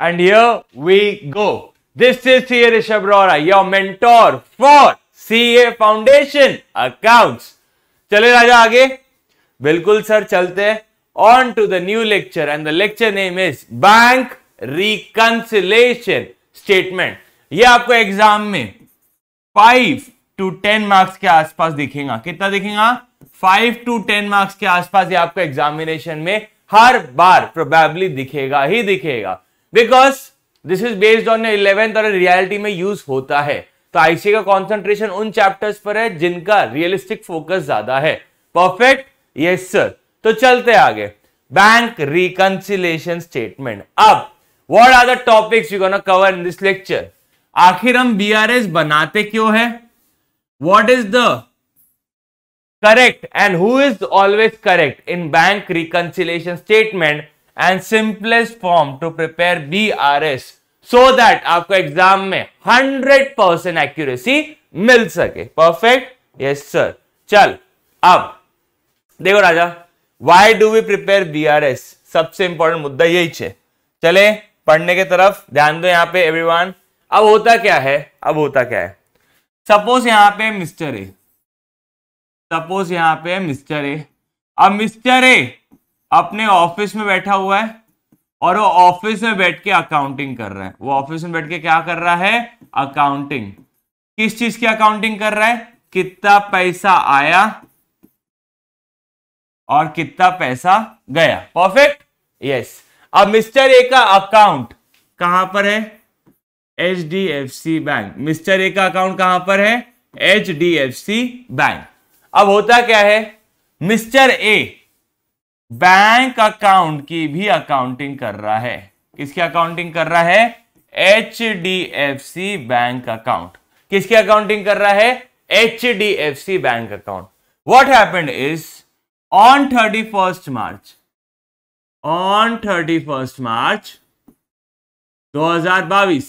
And here we go. This is CA Rishabh Rora, your mentor for CA Foundation Accounts. चले राजा आगे बिल्कुल sir चलते हैं on to the new lecture and the lecture name is bank reconciliation statement ये आपको exam में five to ten marks के आसपास दिखेगा कितना दिखेगा फाइव टू टेन मार्क्स के आसपास ये आपको एग्जामिनेशन में हर बार प्रोबेबली दिखेगा ही दिखेगा because this is based on eleventh और रियलिटी में यूज होता है तो आईसी का कॉन्सेंट्रेशन उन चैप्टर्स पर है जिनका रियलिस्टिक फोकस ज्यादा है परफेक्ट यस सर तो चलते आगे बैंक रिकंसिलेशन स्टेटमेंट अब what are the topics you gonna cover in this lecture आखिर हम बीआरएस बनाते क्यों है what is the correct and who is always correct in bank reconciliation statement and simplest form to prepare B R S so that आपको exam में hundred percent accuracy मिल सके perfect yes sir चल अब देखो राजा why do we prepare B R S सबसे important मुद्दा यही है चले पढ़ने के तरफ ध्यान दो यहाँ पे एवरीवन अब होता क्या है अब होता क्या है सपोज यहाँ पे मिस्टर ए सपोज यहाँ पे मिस्टर ए अब मिस्टर ए अपने ऑफिस में बैठा हुआ है और वो ऑफिस में बैठ के अकाउंटिंग कर रहा है वो ऑफिस में बैठ के क्या कर रहा है अकाउंटिंग किस चीज की अकाउंटिंग कर रहा है कितना पैसा आया और कितना पैसा गया परफेक्ट यस अब मिस्टर ए का अकाउंट कहां पर है H D F C bank mister A का अकाउंट कहां पर है H D F C bank अब होता क्या है मिस्टर ए बैंक अकाउंट की भी अकाउंटिंग कर रहा है किसकी अकाउंटिंग कर रहा है H D F C bank account किसकी अकाउंटिंग कर रहा है H D F C bank account what happened is on thirty first March on thirty first March 2022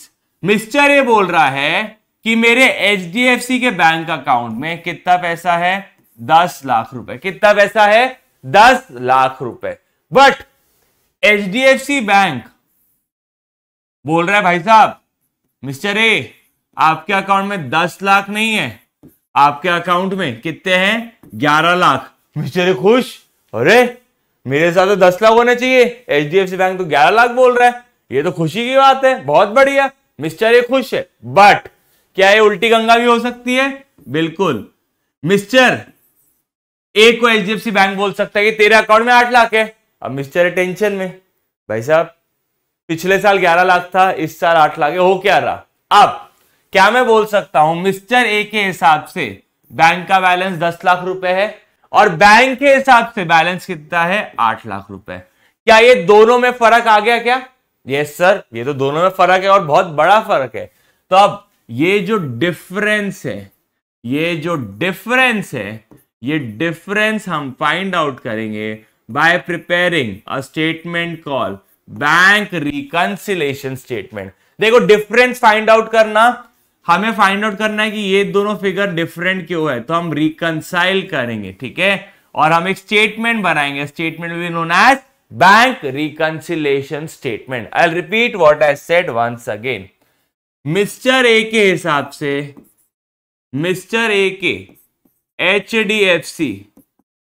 mister ये बोल रहा है कि मेरे एच के बैंक अकाउंट में कितना पैसा है दस लाख रुपए कितना पैसा है दस लाख रुपए बट सी बैंक बोल रहा है भाई साहब मिस्टर ए आपके अकाउंट में दस लाख नहीं है आपके अकाउंट में कितने हैं ग्यारह लाख मिस्टर ए खुश अरे मेरे साथ तो दस लाख होने चाहिए सी बैंक तो ग्यारह लाख बोल रहा है ये तो खुशी की बात है बहुत बढ़िया मिस्टर ए खुश है बट क्या ये उल्टी गंगा भी हो सकती है बिल्कुल मिस्टर ए को एचडीएफसी बैंक बोल सकता है कि तेरे अकाउंट में आठ लाख है अब मिस्टर टेंशन में भाई साहब पिछले साल ग्यारह लाख था इस साल आठ लाख है हो क्या रहा अब क्या मैं बोल सकता हूं मिस्टर ए के हिसाब से बैंक का बैलेंस दस लाख रुपए है और बैंक के हिसाब से बैलेंस कितना है आठ लाख रुपए क्या ये दोनों में फर्क आ गया क्या यस सर ये तो दोनों में फर्क है और बहुत बड़ा फर्क है तो अब ये जो डिफरेंस है ये जो डिफरेंस है ये डिफरेंस हम फाइंड आउट करेंगे by preparing a statement call bank reconciliation statement देखो डिफरेंस फाइंड आउट करना हमें फाइंड आउट करना है कि ये दोनों फिगर डिफरेंट क्यों है तो हम रिकनसाइल करेंगे ठीक है और हम एक स्टेटमेंट बनाएंगे statement will known as bank reconciliation statement I repeat what I said once again mister A के हिसाब से मिस्टर ए के H D F C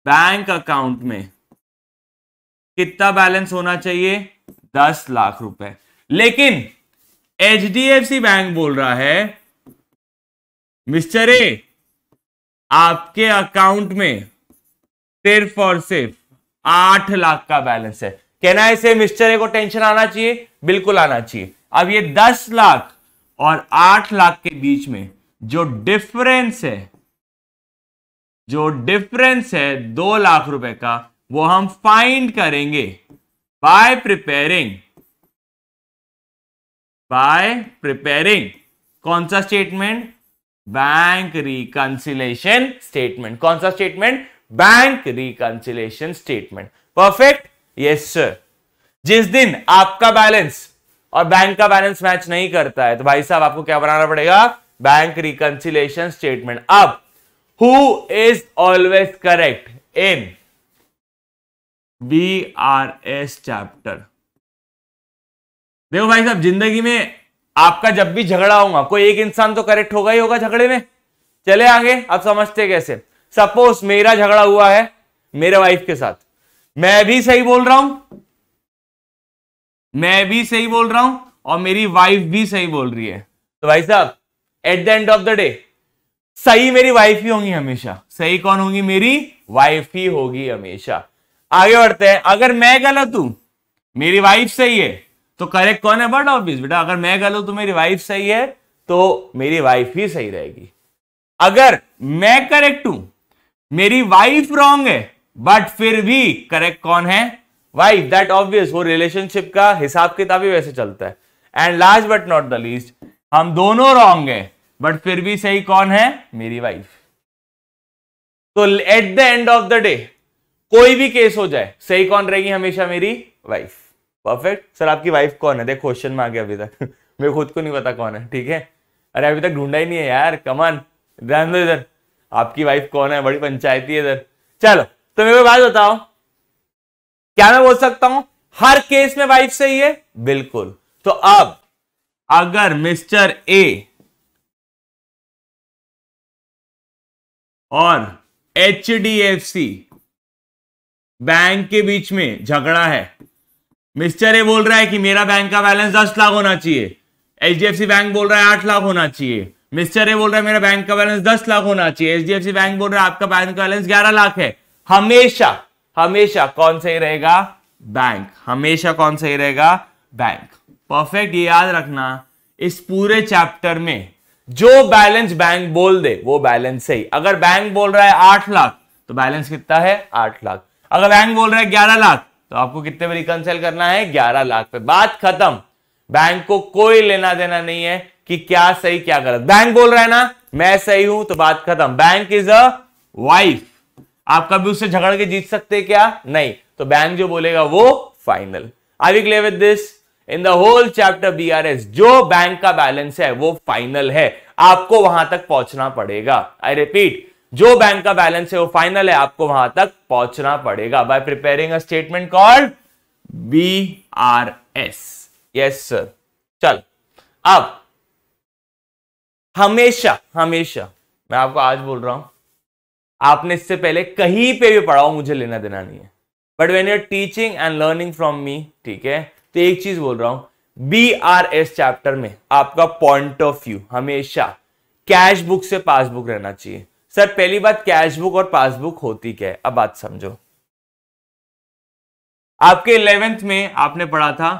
bank account में कितना बैलेंस होना चाहिए दस लाख रुपए लेकिन H D F C bank बोल रहा है मिस्टर ए आपके अकाउंट में सिर्फ और सिर्फ आठ लाख का बैलेंस है कहना इसे मिस्टर ए को टेंशन आना चाहिए बिल्कुल आना चाहिए अब ये दस लाख और आठ लाख के बीच में जो डिफरेंस है जो डिफरेंस है दो लाख रुपए का वो हम फाइंड करेंगे बाय प्रिपेयरिंग बाय प्रिपेयरिंग कौन सा स्टेटमेंट बैंक रिकंसिलेशन स्टेटमेंट कौन सा statement bank reconciliation statement perfect yes sir जिस दिन आपका बैलेंस और बैंक का बैलेंस मैच नहीं करता है तो भाई साहब आपको क्या बनाना पड़ेगा बैंक रिकंसिलेशन स्टेटमेंट अब who is always correct in VRS chapter देखो भाई साहब जिंदगी में आपका जब भी झगड़ा होगा कोई एक इंसान तो करेक्ट होगा ही होगा झगड़े में चले आगे आप समझते कैसे सपोज मेरा झगड़ा हुआ है मेरे वाइफ के साथ मैं भी सही बोल रहा हूं मैं भी सही बोल रहा हूं और मेरी वाइफ भी सही बोल रही है तो भाई साहब at the end of the day सही मेरी वाइफ ही होंगी हमेशा सही कौन होंगी मेरी वाइफ ही होगी हमेशा आगे बढ़ते हैं अगर मैं गलत हूं मेरी वाइफ सही है तो करेक्ट कौन है बट ऑब्वियस बेटा अगर मैं गलत हूं तो मेरी वाइफ सही है तो मेरी वाइफ ही सही रहेगी अगर मैं करेक्ट हूं मेरी वाइफ रॉन्ग है बट फिर भी करेक्ट कौन है वाइफ दैट ऑब्वियस वो रिलेशनशिप का हिसाब किताब ही वैसे चलता है and last but not the least हम दोनों रॉन्ग है बट फिर भी सही कौन है मेरी वाइफ तो at the end of the day कोई भी केस हो जाए सही कौन रहेगी हमेशा मेरी वाइफ परफेक्ट सर आपकी वाइफ कौन है देख क्वेश्चन में आ गया अभी तक मेरे खुद को नहीं पता कौन है ठीक है अरे अभी तक ढूंढा ही नहीं है यार कमान ध्यान दो इधर आपकी वाइफ कौन है बड़ी पंचायती है इधर चलो तो मेरे को बात बताओ क्या मैं बोल सकता हूं हर केस में वाइफ सही है बिल्कुल तो अब अगर मिस्टर ए और H D F C bank के बीच में झगड़ा है मिस्टर ये बोल रहा है कि मेरा बैंक का बैलेंस दस लाख होना चाहिए H D F C bank बोल रहा है आठ लाख होना चाहिए मिस्टर ये बोल रहा है मेरा बैंक का बैलेंस दस लाख होना चाहिए H D F C bank बोल रहा है आपका बैंक का बैलेंस ग्यारह लाख है हमेशा हमेशा कौन सही रहेगा बैंक हमेशा कौन सही रहेगा बैंक परफेक्ट ये याद रखना इस पूरे चैप्टर में जो बैलेंस बैंक बोल दे वो बैलेंस सही अगर बैंक बोल रहा है आठ लाख तो बैलेंस कितना है आठ लाख अगर बैंक बोल रहा है ग्यारह लाख तो आपको कितने में रिकनसेल करना है ग्यारह लाख पे बात खत्म बैंक को कोई लेना देना नहीं है कि क्या सही क्या गलत बैंक बोल रहा है ना मैं सही हूं तो बात खत्म बैंक इज अ वाइफ आप कभी उससे झगड़ के जीत सकते क्या नहीं तो बैंक जो बोलेगा वो final I we with this in the whole chapter B R S जो बैंक का बैलेंस है वो फाइनल है आपको वहां तक पहुंचना पड़ेगा आई रिपीट जो बैंक का बैलेंस है वो फाइनल है आपको वहां तक पहुंचना पड़ेगा by preparing a statement called B R S yes sir चल अब हमेशा हमेशा मैं आपको आज बोल रहा हूं आपने इससे पहले कहीं पे भी पढ़ाओ मुझे लेना देना नहीं है but when you're teaching and learning from me ठीक है तो एक चीज बोल रहा हूं बी आर एस चैप्टर में आपका पॉइंट ऑफ व्यू हमेशा कैश बुक से पासबुक रहना चाहिए सर पहली बात कैश बुक और पासबुक होती क्या है अब बात समझो आपके इलेवेंथ में आपने पढ़ा था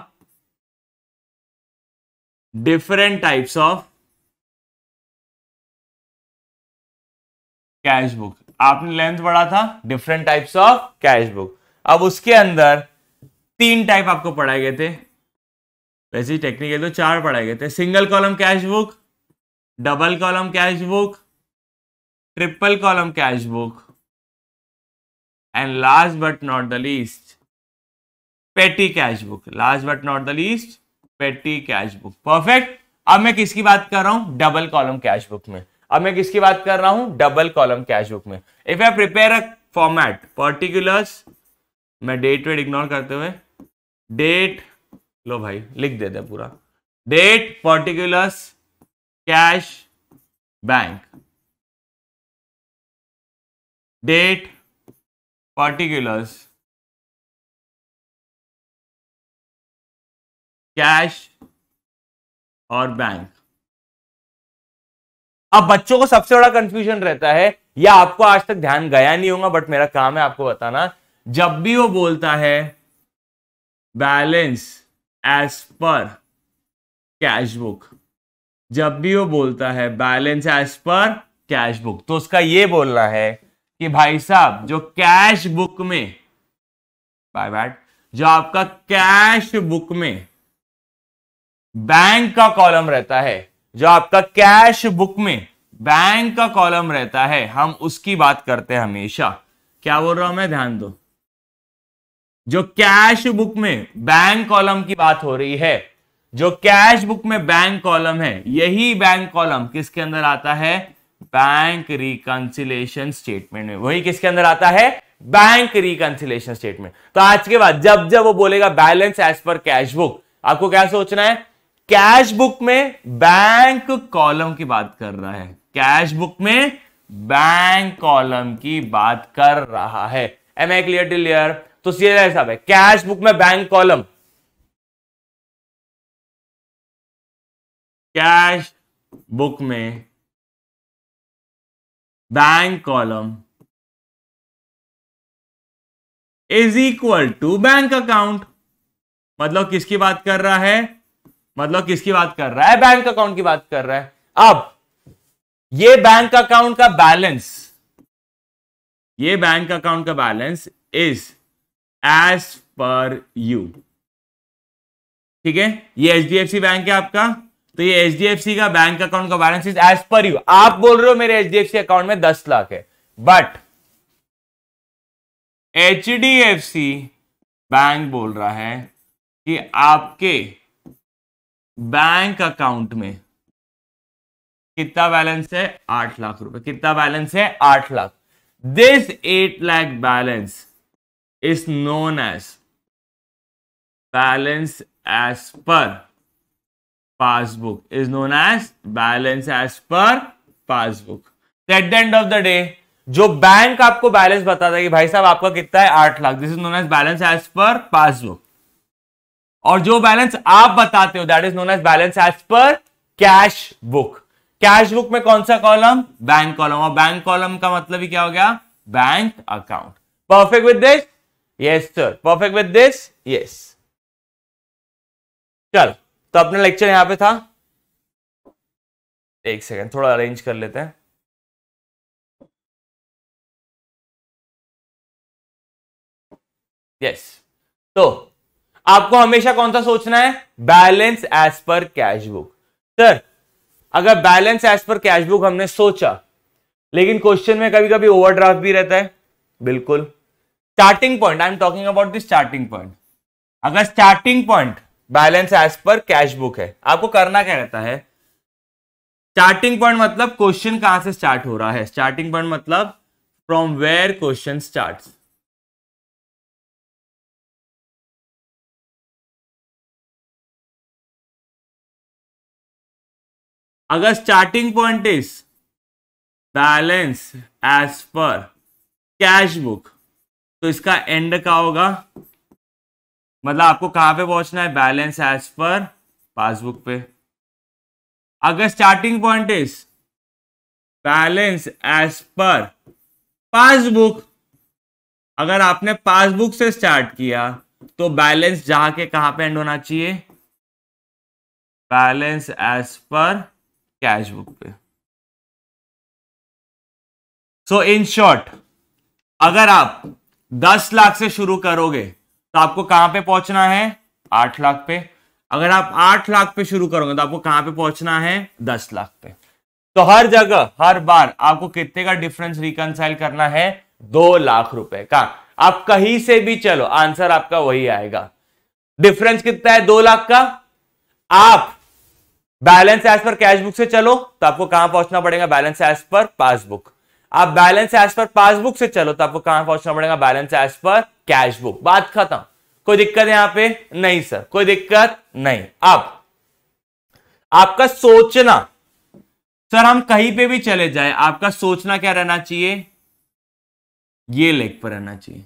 different types of cash book आपने लेंथ पढ़ा था different types of cash book अब उसके अंदर तीन टाइप आपको पढ़ाए गए थे वैसे ही टेक्निकल तो चार पढ़ाए गए थे single column cash book double column cash book triple column cash book and last but not the least petty cash book last but not the least petty cash book perfect अब मैं किसकी बात कर रहा हूं डबल कॉलम कैश बुक में अब मैं किसकी बात कर रहा हूं डबल कॉलम कैश बुक में if I prepare a format particulars मैं डेट वेट इग्नोर करते हुए डेट लो भाई लिख देते दे पूरा date particulars cash bank date particulars cash और बैंक अब बच्चों को सबसे बड़ा कंफ्यूजन रहता है या आपको आज तक ध्यान गया नहीं होगा बट मेरा काम है आपको बताना जब भी वो बोलता है बैलेंस एज पर कैश बुक जब भी वो बोलता है बैलेंस एज पर कैश बुक तो उसका ये बोलना है कि भाई साहब जो कैश बुक में बाय बैट जो आपका कैश बुक में बैंक का कॉलम रहता है जो आपका कैश बुक में बैंक का कॉलम रहता है हम उसकी बात करते हैं हमेशा क्या बोल रहा हूं मैं ध्यान दो जो कैश बुक में बैंक कॉलम की बात हो रही है जो कैश बुक में बैंक कॉलम है यही बैंक कॉलम किसके अंदर आता है बैंक रिकंसिलेशन स्टेटमेंट में वही किसके अंदर आता है बैंक रिकंसिलेशन स्टेटमेंट तो आज के बाद जब जब वो बोलेगा बैलेंस एज पर कैश बुक आपको क्या सोचना है कैश बुक में बैंक कॉलम की बात कर रहा है कैश बुक में बैंक कॉलम की बात कर रहा है एम आई क्लियर टिलियर तो सीधा हिसाब है कैश बुक में बैंक कॉलम कैश बुक में bank column is equal to bank account मतलब किसकी बात कर रहा है मतलब किसकी बात कर रहा है बैंक अकाउंट की बात कर रहा है अब ये बैंक अकाउंट का बैलेंस ये बैंक अकाउंट का balance is as per you ठीक है ये H D F C bank है आपका तो ये एच डी एफ सी का बैंक अकाउंट का balance is as per you आप बोल रहे हो मेरे H D F C account में दस लाख है but H D F C bank बोल रहा है कि आपके बैंक अकाउंट में कितना बैलेंस है आठ लाख रुपए कितना बैलेंस है आठ lakh this eight lakh balance is known as balance as per passbook is known as balance as per passbook at the end of the day जो बैंक आपको बैलेंस बताता है कि भाई साहब आपका कितना है आठ lakh this is known as balance as per passbook और जो बैलेंस आप बताते हो that is known as balance as पर कैश बुक कैश बुक में कौन सा कॉलम बैंक कॉलम और बैंक कॉलम का मतलब ही क्या हो गया bank account perfect with this yes sir perfect with this yes चल तो अपना लेक्चर यहां पे था एक सेकंड थोड़ा अरेंज कर लेते हैं यस तो आपको हमेशा कौन सा सोचना है बैलेंस एज पर कैश बुक सर अगर बैलेंस एज पर कैश बुक हमने सोचा लेकिन क्वेश्चन में कभी कभी ओवरड्राफ्ट भी रहता है बिल्कुल starting point I am talking about this starting point अगर स्टार्टिंग पॉइंट बैलेंस एज पर कैश बुक है आपको करना क्या रहता है स्टार्टिंग पॉइंट मतलब क्वेश्चन कहां से स्टार्ट हो रहा है स्टार्टिंग पॉइंट मतलब फ्रॉम वेयर क्वेश्चन स्टार्ट अगर starting point is balance as पर कैश बुक तो इसका एंड का होगा मतलब आपको कहां पे पहुंचना है बैलेंस एज पर पासबुक पे अगर starting point is balance as per passbook अगर आपने पासबुक से स्टार्ट किया तो बैलेंस जहां के कहां पे एंड होना चाहिए बैलेंस एज पर कैश बुक पे सो इन शॉर्ट अगर आप दस लाख से शुरू करोगे तो आपको कहां पे पहुंचना है आठ लाख पे अगर आप आठ लाख पे शुरू करोगे तो आपको कहां पे पहुंचना है दस लाख पे तो हर जगह हर बार आपको कितने का डिफरेंस रिकनसाइल करना है दो लाख रुपए का आप कहीं से भी चलो आंसर आपका वही आएगा डिफरेंस कितना है दो लाख का आप बैलेंस एज पर कैश बुक से चलो तो आपको कहां पहुंचना पड़ेगा बैलेंस एज पर पासबुक आप बैलेंस एज पर पासबुक से चलो तो आपको कहां पहुंचना पड़ेगा बैलेंस एज पर कैश बुक बात खत्म कोई दिक्कत यहां पे नहीं सर कोई दिक्कत नहीं अब आपका सोचना सर हम कहीं पे भी चले जाए आपका सोचना क्या रहना चाहिए ये लेग पर रहना चाहिए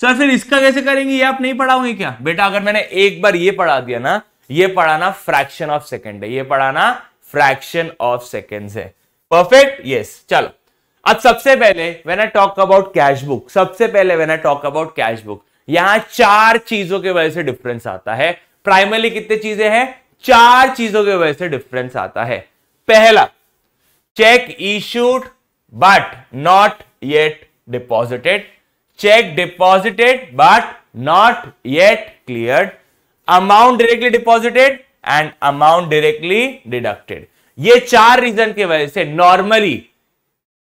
सर फिर इसका कैसे करेंगे ये आप नहीं पढ़ाओगे क्या बेटा अगर मैंने एक बार ये पढ़ा दिया ना ये पढ़ाना फ्रैक्शन ऑफ सेकेंड है ये पढ़ाना फ्रैक्शन ऑफ सेकेंड है परफेक्ट यस चलो अब सबसे पहले when I talk about cash book सबसे पहले when I talk about cash book यहां चार चीजों के वजह से डिफरेंस आता है प्राइमरली कितनी चीजें हैं चार चीजों के वजह से डिफरेंस आता है पहला cheque issued but not yet deposited cheque deposited but not yet clear amount directly deposited and amount directly deducted ये चार रीजन की वजह से नॉर्मली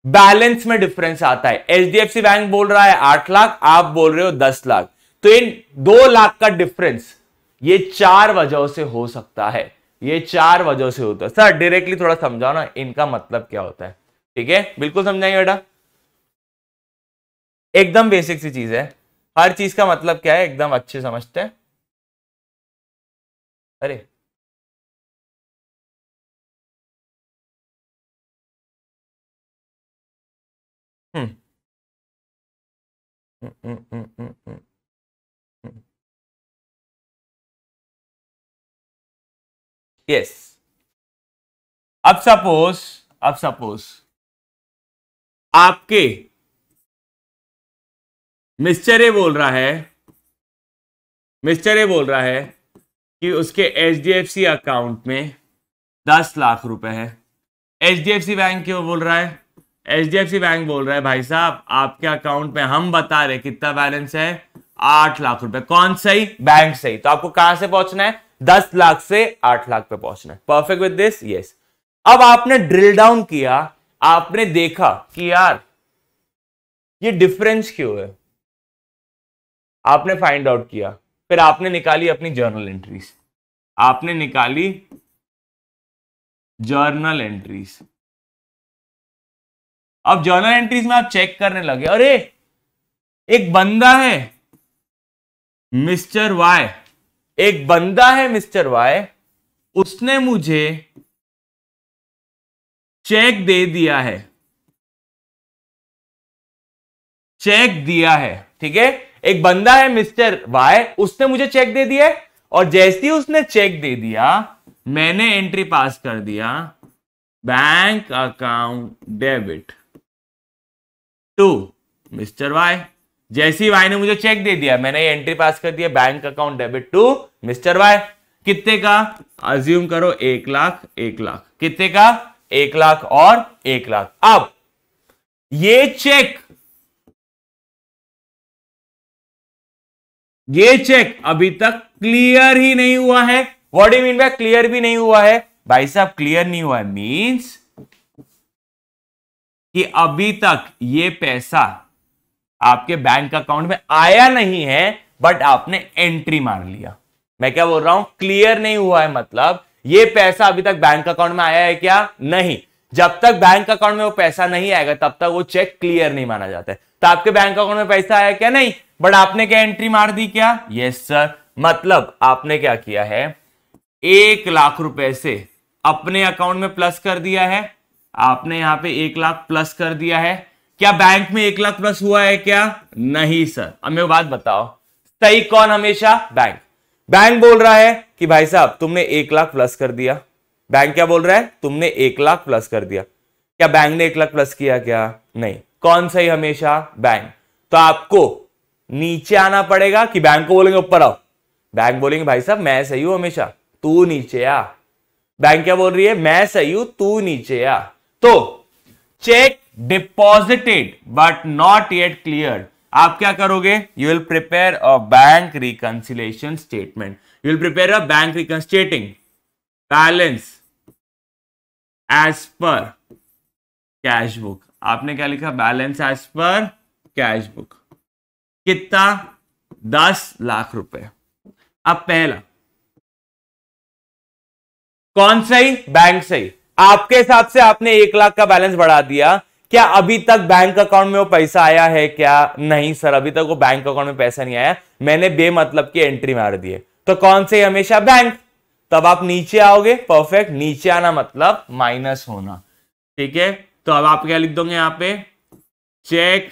बैलेंस में डिफरेंस आता है एचडीएफसी बैंक बोल रहा है आठ लाख आप बोल रहे हो दस लाख तो इन दो लाख का डिफरेंस ये चार वजहों से हो सकता है ये चार वजहों से होता है सर डायरेक्टली थोड़ा समझाओ ना इनका मतलब क्या होता है ठीक है बिल्कुल समझाइए बेटा एकदम बेसिक सी चीज है हर चीज का मतलब क्या है एकदम अच्छे समझते हैं अरे Hmm. Mm yes. अब सपोज अब सपोज आपके मिस्टर ए बोल रहा है मिस्टर ए बोल रहा है कि उसके एच अकाउंट में दस लाख रुपए है एच बैंक क्यों बोल रहा है एच बैंक बोल रहा है भाई साहब आपके अकाउंट में हम बता रहे कितना बैलेंस है आठ लाख रुपए कौन सही बैंक सही तो आपको कहां से पहुंचना है दस लाख से आठ लाख पे पहुंचना है परफेक्ट विद दिस यस अब आपने ड्रिल डाउन किया आपने देखा कि यार ये डिफरेंस क्यों है आपने फाइंड आउट किया फिर आपने निकाली अपनी जर्नल एंट्रीज आपने निकाली जर्नल एंट्रीज अब जर्नल एंट्रीज में आप चेक करने लगे अरे एक बंदा है मिस्टर वाई एक बंदा है मिस्टर वाई उसने मुझे चेक दे दिया है चेक दिया है ठीक है एक बंदा है मिस्टर वाई उसने मुझे चेक दे दिया है और जैसे ही उसने चेक दे दिया मैंने एंट्री पास कर दिया bank account debit to mister Y जैसी वाई ने मुझे चेक दे दिया मैंने ये एंट्री पास कर दिया bank account debit to mister Y कितने का अज्यूम करो एक लाख एक लाख कितने का एक लाख और एक लाख अब ये चेक ये चेक अभी तक क्लियर ही नहीं हुआ है what you mean by clear भी नहीं हुआ है भाई साहब क्लियर नहीं हुआ है मीन्स कि अभी तक ये पैसा आपके बैंक अकाउंट में आया नहीं है बट आपने एंट्री मार लिया मैं क्या बोल रहा हूं क्लियर नहीं हुआ है मतलब ये पैसा अभी तक बैंक अकाउंट में आया है क्या नहीं जब तक बैंक अकाउंट में वो पैसा नहीं आएगा तब तक वो चेक क्लियर नहीं माना जाता है तो आपके बैंक अकाउंट में पैसा आया क्या नहीं बट आपने क्या एंट्री मार दी क्या यस सर मतलब आपने क्या किया है एक लाख रुपए से अपने अकाउंट में प्लस कर दिया है आपने यहां पे एक लाख प्लस कर दिया है क्या बैंक में एक लाख प्लस हुआ है क्या नहीं सर अब मैं बात बताओ सही कौन हमेशा बैंक बैंक बोल रहा है कि भाई साहब तुमने एक लाख प्लस कर दिया बैंक क्या बोल रहा है तुमने एक लाख प्लस कर दिया क्या बैंक ने एक लाख प्लस किया क्या नहीं कौन सही हमेशा बैंक तो आपको नीचे आना पड़ेगा कि बैंक को बोलेंगे ऊपर आओ बैंक बोलेंगे भाई साहब मैं सही हूं हमेशा तू नीचे आ बैंक क्या बोल रही है मैं सही हूं तू नीचे आ तो cheque deposited but not yet clear आप क्या करोगे you will prepare a bank reconciliation statement you will prepare a bank reconciliation balance as पर कैश बुक आपने क्या लिखा बैलेंस एज पर कैश बुक कितना दस लाख रुपए अब पहला कौन सही बैंक सही आपके हिसाब से आपने एक लाख का बैलेंस बढ़ा दिया क्या अभी तक बैंक अकाउंट में वो पैसा आया है क्या नहीं सर अभी तक वो बैंक अकाउंट में पैसा नहीं आया मैंने बेमतलब की एंट्री मार दी है तो कौन से हमेशा बैंक तब आप नीचे आओगे परफेक्ट नीचे आना मतलब माइनस होना ठीक है तो अब आप क्या लिख दोगे यहां पे चेक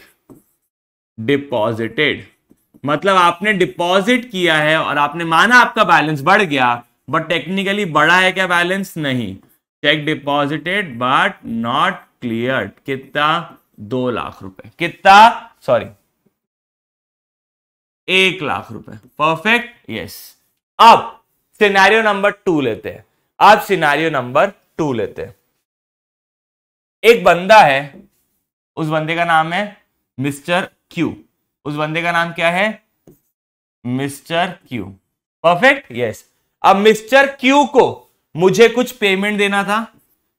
डिपॉजिटेड मतलब आपने डिपॉजिट किया है और आपने माना आपका बैलेंस बढ़ गया बट टेक्निकली बढ़ा है क्या बैलेंस नहीं cheque deposited but not clear कितना दो लाख रुपए कितना सॉरी एक लाख रुपए परफेक्ट यस अब सिनेरियो नंबर टू लेते हैं अब सिनेरियो नंबर टू लेते हैं एक बंदा है उस बंदे का नाम है मिस्टर क्यू उस बंदे का नाम क्या है मिस्टर क्यू परफेक्ट यस अब मिस्टर क्यू को मुझे कुछ पेमेंट देना था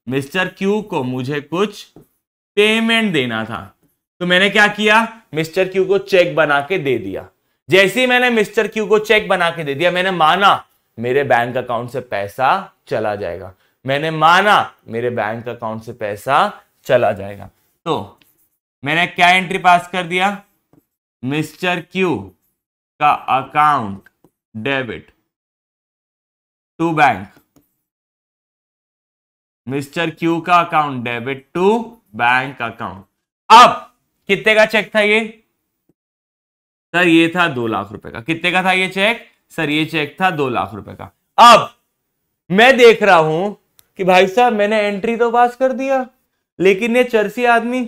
मिस्टर क्यू को मुझे कुछ पेमेंट देना था तो मैंने क्या किया मिस्टर क्यू को चेक बना के दे दिया जैसे ही मैंने मिस्टर क्यू को चेक बना के दे दिया मैंने माना मेरे बैंक अकाउंट से पैसा चला जाएगा मैंने माना मेरे बैंक अकाउंट से पैसा चला जाएगा तो मैंने क्या एंट्री पास कर दिया मिस्टर क्यू का account debit to bank mister Q का account debit to bank account अब कितने का चेक था ये सर ये था दो लाख रुपए का कितने का था ये चेक सर ये चेक था दो लाख रुपए का अब मैं देख रहा हूं कि भाई साहब मैंने एंट्री तो पास कर दिया लेकिन ये चरसी आदमी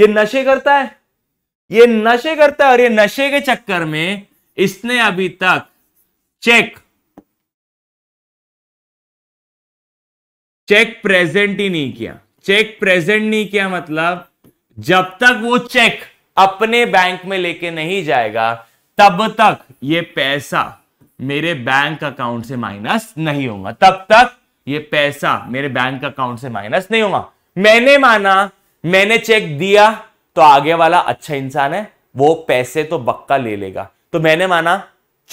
ये नशे करता है ये नशे करता है और ये नशे के चक्कर में इसने अभी तक चेक चेक प्रेजेंट ही नहीं किया चेक प्रेजेंट नहीं किया मतलब जब तक वो चेक अपने बैंक में लेके नहीं जाएगा तब तक ये पैसा मेरे बैंक अकाउंट से माइनस नहीं होगा तब तक ये पैसा मेरे बैंक अकाउंट से माइनस नहीं होगा मैंने माना मैंने चेक दिया तो आगे वाला अच्छा इंसान है वो पैसे तो बक्का ले लेगा तो मैंने माना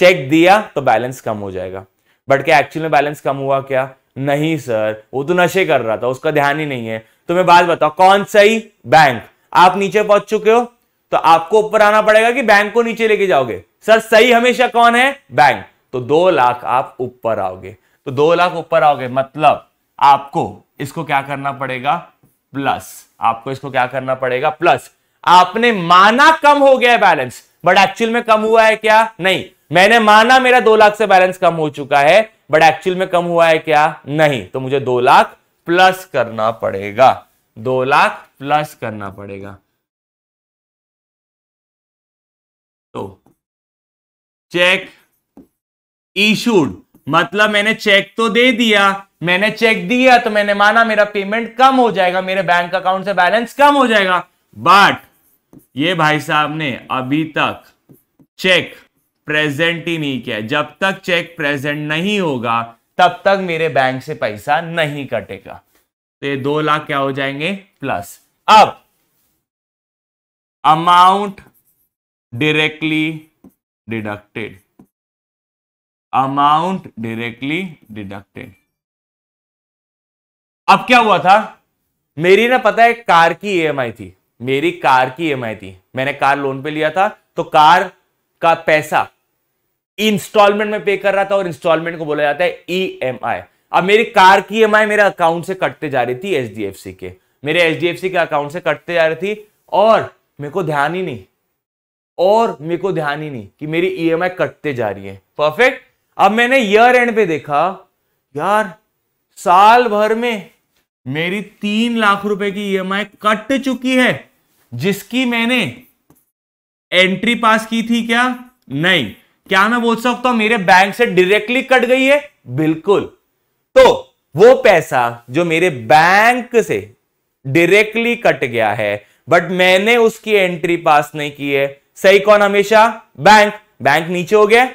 चेक दिया तो बैलेंस कम हो जाएगा बट क्या एक्चुअल में बैलेंस कम हुआ क्या नहीं सर वो तो नशे कर रहा था उसका ध्यान ही नहीं है तो मैं बात बताओ कौन सही बैंक आप नीचे पहुंच चुके हो तो आपको ऊपर आना पड़ेगा कि बैंक को नीचे लेके जाओगे सर सही हमेशा कौन है बैंक तो दो लाख आप ऊपर आओगे तो दो लाख ऊपर आओगे मतलब आपको इसको क्या करना पड़ेगा प्लस आपको इसको क्या करना पड़ेगा प्लस आपने माना कम हो गया है बैलेंस बट एक्चुअल में कम हुआ है क्या नहीं मैंने माना मेरा दो लाख से बैलेंस कम हो चुका है बट एक्चुअल में कम हुआ है क्या नहीं तो मुझे दो लाख प्लस करना पड़ेगा दो लाख प्लस करना पड़ेगा तो चेक इशूड मतलब मैंने चेक तो दे दिया मैंने चेक दिया तो मैंने माना मेरा पेमेंट कम हो जाएगा मेरे बैंक अकाउंट से बैलेंस कम हो जाएगा बट ये भाई साहब ने अभी तक चेक प्रेजेंट ही नहीं किया जब तक चेक प्रेजेंट नहीं होगा तब तक मेरे बैंक से पैसा नहीं कटेगा तो ये दो लाख क्या हो जाएंगे प्लस अब amount directly deducted amount directly deducted अब क्या हुआ था मेरी ना पता है कार की ईएमआई e थी मेरी कार की ईएमआई e थी मैंने कार लोन पे लिया था तो कार का पैसा इंस्टॉलमेंट में पे कर रहा था और इंस्टॉलमेंट को बोला जाता है ई एम आई अब मेरी कार की ईएमआई e मेरे अकाउंट से कटते जा रही थी एच डी एफ सी के मेरे एच डी एफ सी के अकाउंट से कटते जा रही थी और मेरे को ध्यान ही नहीं और मेरे को ध्यान ही नहीं कि मेरी ई एम आई कटते जा रही है परफेक्ट अब मैंने ईयर एंड पे देखा यार साल भर में मेरी तीन लाख रुपए की ई e कट चुकी है जिसकी मैंने एंट्री पास की थी क्या नहीं क्या मैं बोल सकता हूं मेरे बैंक से डायरेक्टली कट गई है बिल्कुल तो वो पैसा जो मेरे बैंक से डायरेक्टली कट गया है बट मैंने उसकी एंट्री पास नहीं की है सही कौन हमेशा बैंक बैंक नीचे हो गया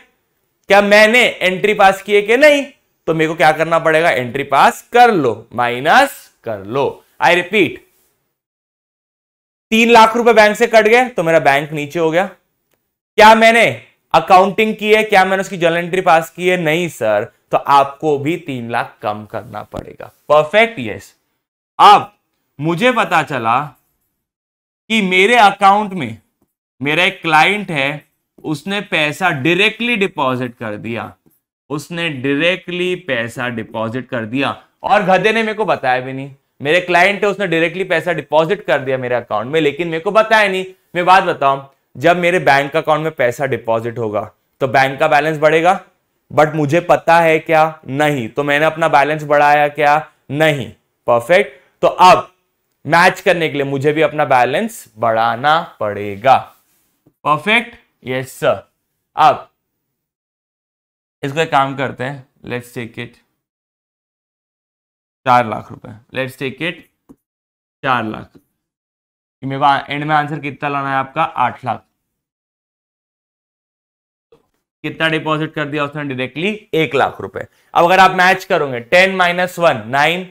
क्या मैंने एंट्री पास की है कि नहीं तो मेरे को क्या करना पड़ेगा एंट्री पास कर लो माइनस कर लो आई रिपीट तीन लाख रुपए बैंक से कट गए तो मेरा बैंक नीचे हो गया क्या मैंने अकाउंटिंग की है क्या मैंने उसकी जर्नल एंट्री पास की है नहीं सर तो आपको भी तीन लाख कम करना पड़ेगा परफेक्ट यस अब मुझे पता चला कि मेरे अकाउंट में मेरा एक क्लाइंट है उसने पैसा डायरेक्टली डिपॉजिट कर दिया उसने डायरेक्टली पैसा डिपॉजिट कर दिया और गधे ने मेरे को बताया भी नहीं मेरे क्लाइंट है उसने डायरेक्टली पैसा डिपॉजिट कर दिया मेरे अकाउंट में लेकिन मेरे को बताया नहीं मैं बात बताऊं जब मेरे बैंक अकाउंट में पैसा डिपॉजिट होगा तो बैंक का बैलेंस बढ़ेगा बट मुझे पता है क्या नहीं तो मैंने अपना बैलेंस बढ़ाया क्या नहीं परफेक्ट तो अब मैच करने के लिए मुझे भी अपना बैलेंस बढ़ाना पड़ेगा परफेक्ट यस सर अब इसका काम करते हैं लेट्स टेक इट चार लाख रुपए लेट्स टेक इट चार लाख कि मेरे को एंड में आंसर कितना लाना है आपका आठ लाख कितना डिपॉजिट कर दिया उसने डायरेक्टली एक लाख रुपए अब अगर आप मैच करोगे ten minus one nine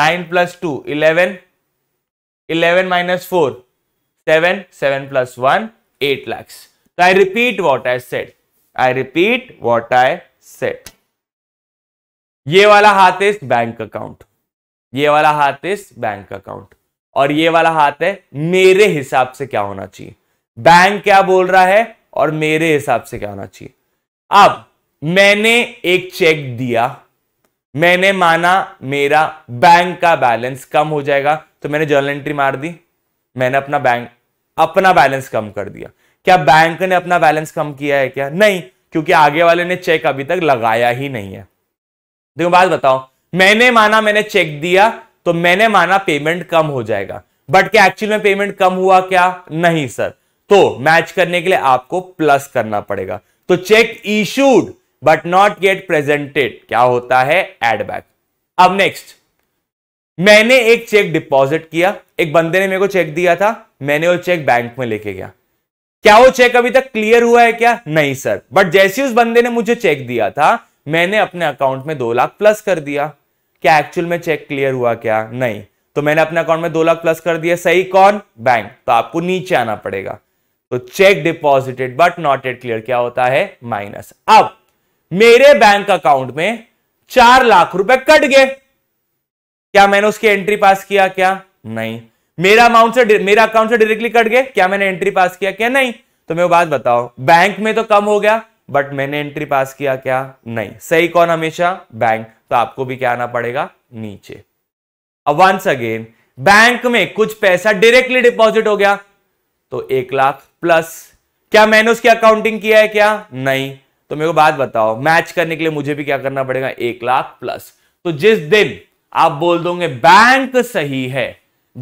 nine plus two eleven eleven minus four seven seven plus one eight lakhs तो I repeat what I said I repeat what I said ये वाला हाथ इज बैंक अकाउंट ये वाला हाथ इस बैंक अकाउंट और ये वाला हाथ है मेरे हिसाब से क्या होना चाहिए बैंक क्या बोल रहा है और मेरे हिसाब से क्या होना चाहिए अब मैंने एक चेक दिया मैंने माना मेरा बैंक का बैलेंस कम हो जाएगा तो मैंने जर्नल एंट्री मार दी मैंने अपना बैंक अपना बैलेंस कम कर दिया क्या बैंक ने अपना बैलेंस कम किया है क्या नहीं क्योंकि आगे वाले ने चेक अभी तक लगाया ही नहीं है देखो बात बताओ मैंने माना मैंने चेक दिया तो मैंने माना पेमेंट कम हो जाएगा बट क्या एक्चुअल में पेमेंट कम हुआ क्या नहीं सर तो मैच करने के लिए आपको प्लस करना पड़ेगा तो cheque issued but not yet presented क्या होता है एड बैक अब नेक्स्ट मैंने एक चेक डिपॉजिट किया एक बंदे ने मेरे को चेक दिया था मैंने वो चेक बैंक में लेके गया क्या वो चेक अभी तक क्लियर हुआ है क्या नहीं सर बट जैसे उस बंदे ने मुझे चेक दिया था मैंने अपने अकाउंट में दो लाख प्लस कर दिया क्या एक्चुअल में चेक क्लियर हुआ क्या नहीं तो मैंने अपने अकाउंट में दो लाख प्लस कर दिया सही कौन बैंक तो आपको नीचे आना पड़ेगा तो cheque deposited but not yet clear क्या होता है माइनस अब मेरे बैंक अकाउंट में चार लाख रुपए कट गए क्या मैंने उसकी एंट्री पास किया क्या नहीं मेरा अमाउंट से मेरा अकाउंट से डायरेक्टली कट गए क्या मैंने एंट्री पास किया क्या नहीं तो मैं वो बात बताओ बैंक में तो कम हो गया बट मैंने एंट्री पास किया क्या नहीं सही कौन हमेशा बैंक तो आपको भी क्या आना पड़ेगा नीचे अब वंस अगेन बैंक में कुछ पैसा डायरेक्टली डिपॉजिट हो गया तो एक लाख प्लस क्या मैंने उसकी अकाउंटिंग किया है क्या नहीं तो मेरे को बात बताओ मैच करने के लिए मुझे भी क्या करना पड़ेगा एक लाख प्लस तो जिस दिन आप बोल दोगे बैंक सही है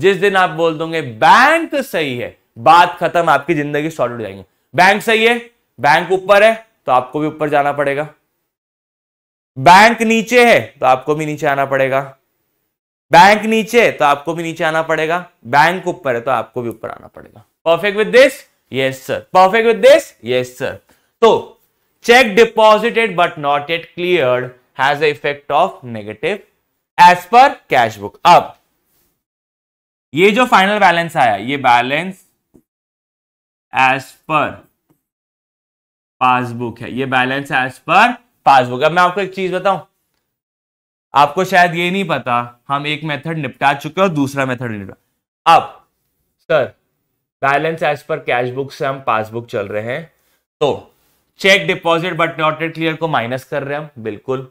जिस दिन आप बोल दोगे बैंक सही है बात खत्म आपकी जिंदगी सॉल्व हो जाएंगे बैंक सही है बैंक ऊपर है तो आपको भी ऊपर जाना पड़ेगा बैंक नीचे है तो आपको भी नीचे आना पड़ेगा बैंक नीचे तो आपको भी नीचे आना पड़ेगा बैंक ऊपर है तो आपको भी ऊपर आना पड़ेगा perfect with this yes sir perfect with this yes sir तो cheque deposited but not yet clear has effect of negative as पर कैश बुक अब ये जो फाइनल बैलेंस आया ये बैलेंस एज पर पासबुक है ये बैलेंस है एज पर पासबुक अब मैं आपको एक चीज बताऊं आपको शायद ये नहीं पता हम एक मेथड निपटा चुके और दूसरा मेथड निपटा अब सर बैलेंस एज पर कैश बुक से हम पासबुक चल रहे हैं तो cheque deposit but not clear को माइनस कर रहे हैं हम बिल्कुल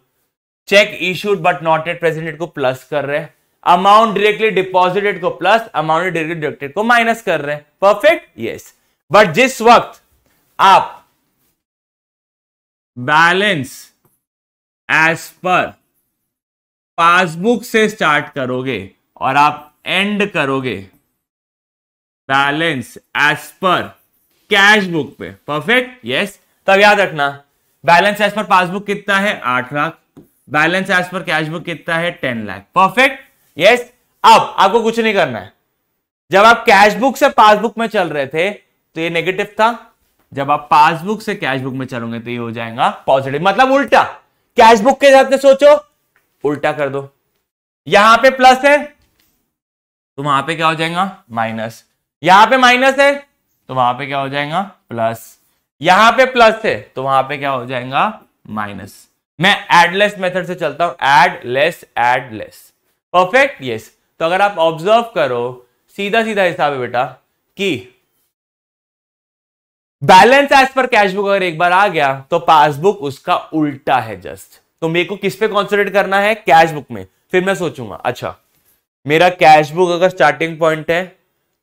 cheque issued but not yet presented को प्लस कर रहे हैं अमाउंट डायरेक्टली डिपॉजिटेड को प्लस अमाउंट डायरेक्टली डिडक्टेड को माइनस कर रहे हैं परफेक्ट यस बट जिस वक्त आप बैलेंस एज पर पासबुक से स्टार्ट करोगे और आप एंड करोगे बैलेंस एज पर कैश बुक पे परफेक्ट यस तब याद रखना बैलेंस एज पर पासबुक कितना है आठ लाख बैलेंस एज पर कैश बुक कितना है टेन लाख परफेक्ट यस अब आपको कुछ नहीं करना है जब आप कैश बुक से पासबुक में चल रहे थे तो ये नेगेटिव था जब आप पासबुक से कैशबुक में चलोगे तो ये हो जाएगा पॉजिटिव मतलब उल्टा कैशबुक के साथ में सोचो उल्टा कर दो यहां पे प्लस है तो वहां पे क्या हो जाएगा माइनस यहां पे माइनस है तो वहां पे क्या हो जाएगा प्लस यहां पे प्लस है तो वहां पे क्या हो जाएगा माइनस मैं एडलेस मेथड से चलता हूं add less add less perfect yes तो अगर आप ऑब्जर्व करो सीधा सीधा हिसाब है बेटा कि बैलेंस एज पर कैशबुक अगर एक बार आ गया तो पासबुक उसका उल्टा है जस्ट तो मेरे को किस पे कॉन्सेंट्रेट करना है कैशबुक में फिर मैं सोचूंगा अच्छा मेरा कैशबुक अगर स्टार्टिंग पॉइंट है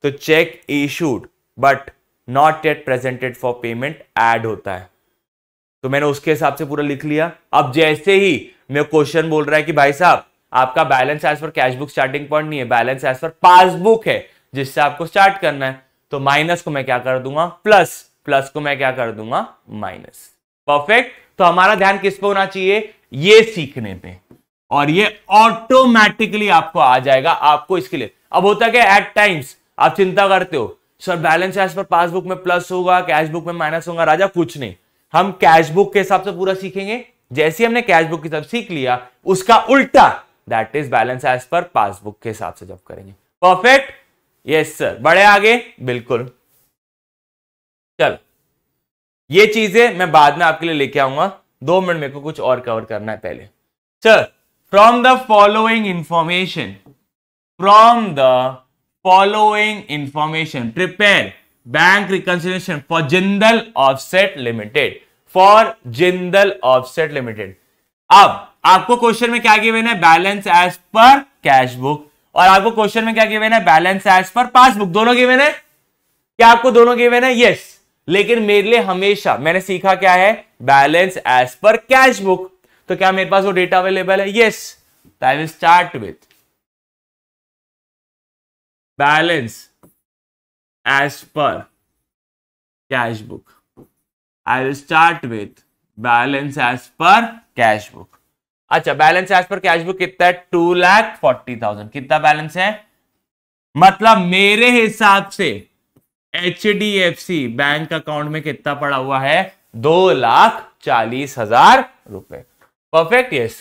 तो cheque issued but not yet presented for payment add होता है तो मैंने उसके हिसाब से पूरा लिख लिया अब जैसे ही मेरा क्वेश्चन बोल रहा है कि भाई साहब आपका balance as per cashbook starting point नहीं है बैलेंस एज पर पासबुक है जिससे आपको स्टार्ट करना है तो माइनस को मैं क्या कर दूंगा प्लस प्लस को मैं क्या कर दूंगा माइनस परफेक्ट तो हमारा ध्यान किस पे होना चाहिए ये सीखने पे और ये ऑटोमेटिकली आपको आ जाएगा आपको इसके लिए अब होता क्या एट टाइम्स आप चिंता करते हो sir balance as per passbook में प्लस होगा कैश बुक में माइनस होगा राजा कुछ नहीं हम कैश बुक के हिसाब से पूरा सीखेंगे जैसे हमने कैश बुक के हिसाब सीख लिया उसका उल्टा that is balance as per passbook के हिसाब से जब करेंगे परफेक्ट यस सर बड़े आगे बिल्कुल चलो ये चीजें मैं बाद में आपके लिए लेके आऊंगा दो मिनट मेरे को कुछ और कवर करना है पहले चल from the following information from the following information prepare bank reconciliation for Jindal offset limited for Jindal offset limited अब आपको क्वेश्चन में क्या गिवेन है बैलेंस एज पर कैश बुक और आपको क्वेश्चन में क्या गिवेन है बैलेंस एज पर पासबुक दोनों गिवेन है क्या आपको दोनों गिवेन है यस yes. लेकिन मेरे लिए हमेशा मैंने सीखा क्या है बैलेंस एज पर कैश बुक तो क्या मेरे पास वो डेटा अवेलेबल है yes I will start with balance as पर cash book I will start with balance as पर कैश बुक अच्छा बैलेंस एज पर कैश बुक कितना है टू लैख फोर्टी थाउजेंड कितना बैलेंस है मतलब मेरे हिसाब से H D F C bank account में कितना पड़ा हुआ है दो लाख चालीस हजार रुपए परफेक्ट यस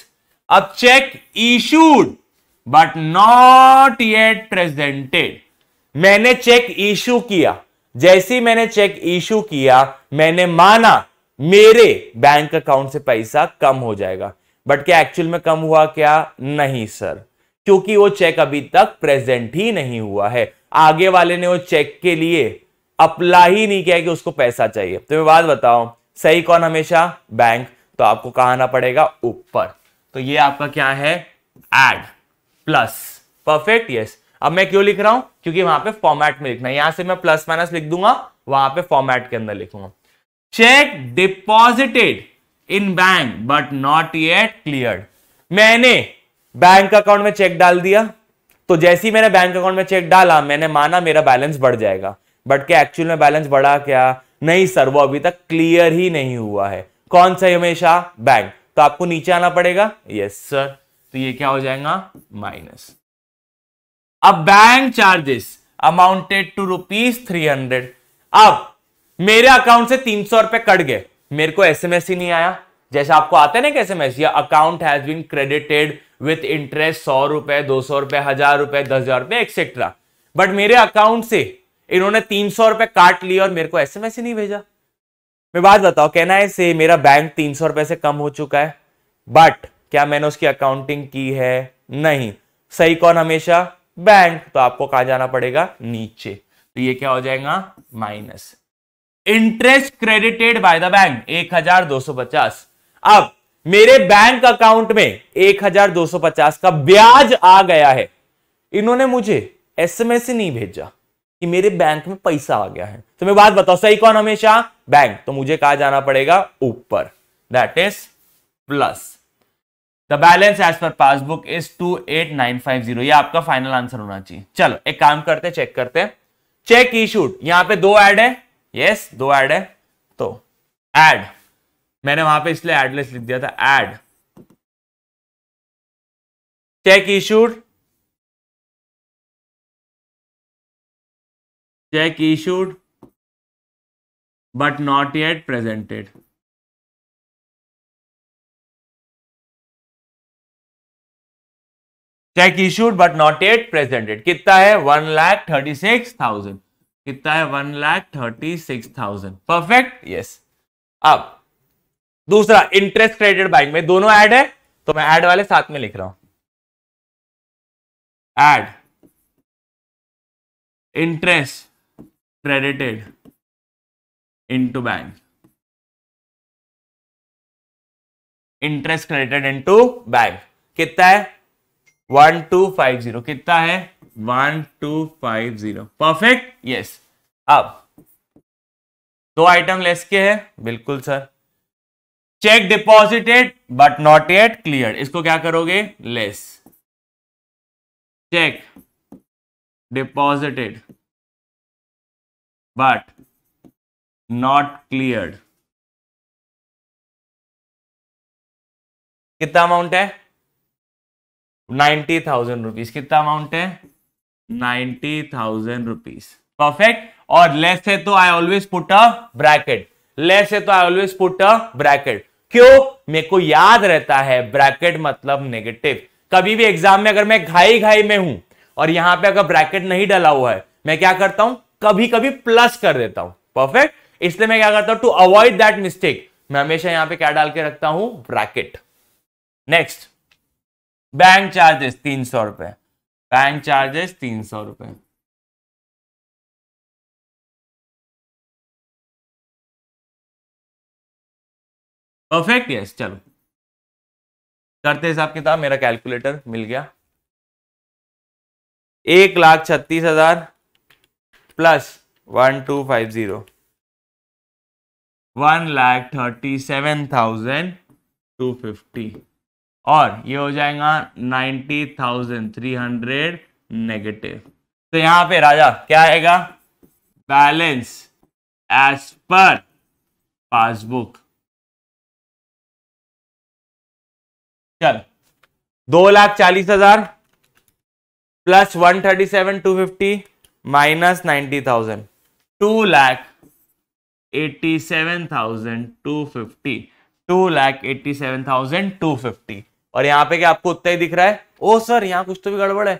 अब cheque issued but not yet presented मैंने चेक इशू किया जैसे मैंने चेक इशू किया मैंने माना मेरे बैंक अकाउंट से पैसा कम हो जाएगा बट क्या एक्चुअल में कम हुआ क्या नहीं सर क्योंकि वो चेक अभी तक प्रेजेंट ही नहीं हुआ है आगे वाले ने वो चेक के लिए अप्लाई ही नहीं किया कि उसको पैसा चाहिए तो मैं बात बताओ सही कौन हमेशा बैंक तो आपको कहा आना पड़ेगा ऊपर तो ये आपका क्या है एड प्लस परफेक्ट यस अब मैं क्यों लिख रहा हूं क्योंकि वहां पे फॉर्मेट में लिखना है यहां से मैं प्लस माइनस लिख दूंगा वहां पे फॉर्मेट के अंदर लिखूंगा cheque deposited in bank but not yet clear मैंने बैंक अकाउंट में चेक डाल दिया तो जैसे ही मैंने बैंक अकाउंट में चेक डाला मैंने माना मेरा बैलेंस बढ़ जाएगा बट क्या एक्चुअल में बैलेंस बढ़ा क्या नहीं सर वो अभी तक क्लियर ही नहीं हुआ है कौन सा हमेशा बैंक तो आपको नीचे आना पड़ेगा यस सर तो ये क्या हो जाएगा माइनस अब bank charges amounted to rupees three hundred अब मेरे अकाउंट से तीन सौ रुपए कट गए मेरे को एसएमएस ही नहीं आया जैसे आपको आते ना कैसे मैसेज या account has been credited with interest सौ रुपए दो सौ रुपए हजार रुपए दस हजार रुपए एक्सेट्रा बट मेरे अकाउंट से इन्होंने तीन सौ रुपए काट लिए और मेरे को एसएमएस ही नहीं भेजा मैं बात बताओ कहना है से मेरा बैंक तीन सौ रुपए से कम हो चुका है बट क्या मैंने उसकी अकाउंटिंग की है नहीं सही कौन हमेशा बैंक तो आपको कहा जाना पड़ेगा नीचे तो ये क्या हो जाएगा minus interest credited by the bank एक हजार दो सौ पचास अब मेरे बैंक अकाउंट में एक हजार दो सौ पचास का ब्याज आ गया है इन्होंने मुझे एसएमएस ही नहीं भेजा कि मेरे बैंक में पैसा आ गया है तो मैं बात बताओ सही कौन हमेशा बैंक तो मुझे कहा जाना पड़ेगा ऊपर that is plus the balance as per passbook is two eight nine five zero आपका फाइनल आंसर होना चाहिए चलो एक काम करते चेक करते चेक इशूड यहां पे दो एड है यस yes, दो एड है तो एड मैंने वहां पे इसलिए एडलेस लिख दिया था add cheque issued cheque issued but not yet presented cheque issued but not eight presented कितना है one lakh thirty six thousand कितना है one lakh thirty six thousand perfect yes अब दूसरा इंटरेस्ट क्रेडिट बैंक में दोनों ऐड है तो मैं ऐड वाले साथ में लिख रहा हूं add interest credited into bank interest credited into bank कितना है वन टू फाइव जीरो कितना है one two five zero perfect yes अब दो आइटम लेस के हैं बिल्कुल sir cheque deposited but not yet clear इसको क्या करोगे less check deposited but not cleared कितना अमाउंट है नाइन्टी थाउजेंड रुपीज कितना अमाउंट है नाइन्टी थाउजेंड रुपीज परफेक्ट और लेस है तो I always put a bracket less है तो I always put a bracket क्यों मेरे को याद रहता है ब्रैकेट मतलब नेगेटिव कभी भी एग्जाम में अगर मैं घाई घाई में हूं और यहां पे अगर ब्रैकेट नहीं डाला हुआ है मैं क्या करता हूं कभी कभी प्लस कर देता हूं परफेक्ट इसलिए मैं क्या करता हूं टू अवॉइड दैट मिस्टेक मैं हमेशा यहां पे क्या डाल के रखता हूं ब्रैकेट नेक्स्ट बैंक चार्जेस तीन सौ रुपए बैंक चार्जेस तीन सौ रुपए परफेक्ट यस चलो करते हिसाब किताब मेरा कैलकुलेटर मिल गया एक लाख छत्तीस हजार plus one two five zero one lakh thirty seven thousand two fifty और ये हो जाएगा ninety thousand three hundred negative तो यहां पे राजा क्या आएगा बैलेंस एज पर पासबुक चल दो लाख चालीस हजार plus one thirty seven two fifty minus ninety thousand two lakh eighty seven thousand two fifty two lakh eighty seven thousand two fifty और यहाँ पे क्या आपको उतना ही दिख रहा है ओ सर यहाँ कुछ तो भी गड़बड़ है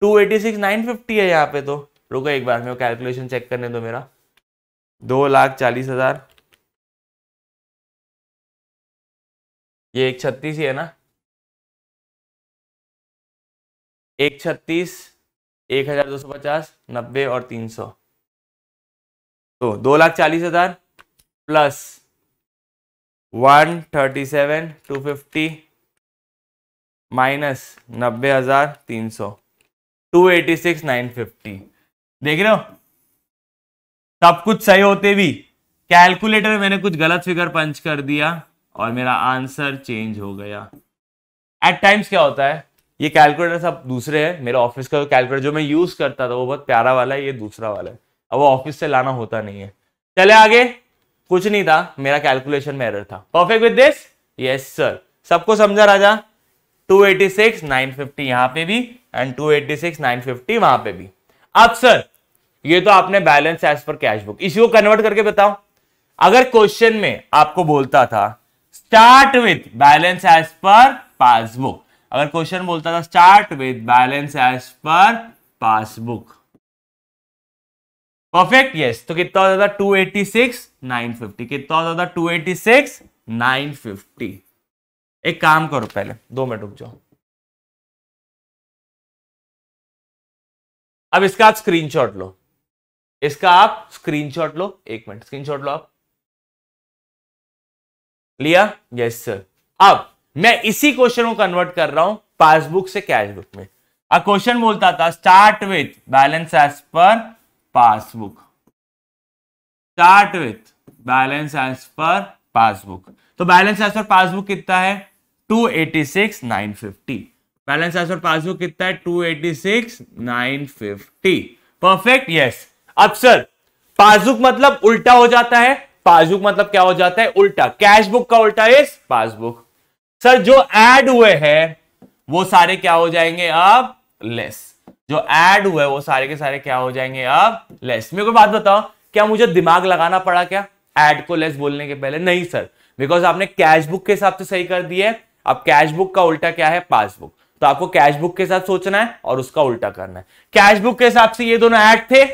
two eighty six nine fifty है यहाँ पे तो रुको एक बार मेरे कैलकुलेशन चेक करने दो मेरा दो लाख चालीस हजार ये एक छत्तीस ही है ना एक छत्तीस एक हज़ार दो सौ पचास नब्बे और तीन सौ तो दो लाख चालीस हज़ार plus one thirty seven two fifty minus नब्बे हज़ार तीन सौ two eighty six nine fifty देख रहे हो सब कुछ सही होते भी कैलकुलेटर में मैंने कुछ गलत फिगर पंच कर दिया और मेरा आंसर चेंज हो गया एट टाइम्स क्या होता है ये कैलकुलेटर सब दूसरे है मेरा ऑफिस का कैलकुलेटर जो मैं यूज करता था वो बहुत प्यारा वाला है ये दूसरा वाला है अब वो ऑफिस से लाना होता नहीं है चले आगे कुछ नहीं था मेरा कैलकुलेशन में एरर था perfect with this yes sir सबको समझा राजा 286 सिक्स यहां पे भी एंड 286 सिक्स वहां पे भी अब सर ये तो आपने बैलेंस एज पर कैश बुक इसी को कन्वर्ट करके बताओ अगर क्वेश्चन में आपको बोलता था start with balance as per passbook अगर क्वेश्चन बोलता था start with balance as per passbook perfect yes तो कितना हो जाता two eighty six nine fifty कितना हो जाता two eighty six nine fifty एक काम करो पहले दो मिनट रुक जाओ अब इसका आप स्क्रीनशॉट लो इसका आप स्क्रीनशॉट लो एक मिनट स्क्रीनशॉट लो आप लिया यस सर अब मैं इसी क्वेश्चन को कन्वर्ट कर रहा हूं पासबुक से कैशबुक में अब क्वेश्चन बोलता था start with balance as per passbook start with balance as per passbook तो बैलेंस एज पर पासबुक कितना है two eighty six nine fifty balance as per passbook कितना है two eighty six nine fifty perfect yes अब sir passbook मतलब उल्टा हो जाता है पासबुक मतलब क्या हो जाता है उल्टा कैशबुक का उल्टा इज पासबुक सर जो ऐड हुए हैं वो सारे क्या हो जाएंगे अब लेस जो ऐड हुए वो सारे के सारे क्या हो जाएंगे अब लेस मेरे को बात बताओ क्या मुझे दिमाग लगाना पड़ा क्या ऐड को लेस बोलने के पहले नहीं सर बिकॉज आपने कैश बुक के हिसाब से सही कर दिया है अब कैश बुक का उल्टा क्या है पासबुक तो आपको कैश बुक के साथ सोचना है और उसका उल्टा करना है कैश बुक के हिसाब से ये दोनों ऐड थे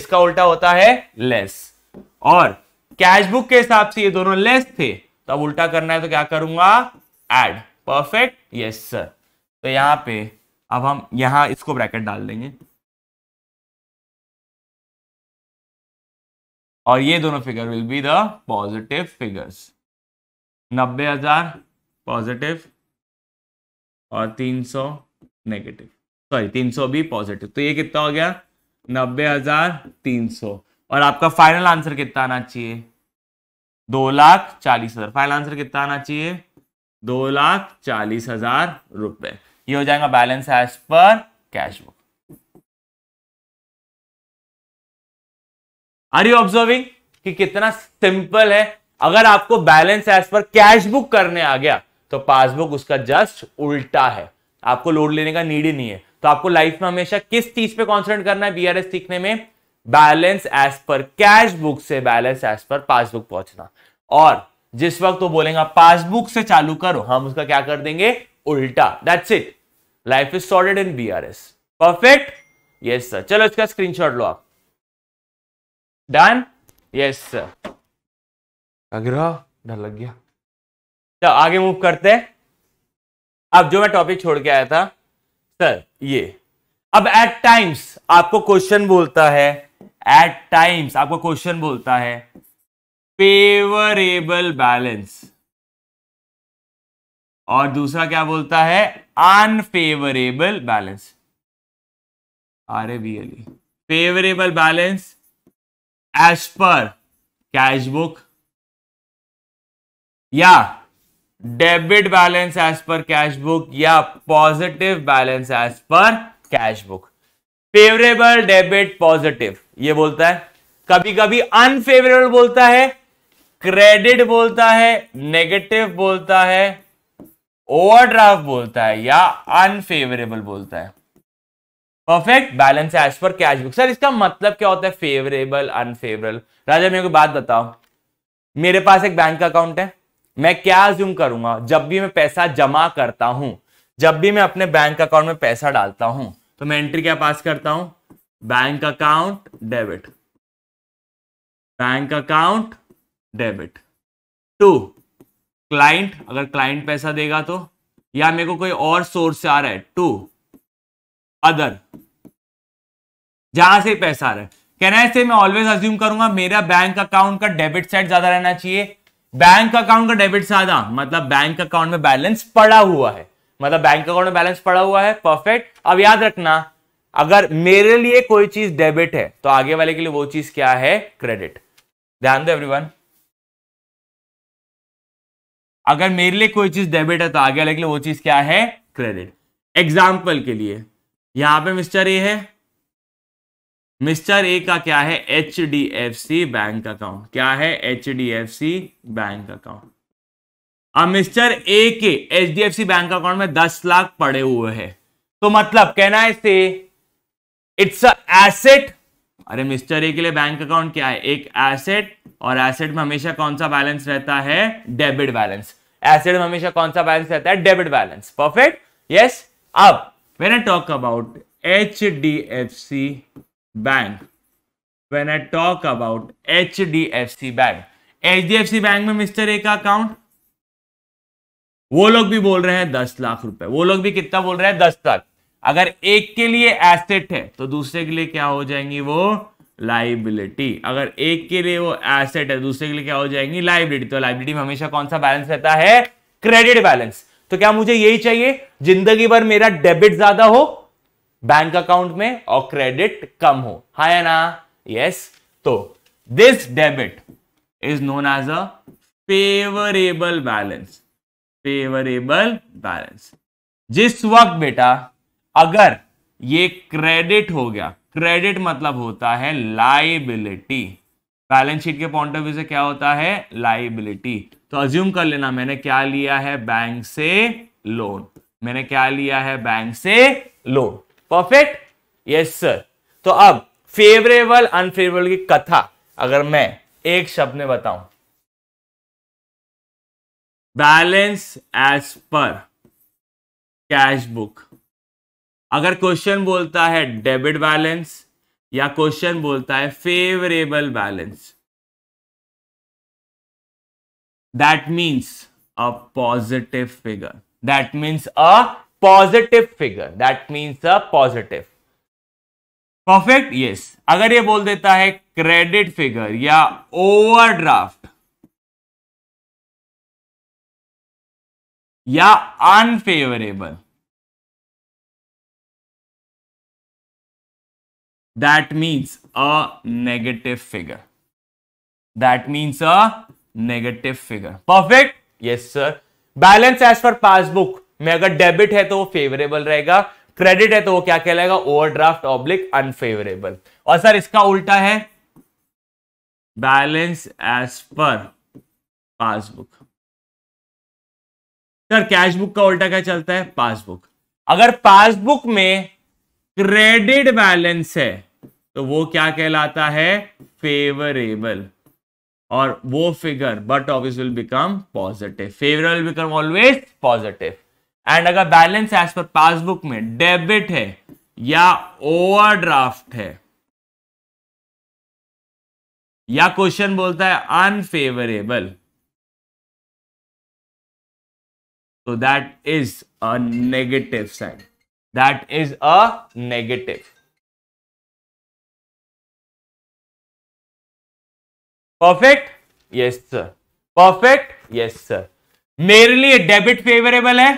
इसका उल्टा होता है लेस और कैश बुक के हिसाब से ये दोनों लेस थे तो अब उल्टा करना है तो क्या करूंगा एड परफेक्ट यस सर तो यहाँ पे अब हम यहाँ इसको ब्रैकेट डाल देंगे और ये दोनों figure will be the positive figures नब्बे हजार पॉजिटिव और तीन सौ नेगेटिव सॉरी तीन सौ भी पॉजिटिव तो ये कितना हो गया नब्बे हजार तीन सौ और आपका फाइनल आंसर कितना आना चाहिए दो लाख चालीस हजार फाइनल आंसर कितना आना चाहिए दो लाख चालीस हजार रुपए ये हो जाएगा बैलेंस एज पर cash book are you observing कि कितना सिंपल है अगर आपको बैलेंस एज पर कैश बुक करने आ गया तो पासबुक उसका जस्ट उल्टा है आपको लोड लेने का नीड ही नहीं है तो आपको लाइफ में हमेशा किस चीज पे कॉन्सेंट्रेट करना है बीआरएस सीखने में बैलेंस एज पर कैश बुक से बैलेंस एज पर पासबुक पहुंचना और जिस वक्त वो बोलेगा पासबुक से चालू करो हम उसका क्या कर देंगे उल्टा that's it life is sorted in B R S perfect yes sir चलो इसका स्क्रीनशॉट लो आप डन यस सर अग्रह डर लग गया चलो आगे मूव करते हैं अब जो मैं टॉपिक छोड़ के आया था सर ये अब एट टाइम्स आपको क्वेश्चन बोलता है एट टाइम्स आपको क्वेश्चन बोलता है फेवरेबल बैलेंस और दूसरा क्या बोलता है unfavourable balance R A B L favourable balance as पर कैश बुक या डेबिट बैलेंस एज पर कैश बुक या पॉजिटिव बैलेंस एज पर cash book favourable debit positive ये बोलता है कभी कभी अनफेवरेबल बोलता है क्रेडिट बोलता है नेगेटिव बोलता है ओवरड्राफ्ट बोलता है या अनफेवरेबल बोलता है परफेक्ट बैलेंस एज पर कैश बुक सर इसका मतलब क्या होता है फेवरेबल अनफेवरेबल राजा मेरे को बात बताओ मेरे पास एक बैंक अकाउंट है मैं क्या अज्यूम करूंगा जब भी मैं पैसा जमा करता हूं जब भी मैं अपने बैंक अकाउंट में पैसा डालता हूं तो मैं एंट्री क्या पास करता हूं bank account debit bank account debit to client अगर क्लाइंट पैसा देगा तो या मेरे को कोई और सोर्स से आ रहा है टू अदर जहां से पैसा आ रहा है कहना है से मैं ऑलवेज अज्यूम करूंगा मेरा बैंक अकाउंट का डेबिट साइड ज्यादा रहना चाहिए बैंक अकाउंट का डेबिट ज्यादा मतलब बैंक अकाउंट में बैलेंस पड़ा हुआ है मतलब बैंक अकाउंट में बैलेंस पड़ा हुआ है परफेक्ट अब याद रखना अगर मेरे लिए कोई चीज डेबिट है तो आगे वाले के लिए वो चीज क्या है क्रेडिट ध्यान दो एवरीवन अगर मेरे लिए कोई चीज डेबिट है तो आगे लेकिन वो चीज क्या है क्रेडिट एग्जाम्पल के लिए यहां पे मिस्टर ए है मिस्टर ए का क्या है H D F C bank account क्या है H D F C bank account अब मिस्टर ए के H D F C bank account में दस लाख पड़े हुए हैं तो मतलब कहना है से इट्स अ एसेट अरे मिस्टर ए के लिए बैंक अकाउंट क्या है एक एसेट और एसेट में हमेशा कौन सा बैलेंस रहता है डेबिट बैलेंस एसिड में हमेशा कौन सा बैलेंस रहता है डेबिट बैलेंस परफेक्ट यस अब when I talk about H D F C bank when I talk about H D F C bank H D F C bank में mister A का account वो लोग भी बोल रहे हैं दस लाख रुपए वो लोग भी कितना बोल रहे हैं दस लाख अगर एक के लिए एसेट है तो दूसरे के लिए क्या हो जाएंगी वो लाइबिलिटी अगर एक के लिए वो एसेट है दूसरे के लिए क्या हो जाएंगी लाइबिलिटी तो लाइबिलिटी में हमेशा कौन सा बैलेंस रहता है क्रेडिट बैलेंस तो क्या मुझे यही चाहिए जिंदगी भर मेरा डेबिट ज्यादा हो बैंक अकाउंट में और क्रेडिट कम हो हा या ना यस तो this debit is known as a favourable balance favourable balance जिस वक्त बेटा अगर ये क्रेडिट हो गया क्रेडिट मतलब होता है लाइबिलिटी बैलेंस शीट के पॉइंट ऑफ व्यू से क्या होता है लाइबिलिटी तो अज्यूम कर लेना मैंने क्या लिया है बैंक से लोन मैंने क्या लिया है बैंक से लोन परफेक्ट यस सर तो अब फेवरेबल अनफेवरेबल की कथा अगर मैं एक शब्द में बताऊं बैलेंस एज पर कैश बुक अगर क्वेश्चन बोलता है डेबिट बैलेंस या क्वेश्चन बोलता है favourable balance that means a positive figure that means a positive figure that means a positive perfect yes अगर ये बोल देता है क्रेडिट फिगर या ओवरड्राफ्ट या unfavourable that means a negative figure that means a negative figure perfect yes sir balance as per passbook में अगर debit है तो वो फेवरेबल रहेगा क्रेडिट है तो वो क्या कहलाएगा ओवरड्राफ्ट ऑब्लिक अनफेवरेबल और सर इसका उल्टा है balance as per passbook sir cash book का उल्टा क्या चलता है पासबुक अगर पासबुक में क्रेडिट बैलेंस है तो वो क्या कहलाता है फेवरेबल और वो figure but office will become positive favourable become always positive and अगर बैलेंस एज पर पासबुक में डेबिट है या ओवरड्राफ्ट है या क्वेश्चन बोलता है अनफेवरेबल तो that is a negative sign that is a negative perfect yes sir perfect yes sir मेरे लिए डेबिट फेवरेबल है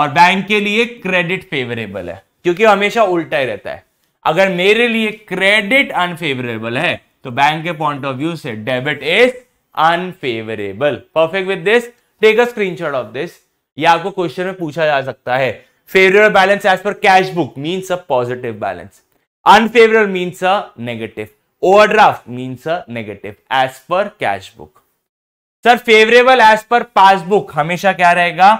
और बैंक के लिए क्रेडिट फेवरेबल है क्योंकि हमेशा उल्टा ही रहता है अगर मेरे लिए क्रेडिट अनफेवरेबल है तो बैंक के पॉइंट ऑफ व्यू से debit is unfavourable perfect with this take a screenshot of this ये आपको क्वेश्चन में पूछा जा सकता है फेवरेबल बैलेंस एज पर cash book means a positive balance unfavourable means a negative overdraft means a negative as पर cash book sir favourable as per passbook हमेशा क्या रहेगा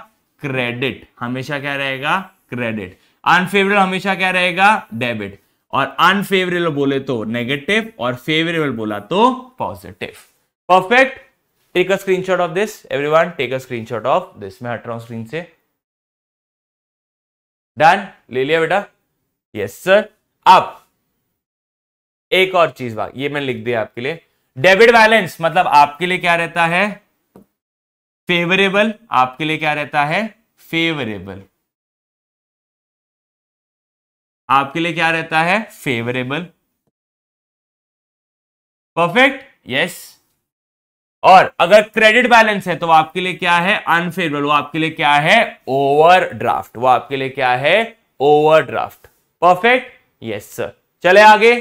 क्रेडिट हमेशा क्या रहेगा क्रेडिट अनफेवरेबल हमेशा क्या रहेगा डेबिट और अनफेवरेबल बोले तो नेगेटिव और फेवरेबल बोला तो positive perfect take a screenshot of this everyone take a screenshot of this मैं हट रहा हूं स्क्रीन से डन ले लिया बेटा यस सर अब एक और चीज बात ये मैंने लिख दिया आपके लिए डेबिट बैलेंस मतलब आपके लिए क्या रहता है फेवरेबल आपके लिए क्या रहता है फेवरेबल आपके लिए क्या रहता है फेवरेबल परफेक्ट यस और अगर क्रेडिट बैलेंस है तो आपके लिए क्या है अनफेवरेबल वो आपके लिए क्या है ओवरड्राफ्ट वो आपके लिए क्या है ओवरड्राफ्ट परफेक्ट यस सर चले आगे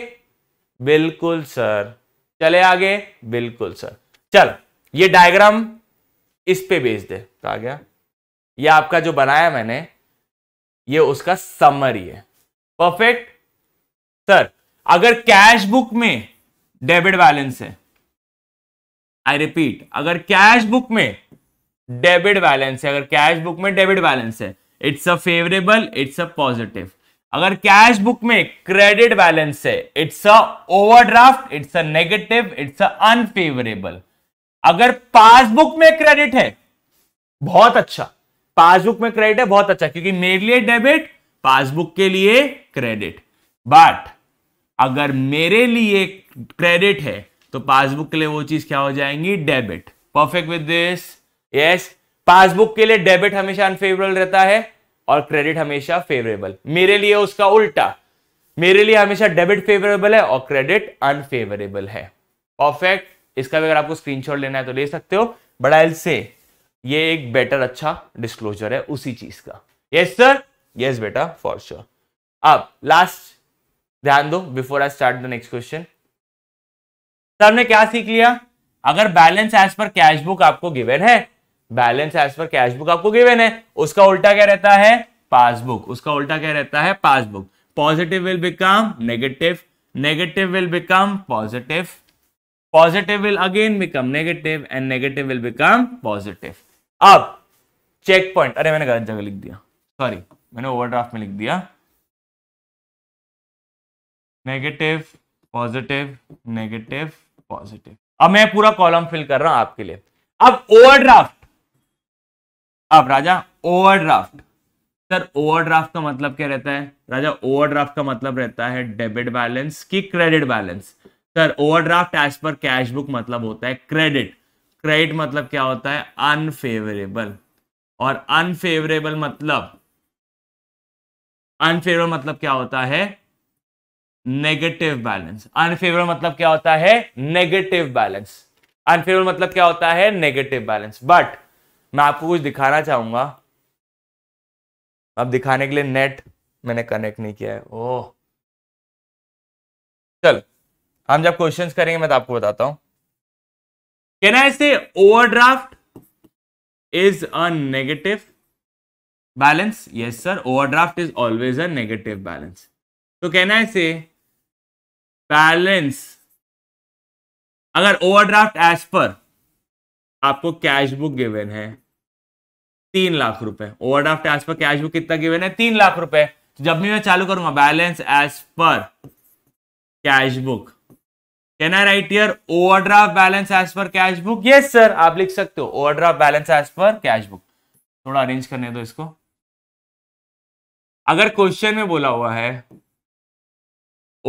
बिल्कुल सर चले आगे बिल्कुल सर चल ये डायग्राम इस पे भेज दे तो आ गया ये आपका जो बनाया मैंने ये उसका समरी है परफेक्ट सर अगर कैश बुक में डेबिट बैलेंस है आई रिपीट अगर कैश बुक में डेबिट बैलेंस है अगर कैश बुक में डेबिट बैलेंस है it's a favourable it's a positive अगर कैश बुक में क्रेडिट बैलेंस है it's a overdraft it's a negative it's a unfavourable अगर पासबुक में क्रेडिट है बहुत अच्छा पासबुक में क्रेडिट है बहुत अच्छा क्योंकि मेरे लिए डेबिट पासबुक के लिए क्रेडिट बट अगर मेरे लिए क्रेडिट है तो पासबुक के लिए वो चीज क्या हो जाएंगी debit perfect with this yes passbook के लिए डेबिट हमेशा अनफेवरेबल रहता है और क्रेडिट हमेशा फेवरेबल मेरे लिए उसका उल्टा मेरे लिए हमेशा डेबिट फेवरेबल है और क्रेडिट अनफेवरेबल है परफेक्ट इसका भी अगर आपको स्क्रीनशॉट लेना है तो ले सकते हो बड़ा एल से ये एक बेटर अच्छा डिस्क्लोजर है उसी चीज का यस सर यस बेटा फॉर श्योर अब लास्ट ध्यान दो before I start the next question sir ने क्या सीख लिया अगर बैलेंस एज पर कैश बुक आपको गिवन है बैलेंस एज पर कैश बुक आपको गिवेन है उसका उल्टा क्या रहता है पासबुक उसका उल्टा क्या रहता है passbook positive will become negative negative will become positive positive will again become negative and negative will become positive अब चेक पॉइंट अरे मैंने गलत जगह लिख दिया सॉरी मैंने ओवरड्राफ्ट में लिख दिया नेगेटिव पॉजिटिव नेगेटिव पॉजिटिव अब मैं पूरा कॉलम फिल कर रहा हूं आपके लिए अब ओवरड्राफ्ट अब राजा ओवरड्राफ्ट सर ओवरड्राफ्ट का मतलब क्या रहता है राजा ओवरड्राफ्ट का मतलब रहता है डेबिट बैलेंस की credit balance sir overdraft as पर कैश बुक मतलब होता है क्रेडिट क्रेडिट मतलब क्या होता है अनफेवरेबल और अनफेवरेबल मतलब अनफेवरेबल मतलब क्या होता है नेगेटिव बैलेंस अनफेवरेबल मतलब क्या होता है नेगेटिव बैलेंस अनफेवरेबल मतलब क्या होता है नेगेटिव बैलेंस बट मैं आपको कुछ दिखाना चाहूंगा अब दिखाने के लिए नेट मैंने कनेक्ट नहीं किया है ओह चल हम जब क्वेश्चंस करेंगे मैं तो आपको बताता हूं can I say overdraft is a negative balance yes sir overdraft is always a negative balance तो कैन आई से बैलेंस अगर ओवरड्राफ्ट एज पर आपको कैश बुक गिवन है तीन लाख रुपए ओवरड्राफ्ट एज पर कैश बुक कितना गिवन है तीन लाख रुपए तो जब भी मैं चालू करूंगा बैलेंस एज पर cash book can I write here overdraft balance as पर कैश बुक ये सर आप लिख सकते हो ओवरड्राफ्ट बैलेंस एज पर कैश बुक थोड़ा अरेंज करने दो इसको अगर क्वेश्चन में बोला हुआ है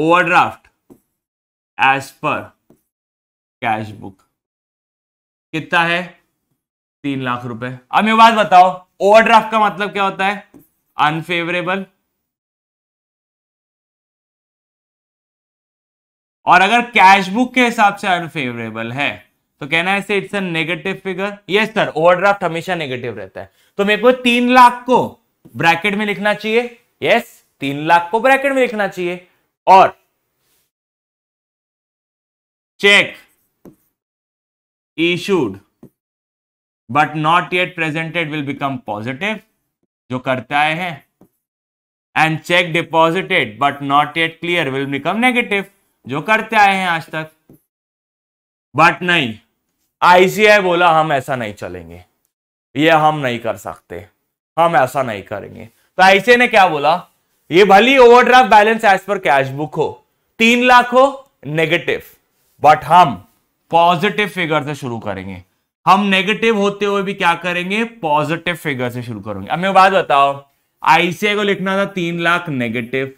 ओवरड्राफ्ट एज पर कैश बुक कितना है तीन लाख रुपए अब मेरे बात बताओ ओवरड्राफ्ट का मतलब क्या होता है अनफेवरेबल और अगर कैशबुक के हिसाब से अनफेवरेबल है तो कहना है it's a negative figure yes sir overdraft हमेशा नेगेटिव रहता है तो मेरे को तीन लाख को ब्रैकेट में लिखना चाहिए यस yes, तीन लाख को ब्रैकेट में लिखना चाहिए और check issued but not yet presented will become positive जो करता हैं and check deposited but not yet clear will become negative जो करते आए हैं आज तक बट नहीं आईसीआई बोला हम ऐसा नहीं चलेंगे ये हम नहीं कर सकते हम ऐसा नहीं करेंगे तो आईसीआई ने क्या बोला ये भली ओवरड्राफ्ट बैलेंस एज पर कैश बुक हो तीन लाख हो नेगेटिव बट हम पॉजिटिव फिगर से शुरू करेंगे हम नेगेटिव होते हुए भी क्या करेंगे पॉजिटिव फिगर से शुरू करेंगे अब मैं बात बताओ आईसीआई को लिखना था तीन लाख नेगेटिव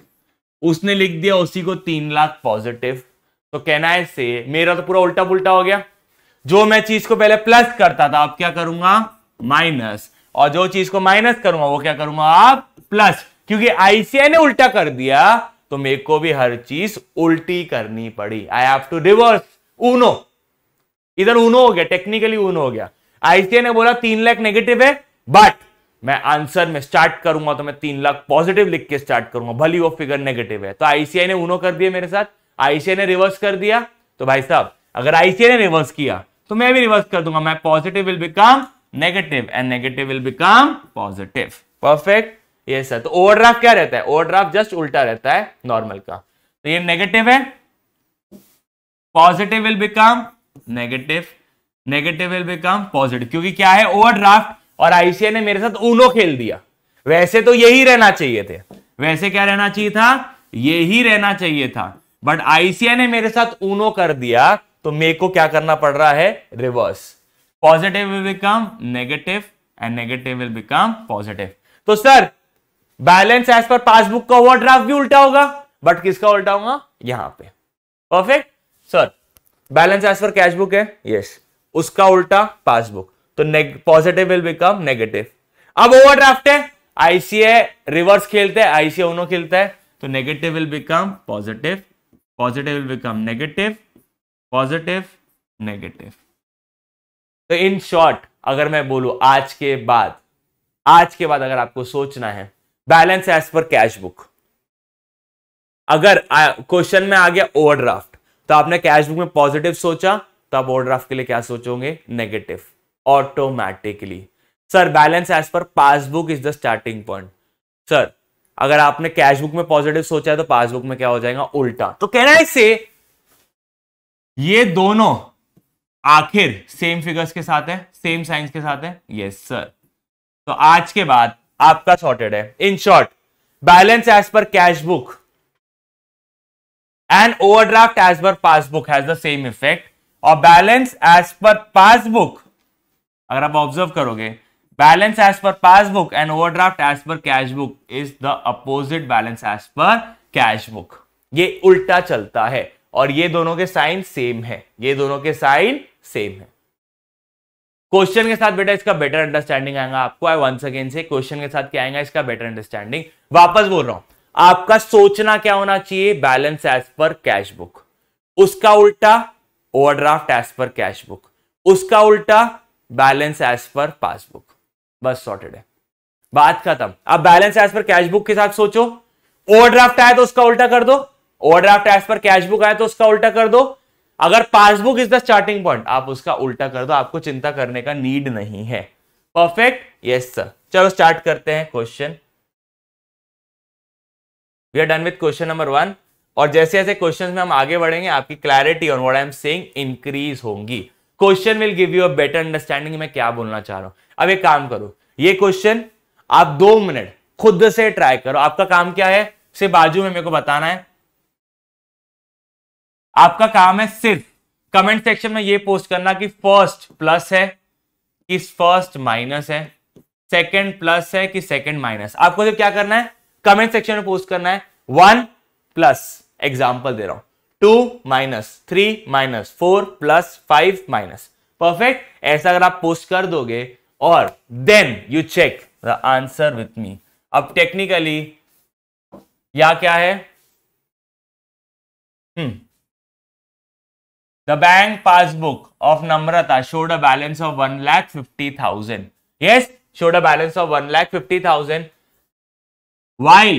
उसने लिख दिया उसी को तीन लाख पॉजिटिव तो कहना है से मेरा तो पूरा उल्टा पुलटा हो गया जो मैं चीज को पहले प्लस करता था अब क्या करूंगा माइनस और जो चीज को माइनस करूंगा वो क्या करूंगा आप प्लस क्योंकि आईसीआई ने उल्टा कर दिया तो मेरे को भी हर चीज उल्टी करनी पड़ी I have to reverse Uno इधर ऊनो हो गया टेक्निकली ऊनो हो गया आईसीए ने बोला तीन लाख नेगेटिव है बट मैं आंसर में स्टार्ट करूंगा तो मैं तीन लाख पॉजिटिव लिख के स्टार्ट करूंगा भली वो फिगर नेगेटिव है तो आईसीआई ने ऊनो कर दिया मेरे साथ आईसीआई ने रिवर्स कर दिया तो भाई साहब अगर आईसीआई ने रिवर्स किया तो मैं भी रिवर्स कर दूंगा मैं positive will become negative and negative will become positive perfect ये सर तो ओवरड्राफ्ट क्या रहता है ओवरड्राफ्ट जस्ट उल्टा रहता है नॉर्मल का तो ये नेगेटिव है positive will become negative negative will become positive क्योंकि क्या है ओवरड्राफ्ट और आईसीए ने मेरे साथ ऊनो खेल दिया वैसे तो यही रहना चाहिए थे वैसे क्या रहना चाहिए था यही रहना चाहिए था बट आईसीए ने मेरे साथ ऊनो कर दिया तो मे को क्या करना पड़ रहा है reverse positive will become negative and negative will become positive तो sir balance as per passbook का ओवरड्राफ्ट भी उल्टा होगा बट किसका उल्टा होगा यहां पे परफेक्ट सर बैलेंस एज पर कैश बुक है यस उसका उल्टा पासबुक तो पॉजिटिव विल बिकम नेगेटिव अब ओवरड्राफ्ट है आईसीए रिवर्स खेलते हैं आईसीए उनो खेलता है तो negative will become positive positive will become negative positive negative तो इन शॉर्ट अगर मैं बोलू आज के बाद आज के बाद अगर आपको सोचना है बैलेंस एज पर कैश बुक अगर क्वेश्चन में आ गया ओवरड्राफ्ट तो आपने कैश बुक में पॉजिटिव सोचा तो आप ओवरड्राफ्ट के लिए क्या सोचोगे negative automatically sir balance as per passbook is the starting point sir अगर आपने कैश बुक में पॉजिटिव सोचा है तो पासबुक में क्या हो जाएगा उल्टा तो कहना है से ये दोनों आखिर सेम फिगर्स के साथ है सेम साइंस के साथ है यस सर तो आज के बाद आपका सॉर्टेड है इन शॉर्ट बैलेंस एज पर cash book overdraft as per passbook has the same effect और बैलेंस एज पर पासबुक अगर आप ऑब्जर्व करोगे balance as per passbook and overdraft as पर cash book is the opposite balance as पर cash book ये उल्टा चलता है और ये दोनों के साइन सेम है ये दोनों के साइन सेम है क्वेश्चन के साथ बेटा इसका बेटर अंडरस्टैंडिंग आएगा आपको आई वंस अगेन से क्वेश्चन के साथ क्या आएगा इसका बेटर अंडरस्टैंडिंग वापस बोल रहा हूं आपका सोचना क्या होना चाहिए बैलेंस एज पर कैश बुक उसका उल्टा ओवरड्राफ्ट एज पर कैश बुक उसका उल्टा बैलेंस एज पर पासबुक बस सॉर्टेड है बात खत्म अब बैलेंस एज पर कैश बुक के साथ सोचो ओवरड्राफ्ट आया तो उसका उल्टा कर दो ओवरड्राफ्ट एज पर कैश बुक आए तो उसका उल्टा कर दो अगर passbook is the starting point आप उसका उल्टा कर दो आपको चिंता करने का नीड नहीं है परफेक्ट यस सर चलो स्टार्ट करते हैं question we are done with question number one और जैसे जैसे क्वेश्चन में हम आगे बढ़ेंगे आपकी clarity on what I am saying increase होंगी question will give you a better understanding मैं क्या बोलना चाह रहा हूं अब एक काम करो ये क्वेश्चन आप दो मिनट खुद से ट्राई करो आपका काम क्या है सिर्फ बाजू में मेरे को बताना है आपका काम है सिर्फ कमेंट सेक्शन में ये पोस्ट करना कि फर्स्ट प्लस है कि फर्स्ट माइनस है सेकंड प्लस है कि सेकंड माइनस आपको सिर्फ क्या करना है कमेंट सेक्शन में पोस्ट करना है वन प्लस एग्जाम्पल दे रहा हूं two minus three minus four plus five minus perfect ऐसा अगर आप पोस्ट कर दोगे और then you check the answer with me अब टेक्निकली या क्या है the bank passbook of Namrata showed a balance of one lakh fifty thousand yes showed a balance of one lakh fifty thousand while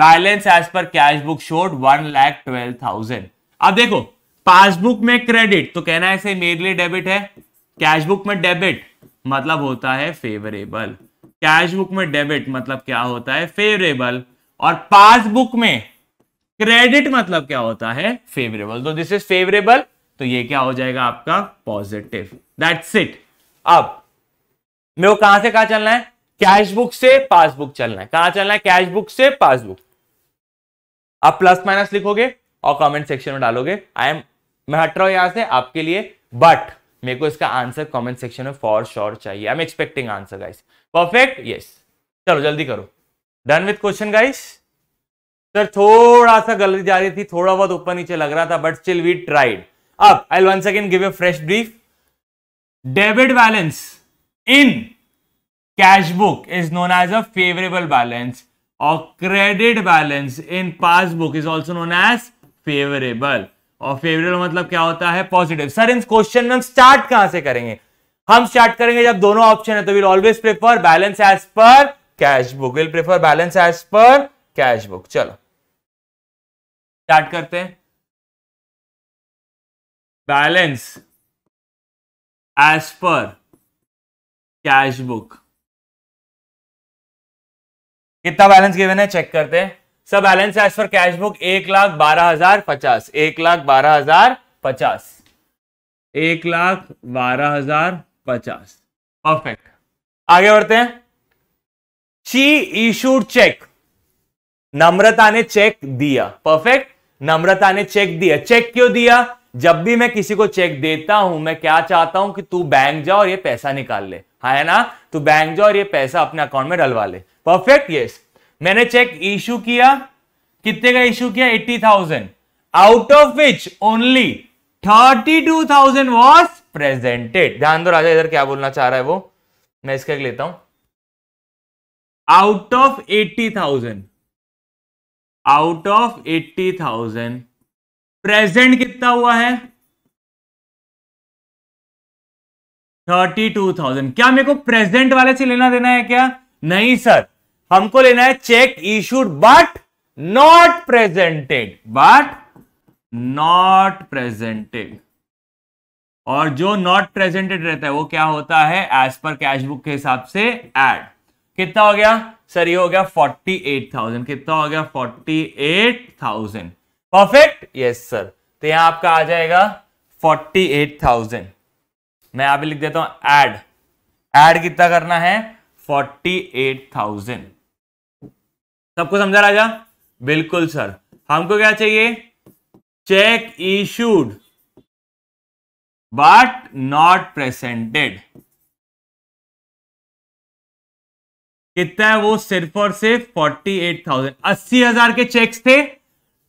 balance as पर cash book showed one lakh twelve thousand अब देखो passbook में credit तो कहना ऐसे मेरे लिए डेबिट है कैश बुक में डेबिट मतलब होता है फेवरेबल कैश बुक में डेबिट मतलब क्या होता है फेवरेबल और पासबुक में क्रेडिट मतलब क्या होता है फेवरेबल तो दिस इज फेवरेबल तो ये क्या हो जाएगा आपका पॉजिटिव दैट्स इट अब मेरे को कहां से कहा चलना है कैश बुक से पासबुक चलना है कहां चलना है कैश बुक से पासबुक आप प्लस माइनस लिखोगे और कमेंट सेक्शन में डालोगे आई एम मैं हट रहा हूं यहां से आपके लिए बट मेरे को इसका आंसर कमेंट सेक्शन में फॉर श्योर चाहिए I am expecting answer guys perfect yes चलो जल्दी करो done with question guys sir थोड़ा सा गलती जा रही थी थोड़ा बहुत ऊपर नीचे लग रहा था बट स्टिल वी ट्राइड अब I one second give a fresh brief debit balance in book is known as a favourable balance और credit balance in passbook is also known as favourable और favourable मतलब क्या होता है positive sir इन question में हम start कहां से करेंगे हम स्टार्ट करेंगे जब दोनों ऑप्शन है तो will always prefer balance as पर cash book will prefer balance as पर कैश बुक चलो स्टार्ट करते हैं बैलेंस एज पर कैश बुक कितना बैलेंस गिवन है चेक करते हैं सब बैलेंस एज पर कैश बुक एक लाख बारह हजार पचास एक लाख बारह हजार पचास एक लाख बारह हजार पचास परफेक्ट आगे बढ़ते हैं शी इशूड चेक नम्रता ने चेक दिया परफेक्ट नम्रता ने चेक दिया चेक क्यों दिया जब भी मैं किसी को चेक देता हूं मैं क्या चाहता हूं कि तू बैंक जाओ और ये पैसा निकाल ले हाँ है ना तू बैंक जाओ और ये पैसा अपने अकाउंट में डलवा ले परफेक्ट यस मैंने चेक इशू किया कितने का इशू किया eighty thousand out of which only thirty two thousand was presented ध्यान दो राजा इधर क्या बोलना चाह रहा है वो मैं इसका लेता हूं out of eighty thousand out of eighty thousand present कितना हुआ है थर्टी टू थाउजेंड क्या मेरे को प्रेजेंट वाले से लेना देना है क्या नहीं सर हमको लेना है check issued but not presented but not presented और जो नॉट प्रेजेंटेड रहता है वो क्या होता है एज पर कैश बुक के हिसाब से एड कितना हो गया सर ये हो गया फोर्टी एट थाउजेंड कितना हो गया forty eight thousand perfect yes sir तो यहां आपका आ जाएगा फोर्टी एट थाउजेंड मैं यहां लिख देता हूं एड एड कितना करना है फोर्टी एट थाउजेंड सबको समझा राजा बिल्कुल सर हमको क्या चाहिए check issued but not presented कितना है वो सिर्फ और सिर्फ फोर्टी एट थाउजेंड अस्सी हजार के चेक्स थे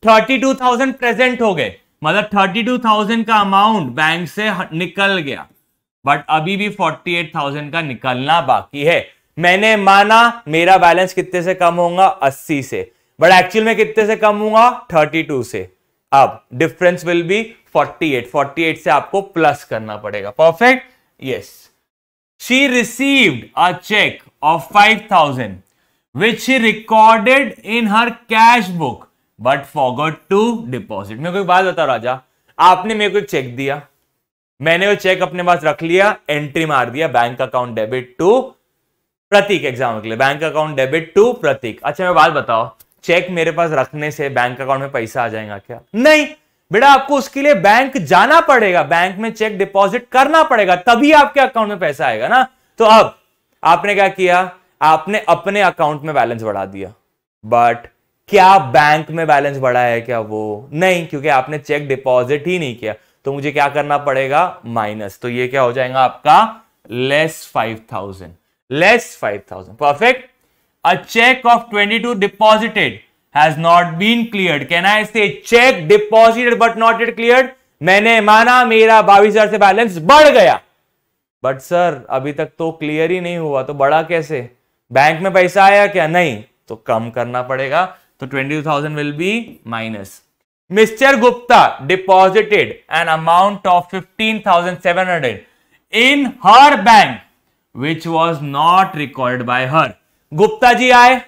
थर्टी टू थाउजेंड प्रेजेंट हो गए मतलब थर्टी टू थाउजेंड का अमाउंट बैंक से निकल गया बट अभी भी फोर्टी एट थाउजेंड का निकलना बाकी है मैंने माना मेरा बैलेंस कितने से कम होगा अस्सी से बट एक्चुअल में कितने से कम होगा थर्टी टू से अब डिफरेंस विल बी 48 48 से आपको प्लस करना पड़ेगा perfect yes she received a check of 5000 which she recorded in her cash book but for to deposit मैं कोई बात बता राजा आपने मेरे को चेक दिया मैंने वो चेक अपने पास रख लिया एंट्री मार दिया bank account debit to Prateek exam के लिए bank account debit to Prateek अच्छा मैं बात बताओ चेक मेरे पास रखने से बैंक अकाउंट में पैसा आ जाएगा क्या नहीं बेटा आपको उसके लिए बैंक जाना पड़ेगा बैंक में चेक डिपॉजिट करना पड़ेगा तभी आपके अकाउंट में पैसा आएगा ना तो अब आपने क्या किया आपने अपने अकाउंट में बैलेंस बढ़ा दिया बट क्या बैंक में बैलेंस बढ़ा है क्या वो नहीं क्योंकि आपने चेक डिपॉजिट ही नहीं किया तो मुझे क्या करना पड़ेगा माइनस तो ये क्या हो जाएगा आपका less five thousand less five thousand perfect a check of twenty two deposited has not been clear can I say check deposited but not it clear मैंने माना मेरा बाईस हजार से बैलेंस बढ़ गया बट सर अभी तक तो क्लियर ही नहीं हुआ तो बड़ा कैसे बैंक में पैसा आया क्या नहीं तो कम करना पड़ेगा तो twenty thousand will be minus mister Gupta deposited an amount of fifteen thousand seven hundred in her bank which was not record by her Gupta ji आए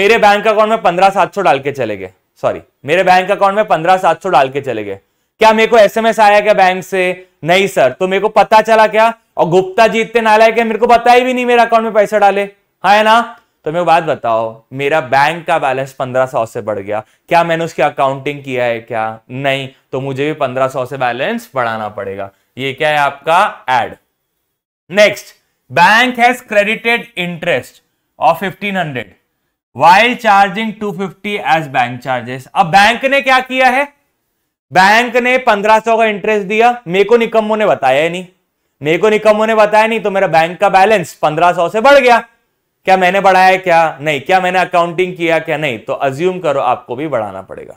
मेरे बैंक अकाउंट में पंद्रह सात सौ डाल के चले गए सॉरी मेरे बैंक अकाउंट में पंद्रह सात सौ डाल के चले गए क्या मेरे को एसएमएस आया क्या बैंक से नहीं सर तो मेरे को पता चला क्या और गुप्ता जी इतने नाला है मेरे को पता ही भी नहीं मेरे अकाउंट में पैसा डाले है हाँ ना तो मैं बात बताओ मेरा बैंक का बैलेंस पंद्रह सौ से बढ़ गया क्या मैंने उसकी अकाउंटिंग किया है क्या नहीं तो मुझे भी पंद्रह सौ से बैलेंस बढ़ाना पड़ेगा ये क्या है आपका add next bank has credited interest of fifteen hundred while charging two fifty as bank charges अब बैंक ने क्या किया है बैंक ने पंद्रह सौ का इंटरेस्ट दिया मेरे को निकम्मों ने बताया नहीं मेरे को निकम्मों ने बताया नहीं तो मेरा बैंक का बैलेंस पंद्रह सौ से बढ़ गया क्या मैंने बढ़ाया क्या नहीं क्या मैंने अकाउंटिंग किया क्या नहीं तो अज्यूम करो आपको भी बढ़ाना पड़ेगा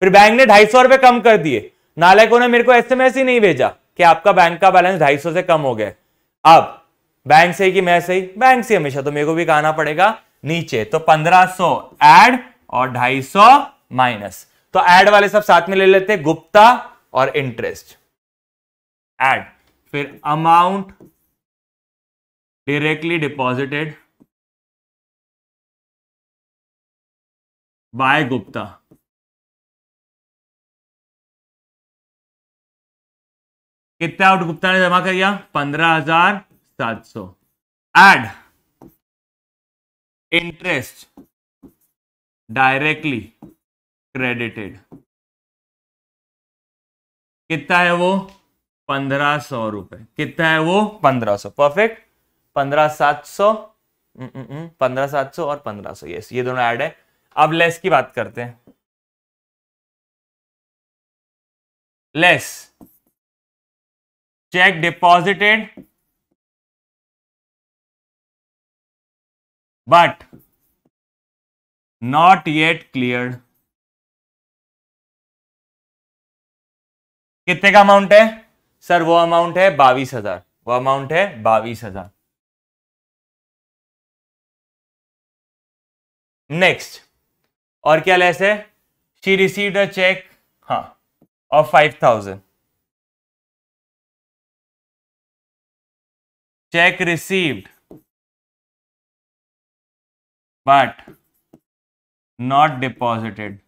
फिर बैंक ने ढाई सौ रुपए कम कर दिए नालायकों ने मेरे को एसएमएस ही नहीं भेजा कि आपका बैंक का बैलेंस ढाई सौ से कम हो गया अब बैंक से कि मैं सही बैंक से हमेशा तो मेरे को भी कहना पड़ेगा नीचे तो पंद्रह सो एड और ढाई सौ माइनस तो एड वाले सब साथ में ले लेते गुप्ता और इंटरेस्ट एड फिर amount directly deposited by Gupta कितने आउट गुप्ता ने जमा कर दिया पंद्रह हजार सात सौ एड इंटरेस्ट डायरेक्टली क्रेडिटेड कितना है वो पंद्रह सौ रुपए कितना है वो पंद्रह सौ परफेक्ट पंद्रह सात सौ हम्म, हम्म, हम्म, पंद्रह सात सौ और पंद्रह सौ यस ये दोनों ऐड है अब लेस की बात करते हैं less check deposited but not yet cleared कितने का अमाउंट है सर वो अमाउंट है बावीस हजार वो अमाउंट है बावीस हजार नेक्स्ट और क्या लेस है शी रिसीव अ चेक हाँ of five thousand check received but not deposited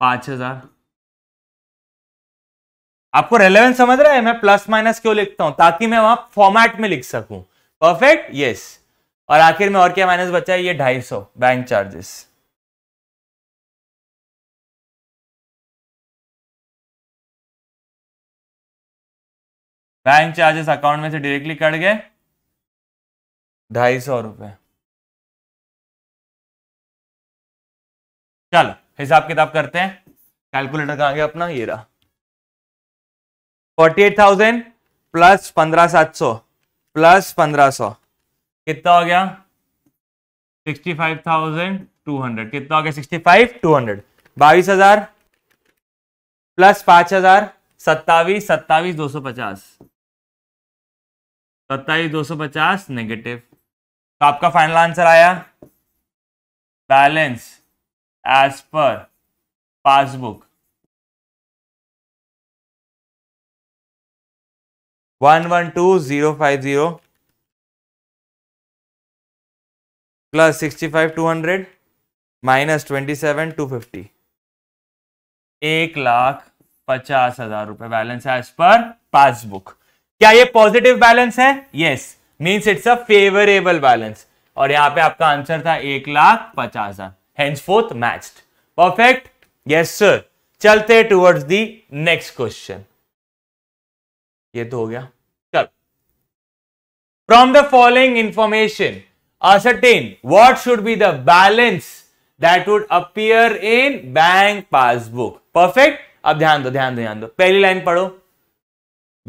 पांच हजार आपको रेलेवेंस समझ रहा है मैं प्लस माइनस क्यों लिखता हूं ताकि मैं वहां फॉर्मेट में लिख सकूं परफेक्ट यस yes. और आखिर में और क्या माइनस बचा है ये ढाई सौ bank charges bank charges account में से डायरेक्टली कट गए ढाई सौ रुपये चलो हिसाब किताब करते हैं कैलकुलेटर कहा गया अपना ये रहा फोर्टी एट थाउजेंड प्लस पंद्रह सात सौ प्लस पंद्रह सौ कितना हो गया sixty five thousand two hundred कितना हो गया सिक्सटी फाइव टू हंड्रेड बाईस हजार प्लस पांच हजार सत्तावीस सत्तावीस दो सौ पचास सत्ताईस दो सौ पचास नेगेटिव तो आपका फाइनल आंसर आया balance as per passbook one one two zero five zero plus sixty five two hundred minus twenty seven two fifty एक लाख पचास हजार रुपए बैलेंस है एज पर पासबुक क्या ये पॉजिटिव बैलेंस है yes means it's a favourable balance और यहां पे आपका आंसर था एक लाख पचास हजार hence fourth matched perfect yes sir चलते टुवर्ड्स दी नेक्स्ट क्वेश्चन ये तो हो गया चल from the following information ascertain what should be the balance that would appear in bank passbook. Perfect. अब ध्यान दो ध्यान दो ध्यान दो पहली लाइन पढ़ो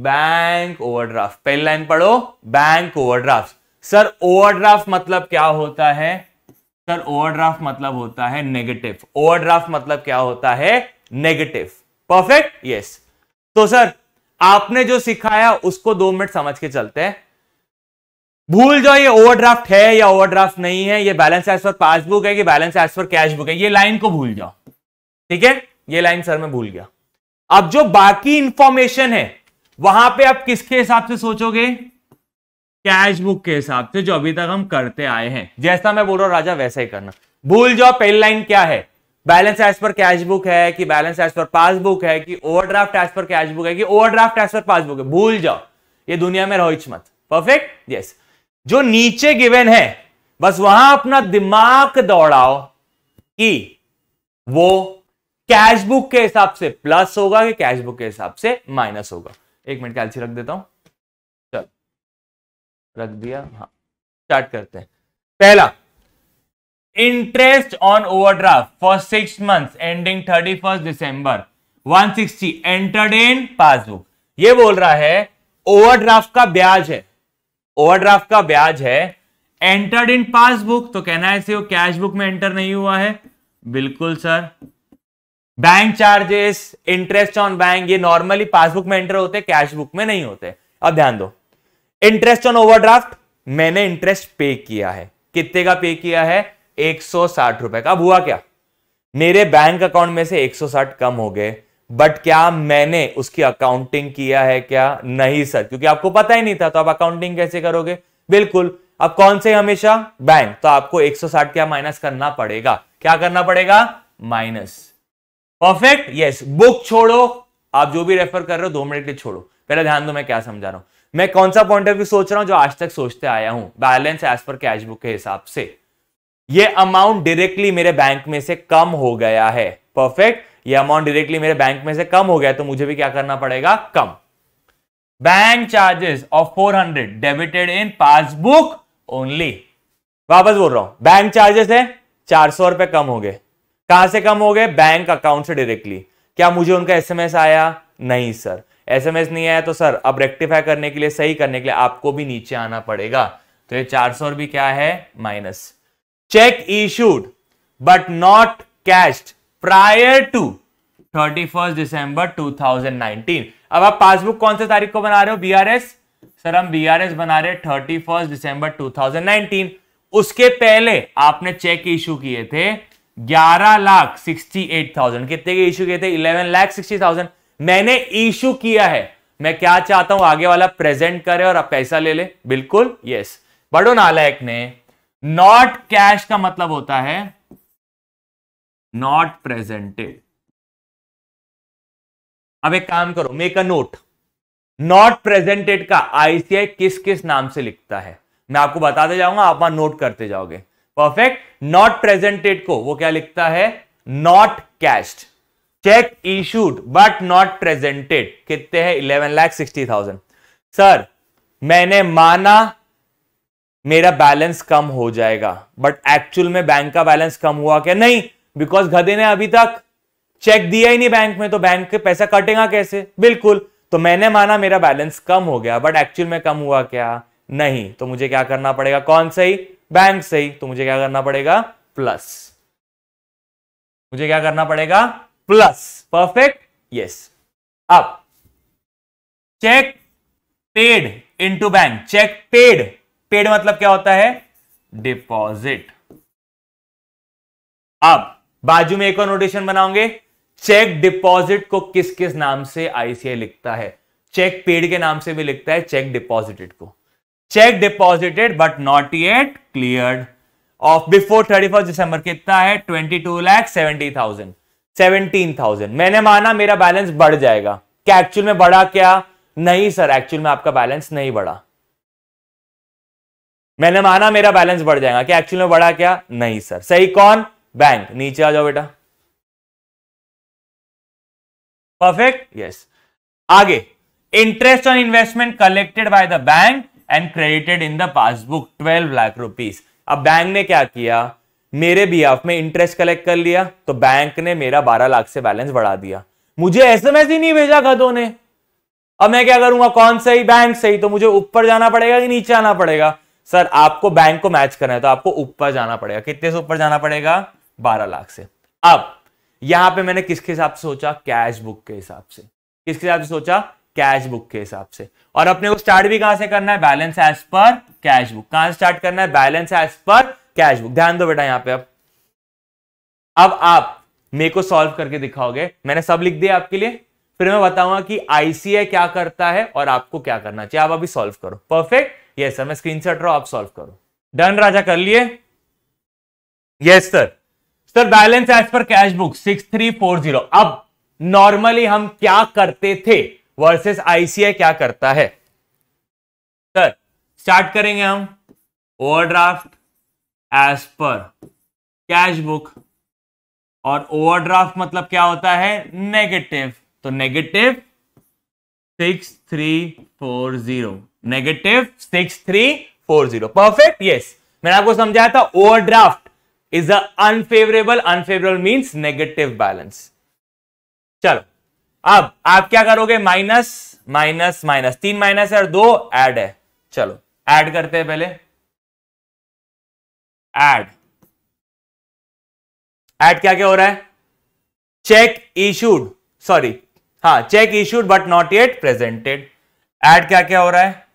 बैंक ओवरड्राफ्ट पहली लाइन पढ़ो बैंक ओवरड्राफ्ट सर ओवरड्राफ्ट मतलब क्या होता है सर ओवरड्राफ्ट मतलब होता है नेगेटिव ओवरड्राफ्ट मतलब क्या होता है नेगेटिव परफेक्ट यस तो सर आपने जो सिखाया उसको दो मिनट समझ के चलते हैं भूल जाओ ये ओवरड्राफ्ट है या ओवरड्राफ्ट नहीं है ये बैलेंस एज पर पासबुक है कि बैलेंस एज पर कैश बुक है ये लाइन को भूल जाओ ठीक है ये लाइन सर मैं भूल गया अब जो बाकी इंफॉर्मेशन है वहां पे आप किसके हिसाब से सोचोगे कैश बुक के हिसाब से जो अभी तक हम करते आए हैं जैसा मैं बोल रहा हूं राजा वैसा ही करना भूल जाओ पहली लाइन क्या है बैलेंस एज पर कैश बुक है कि बैलेंस एज पर पासबुक है कि ओवरड्राफ्ट एज पर कैश बुक है कि ओवरड्राफ्ट एज पर पासबुक है भूल जाओ ये दुनिया में रहो मत परफेक्ट यस जो नीचे गिवन है बस वहां अपना दिमाग दौड़ाओ कि वो कैश बुक के हिसाब से प्लस होगा कि कैश बुक के हिसाब से माइनस होगा एक मिनट कैलसी रख देता हूं चल रख दिया हाँ स्टार्ट करते हैं पहला interest on overdraft for six months ending thirty first December 160 sixty entered in passbook ये बोल रहा है ओवरड्राफ्ट का ब्याज है ओवरड्राफ्ट का ब्याज है एंटर्ड इन पासबुक तो कहना है वो कैश बुक में एंटर नहीं हुआ है बिल्कुल sir bank charges interest on bank ये नॉर्मली पासबुक में एंटर होते कैश बुक में नहीं होते अब ध्यान दो इंटरेस्ट ऑन ओवरड्राफ्ट मैंने इंटरेस्ट पे किया है कितने का पे किया है एक सौ साठ रुपए का अब हुआ क्या मेरे बैंक अकाउंट में से एक सौ साठ कम हो गए बट क्या मैंने उसकी अकाउंटिंग किया है क्या नहीं सर क्योंकि आपको पता ही नहीं था तो आप अकाउंटिंग कैसे करोगे बिल्कुल अब कौन से हमेशा बैंक तो आपको 160 क्या माइनस करना पड़ेगा क्या करना पड़ेगा माइनस परफेक्ट यस बुक छोड़ो आप जो भी रेफर कर रहे हो दो मिनट के छोड़ो पहले ध्यान दो मैं क्या समझा रहा हूं मैं कौन सा पॉइंट ऑफ व्यू सोच रहा हूं जो आज तक सोचते आया हूं बैलेंस एज पर कैश बुक के हिसाब से ये अमाउंट डायरेक्टली मेरे बैंक में से कम हो गया है परफेक्ट ये अमाउंट डायरेक्टली मेरे बैंक में से कम हो गया तो मुझे भी क्या करना पड़ेगा कम bank charges of 400 debited in passbook only वापस बोल रहा हूं बैंक चार्जेस है चार सौ रुपए कम हो गए कहां से कम हो गए बैंक अकाउंट से डायरेक्टली क्या मुझे उनका एसएमएस आया नहीं सर एसएमएस नहीं आया तो सर अब रेक्टिफाई करने के लिए सही करने के लिए आपको भी नीचे आना पड़ेगा तो ये चार सौ भी क्या है minus cheque issued but not cashed prior to 31 December 2019 अब आप पासबुक कौन से तारीख को बना रहे हो बीआरएस सर हम बीआरएस बना रहे थर्टी फर्स्ट दिसंबर 2019 उसके पहले आपने चेक इशू किए थे ग्यारह लाख सिक्सटी एट थाउजेंड कितने के इशू किए थे इलेवन लाख सिक्सटी थाउजेंड मैंने इशू किया है मैं क्या चाहता हूं आगे वाला प्रेजेंट करे और आप पैसा ले ले बिल्कुल यस बड़ो नालायक ने नॉट कैश का मतलब होता है नॉट प्रेजेंटेड अब एक काम करो make a note not presented का आईसीआई किस किस नाम से लिखता है मैं आपको बताते जाऊंगा आप वहां नोट करते जाओगे परफेक्ट नॉट प्रेजेंटेड को वो क्या लिखता है not cashed cheque issued but not presented कितने हैं eleven lakh sixty thousand sir मैंने माना मेरा बैलेंस कम हो जाएगा बट एक्चुअल में बैंक का बैलेंस कम हुआ क्या नहीं बिकॉज गधे ने अभी तक चेक दिया ही नहीं बैंक में तो बैंक के पैसा कटेगा कैसे बिल्कुल तो मैंने माना मेरा बैलेंस कम हो गया बट एक्चुअल में कम हुआ क्या नहीं तो मुझे क्या करना पड़ेगा कौन सही बैंक सही तो मुझे क्या करना पड़ेगा प्लस मुझे क्या करना पड़ेगा प्लस परफेक्ट यस अब cheque paid into bank cheque paid paid मतलब क्या होता है डिपॉजिट अब बाजू में एक और नोटेशन बनाओगे चेक डिपॉजिट को किस किस नाम से आईसीआई लिखता है चेक पेड के नाम से भी लिखता है चेक डिपॉजिटेड को cheque deposited but not yet clear of before thirty first December कितना है twenty two lakh seventy thousand seventeen thousand मैंने माना मेरा बैलेंस बढ़ जाएगा क्या एक्चुअल में बढ़ा क्या नहीं सर एक्चुअल में आपका बैलेंस नहीं बढ़ा मैंने माना मेरा बैलेंस बढ़ जाएगा क्या एक्चुअल में बढ़ा क्या नहीं सर सही कौन बैंक नीचे आ जाओ बेटा परफेक्ट यस yes. आगे interest on investment collected by the bank and credited in the passbook twelve lakh rupees अब बैंक ने क्या किया मेरे बिहाफ में इंटरेस्ट कलेक्ट कर लिया तो बैंक ने मेरा बारह लाख से बैलेंस बढ़ा दिया मुझे एसएमएस ही नहीं भेजा गधों ने अब मैं क्या करूंगा कौन सही बैंक सही तो मुझे ऊपर जाना पड़ेगा कि नीचे आना पड़ेगा सर आपको बैंक को मैच करना है तो आपको ऊपर जाना पड़ेगा कितने से ऊपर जाना पड़ेगा बारह लाख से अब यहां पे मैंने किसके हिसाब से सोचा कैश बुक के हिसाब से किसके हिसाब से सोचा कैश बुक के हिसाब से और अपने को स्टार्ट भी कहां से करना है बैलेंस एज पर कैश बुक कहां से स्टार्ट करना है बैलेंस एज पर कैश बुक ध्यान दो बेटा यहां पे अब अब आप मेरे को सॉल्व करके दिखाओगे मैंने सब लिख दिया आपके लिए फिर मैं बताऊंगा कि आईसीए क्या करता है और आपको क्या करना चाहिए आप अभी सॉल्व करो परफेक्ट यस सर मैं स्क्रीन शॉट रहा आप सॉल्व करो डन राजा कर लिए yes sir sir balance as पर cash book six three four zero अब नॉर्मली हम क्या करते थे वर्सेस आईसीआई क्या करता है सर स्टार्ट करेंगे हम ओवरड्राफ्ट एज पर कैश बुक और ओवरड्राफ्ट मतलब क्या होता है नेगेटिव तो negative six three four zero negative six three four zero perfect yes मैंने आपको समझाया था overdraft is a unfavourable unfavourable means negative balance चलो अब आप क्या करोगे माइनस माइनस माइनस तीन माइनस है और दो ऐड है चलो ऐड करते हैं पहले ऐड ऐड क्या क्या हो रहा है चेक इशूड सॉरी हाँ cheque issued but not yet presented add क्या क्या हो रहा है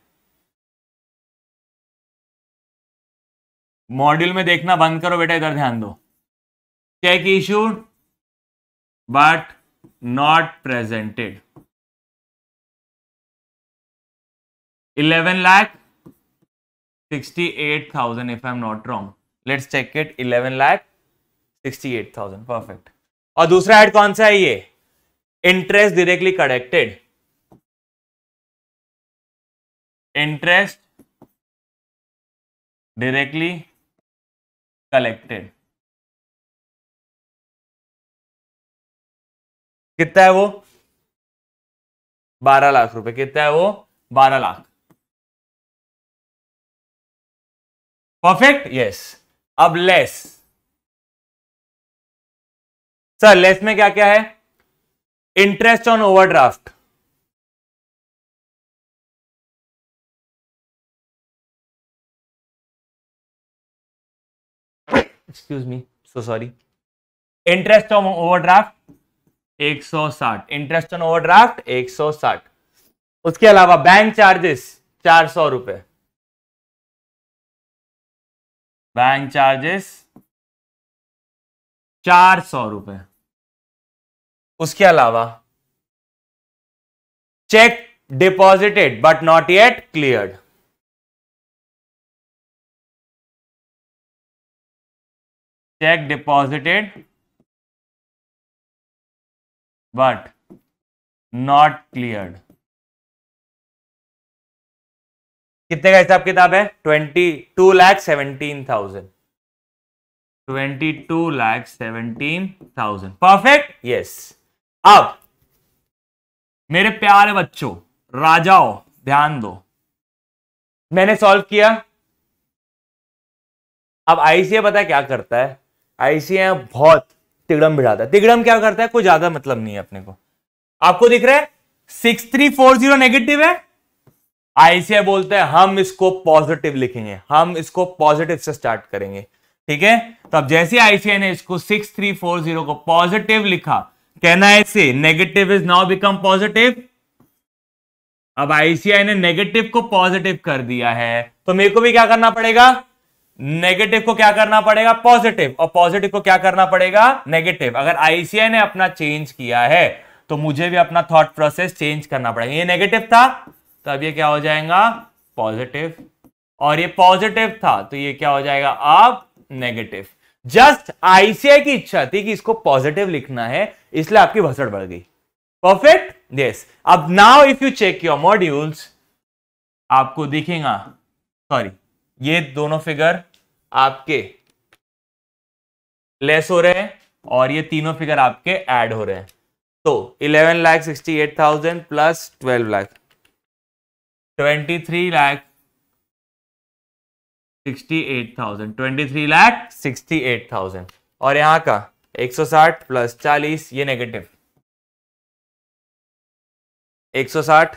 मॉड्यूल में देखना बंद करो बेटा इधर ध्यान दो cheque issued but not presented eleven lakh sixty eight thousand if I am not wrong let's check it eleven lakh sixty eight thousand perfect और दूसरा एड कौन सा है ये interest directly connected interest directly collected कितना है वो बारह लाख रुपए कितना है वो बारह लाख परफेक्ट यस अब लेस सर लेस में क्या क्या है interest on overdraft excuse me so sorry interest on overdraft 160 interest on overdraft 160 उसके अलावा बैंक चार्जेस चार सौ रुपए बैंक चार्जेस चार सौ रुपए उसके अलावा cheque deposited but not yet cleared cheque deposited but not cleared कितने का हिसाब किताब है twenty two lakh seventeen thousand twenty two lakh seventeen thousand perfect yes अब मेरे प्यारे बच्चों राजाओ ध्यान दो मैंने सॉल्व किया अब आईसीए पता क्या करता है आईसीआई बहुत तिगड़म भिड़ाता है तिगड़म क्या करता है कोई ज्यादा मतलब नहीं है अपने को आपको दिख रहा है six three four zero negative है आईसीआई बोलते हैं हम इसको पॉजिटिव लिखेंगे हम इसको पॉजिटिव से स्टार्ट करेंगे ठीक है तो अब जैसे आईसीआई ने इसको सिक्स थ्री फोर जीरो को पॉजिटिव लिखा कहना है से negative is now become positive अब आईसीआई ने नेगेटिव को पॉजिटिव कर दिया है तो मेरे को भी क्या करना पड़ेगा नेगेटिव को क्या करना पड़ेगा पॉजिटिव और पॉजिटिव को क्या करना पड़ेगा नेगेटिव अगर आईसीआई ने अपना चेंज किया है तो मुझे भी अपना थॉट प्रोसेस चेंज करना पड़ेगा ये नेगेटिव था तो अब ये क्या हो जाएगा पॉजिटिव और ये पॉजिटिव था तो ये क्या हो जाएगा अब नेगेटिव जस्ट आईसीआई की इच्छा थी कि इसको पॉजिटिव लिखना है इसलिए आपकी भसड़ बढ़ गई परफेक्ट यस अब now if you check your modules आपको दिखेगा सॉरी ये दोनों फिगर आपके लेस हो रहे हैं और ये तीनों फिगर आपके ऐड हो रहे हैं तो eleven lakh sixty eight thousand plus twelve lakh twenty three lakh sixty eight thousand twenty three lakh sixty eight thousand और यहां का एक सौ साठ प्लस चालीस ये नेगेटिव एक सौ साठ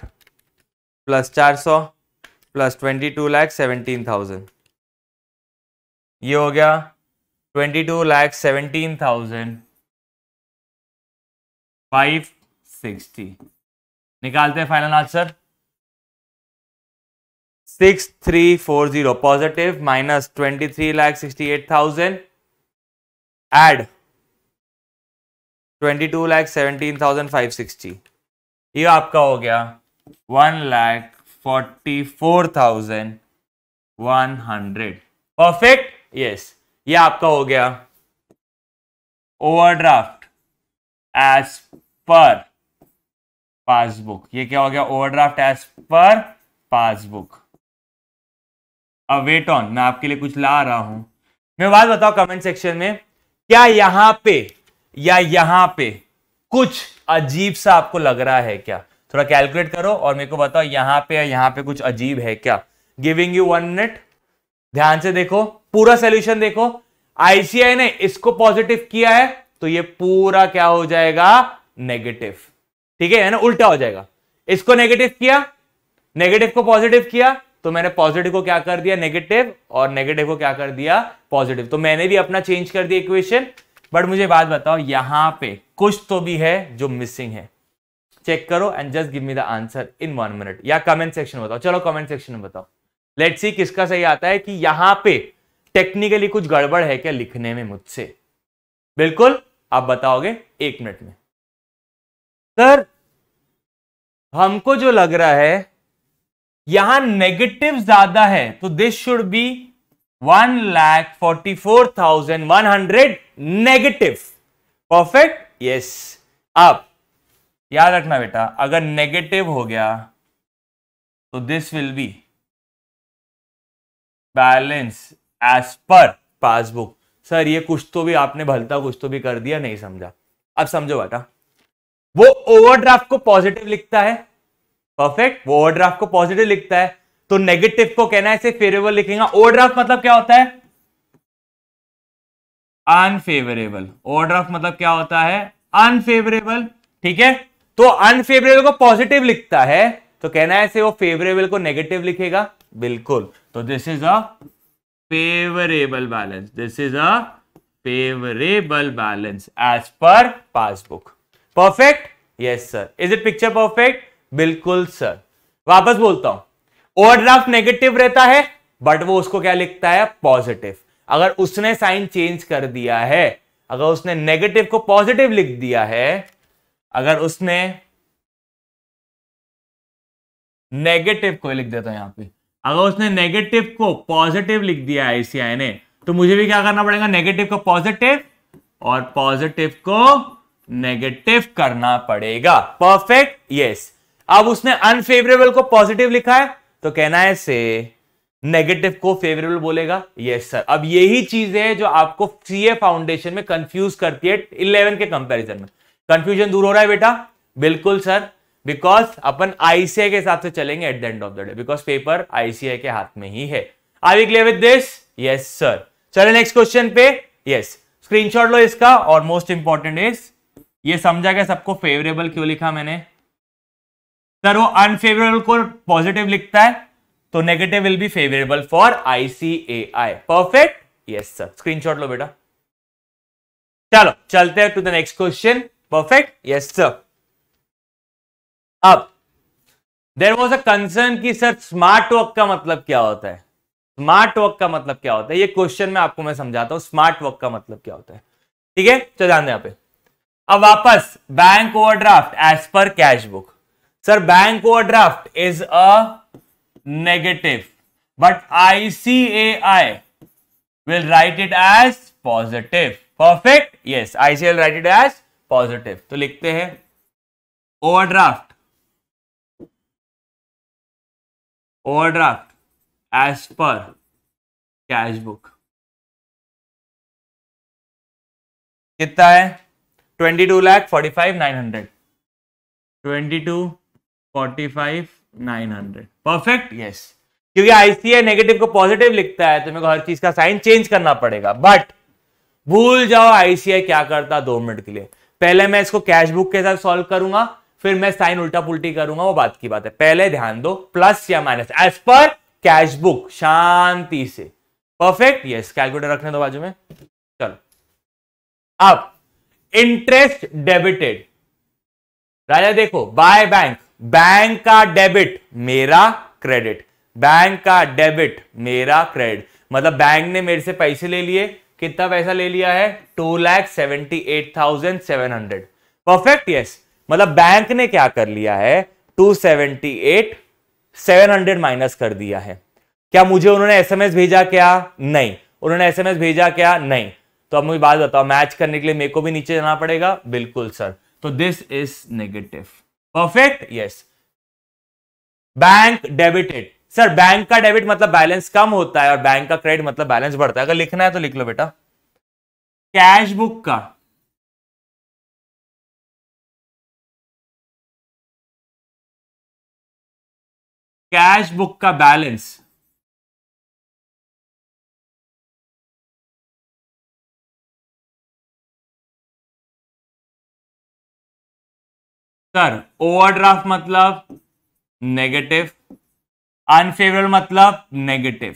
प्लस चार सौ plus twenty two lakh seventeen thousand ये हो गया twenty two lakh seventeen thousand five sixty निकालते हैं final answer six three four zero positive minus twenty three lakh sixty eight thousand add twenty two lakh seventeen thousand five sixty ये आपका हो गया one lakh forty four thousand one hundred perfect yes ये आपका हो गया ओवरड्राफ्ट एज पर पासबुक ये क्या हो गया ओवरड्राफ्ट एज पर पासबुक अब वेट ऑन मैं आपके लिए कुछ ला रहा हूं मैं बात बताओ कमेंट सेक्शन में क्या यहां पे या यहां पे कुछ अजीब सा आपको लग रहा है क्या थोड़ा कैलकुलेट करो और मेरे को बताओ यहाँ पे यहाँ पे कुछ अजीब है क्या गिविंग यू वन मिनट ध्यान से देखो पूरा सोल्यूशन देखो आईसीआई ने इसको पॉजिटिव किया है तो ये पूरा क्या हो जाएगा नेगेटिव ठीक है ना उल्टा हो जाएगा इसको नेगेटिव किया नेगेटिव को पॉजिटिव किया तो मैंने पॉजिटिव को क्या कर दिया नेगेटिव और नेगेटिव को क्या कर दिया पॉजिटिव तो मैंने भी अपना चेंज कर दिया इक्वेशन बट मुझे बात बताओ यहां पे कुछ तो भी है जो मिसिंग है चेक करो and just give me the answer in one minute या कमेंट सेक्शन में बताओ चलो कमेंट सेक्शन में बताओ लेट्स सी किसका सही आता है कि यहां पे टेक्निकली कुछ गड़बड़ है क्या लिखने में मुझसे बिल्कुल आप बताओगे एक मिनट में सर हमको जो लग रहा है यहां नेगेटिव ज्यादा है तो this should be one lakh forty four thousand one hundred negative perfect yes आप याद रखना बेटा अगर नेगेटिव हो गया तो this will be balance as per passbook sir ये कुछ तो भी आपने भलता कुछ तो भी कर दिया नहीं समझा अब समझो बेटा वो ओवरड्राफ्ट को पॉजिटिव लिखता है परफेक्ट वो ओवरड्राफ्ट को पॉजिटिव लिखता है तो नेगेटिव को कहना है फेवरेबल लिखेगा ओवरड्राफ्ट मतलब क्या होता है अनफेवरेबल ओवरड्राफ्ट मतलब क्या होता है अनफेवरेबल ठीक है तो अनफेवरेबल को पॉजिटिव लिखता है तो कहना है से वो फेवरेबल को नेगेटिव लिखेगा बिल्कुल तो this is a favourable balance this is a favourable balance as per passbook perfect yes sir is it picture perfect बिल्कुल सर वापस बोलता हूं ओवरड्राफ्ट नेगेटिव रहता है बट वो उसको क्या लिखता है पॉजिटिव अगर उसने साइन चेंज कर दिया है अगर उसने नेगेटिव को पॉजिटिव लिख दिया है अगर उसने नेगेटिव को लिख देता तो यहां पे अगर उसने नेगेटिव को पॉजिटिव लिख दिया आईसीआई ने तो मुझे भी क्या करना पड़ेगा नेगेटिव को पॉजिटिव और पॉजिटिव को नेगेटिव करना पड़ेगा परफेक्ट यस अब उसने अनफेवरेबल को पॉजिटिव लिखा है तो कहना है से नेगेटिव को फेवरेबल बोलेगा यस सर अब यही चीज है जो आपको सीए फाउंडेशन में कंफ्यूज करती है इलेवन के कंपैरिजन में कंफ्यूजन दूर हो रहा है बेटा बिल्कुल सर बिकॉज अपन आईसीआई के हिसाब से चलेंगे at the end of the day because paper ICAI के हाथ में ही है I we clear with this yes sir चले नेक्स्ट क्वेश्चन पे यस स्क्रीनशॉट लो इसका और मोस्ट इंपॉर्टेंट इज ये समझा गया सबको फेवरेबल क्यों लिखा मैंने सर वो अनफेवरेबल को पॉजिटिव लिखता है तो negative will be favourable for ICAI perfect yes sir screenshot लो बेटा चलो चलते हैं to the next question perfect yes sir अब देर वॉज अ कंसर्न की सर स्मार्ट वर्क का मतलब क्या होता है स्मार्ट वर्क का मतलब क्या होता है ये क्वेश्चन में आपको मैं समझाता हूं स्मार्ट वर्क का मतलब क्या होता है ठीक है चल जाने यहां पे अब वापस बैंक ओवरड्राफ्ट एज पर cash book sir bank overdraft is a negative but ICAI will write it as positive perfect yes ICA will write it positive तो लिखते हैं ओवरड्राफ्ट ओवरड्राफ्ट एज पर कैश बुक कितना है twenty two lakh forty five nine hundred twenty two forty five nine hundred perfect yes क्योंकि ICAI negative को positive लिखता है तो मेरे को हर चीज का साइन चेंज करना पड़ेगा बट भूल जाओ आईसीआई क्या करता दो मिनट के लिए पहले मैं इसको कैश बुक के साथ सॉल्व करूंगा फिर मैं साइन उल्टा पुल्टी करूंगा वो बात की बात है पहले ध्यान दो प्लस या माइनस एज पर कैश बुक शांति से परफेक्ट यस कैलकुलेटर रखने दो बाजू में चलो अब इंटरेस्ट डेबिटेड राजा देखो बाय बैंक बैंक का डेबिट मेरा क्रेडिट बैंक का डेबिट मेरा क्रेडिट मतलब बैंक ने मेरे से पैसे ले लिए कितना पैसा ले लिया है two lakh seventy eight thousand seven hundred perfect yes मतलब बैंक ने क्या कर लिया है two seventy eight seven hundred minus कर दिया है क्या मुझे उन्होंने एसएमएस भेजा क्या नहीं उन्होंने एसएमएस भेजा क्या नहीं तो अब मुझे बात बताओ मैच करने के लिए मेरे को भी नीचे जाना पड़ेगा बिल्कुल सर तो this is negative perfect yes bank debited sir bank का डेबिट मतलब बैलेंस कम होता है और बैंक का क्रेडिट मतलब बैलेंस बढ़ता है अगर लिखना है तो लिख लो बेटा कैश बुक का कैश बुक का बैलेंस सर ओवरड्राफ्ट मतलब नेगेटिव अनफेवरेबल मतलब नेगेटिव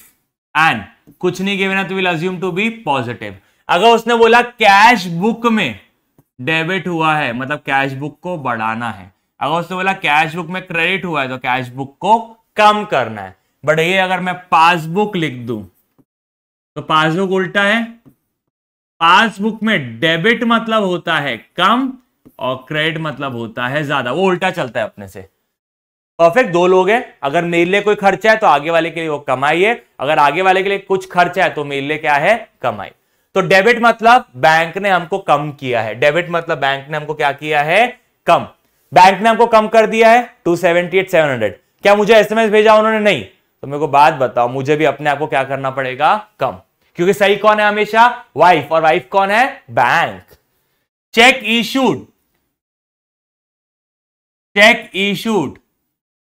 एंड कुछ नहीं गिवन है तो will assume to be positive अगर उसने बोला कैश बुक में डेबिट हुआ है मतलब कैश बुक को बढ़ाना है अगर उसने बोला कैश बुक में क्रेडिट हुआ है तो कैश बुक को कम करना है बट ये अगर मैं पासबुक लिख दू तो पासबुक उल्टा है पासबुक में डेबिट मतलब होता है कम और क्रेडिट मतलब होता है ज्यादा वो उल्टा चलता है अपने से परफेक्ट दो लोग हैं अगर मेरे लिए कोई खर्चा है तो आगे वाले के लिए वो कमाई है अगर आगे वाले के लिए कुछ खर्चा है तो मेरे लिए क्या है कमाई तो डेबिट मतलब बैंक ने हमको कम किया है डेबिट मतलब बैंक ने हमको क्या किया है कम बैंक ने हमको कम कर दिया है two seventy eight seven hundred क्या मुझे एसएमएस भेजा उन्होंने नहीं तो मेरे को बात बताओ मुझे भी अपने आप को क्या करना पड़ेगा कम क्योंकि सही कौन है हमेशा वाइफ और वाइफ कौन है bank cheque issued cheque issued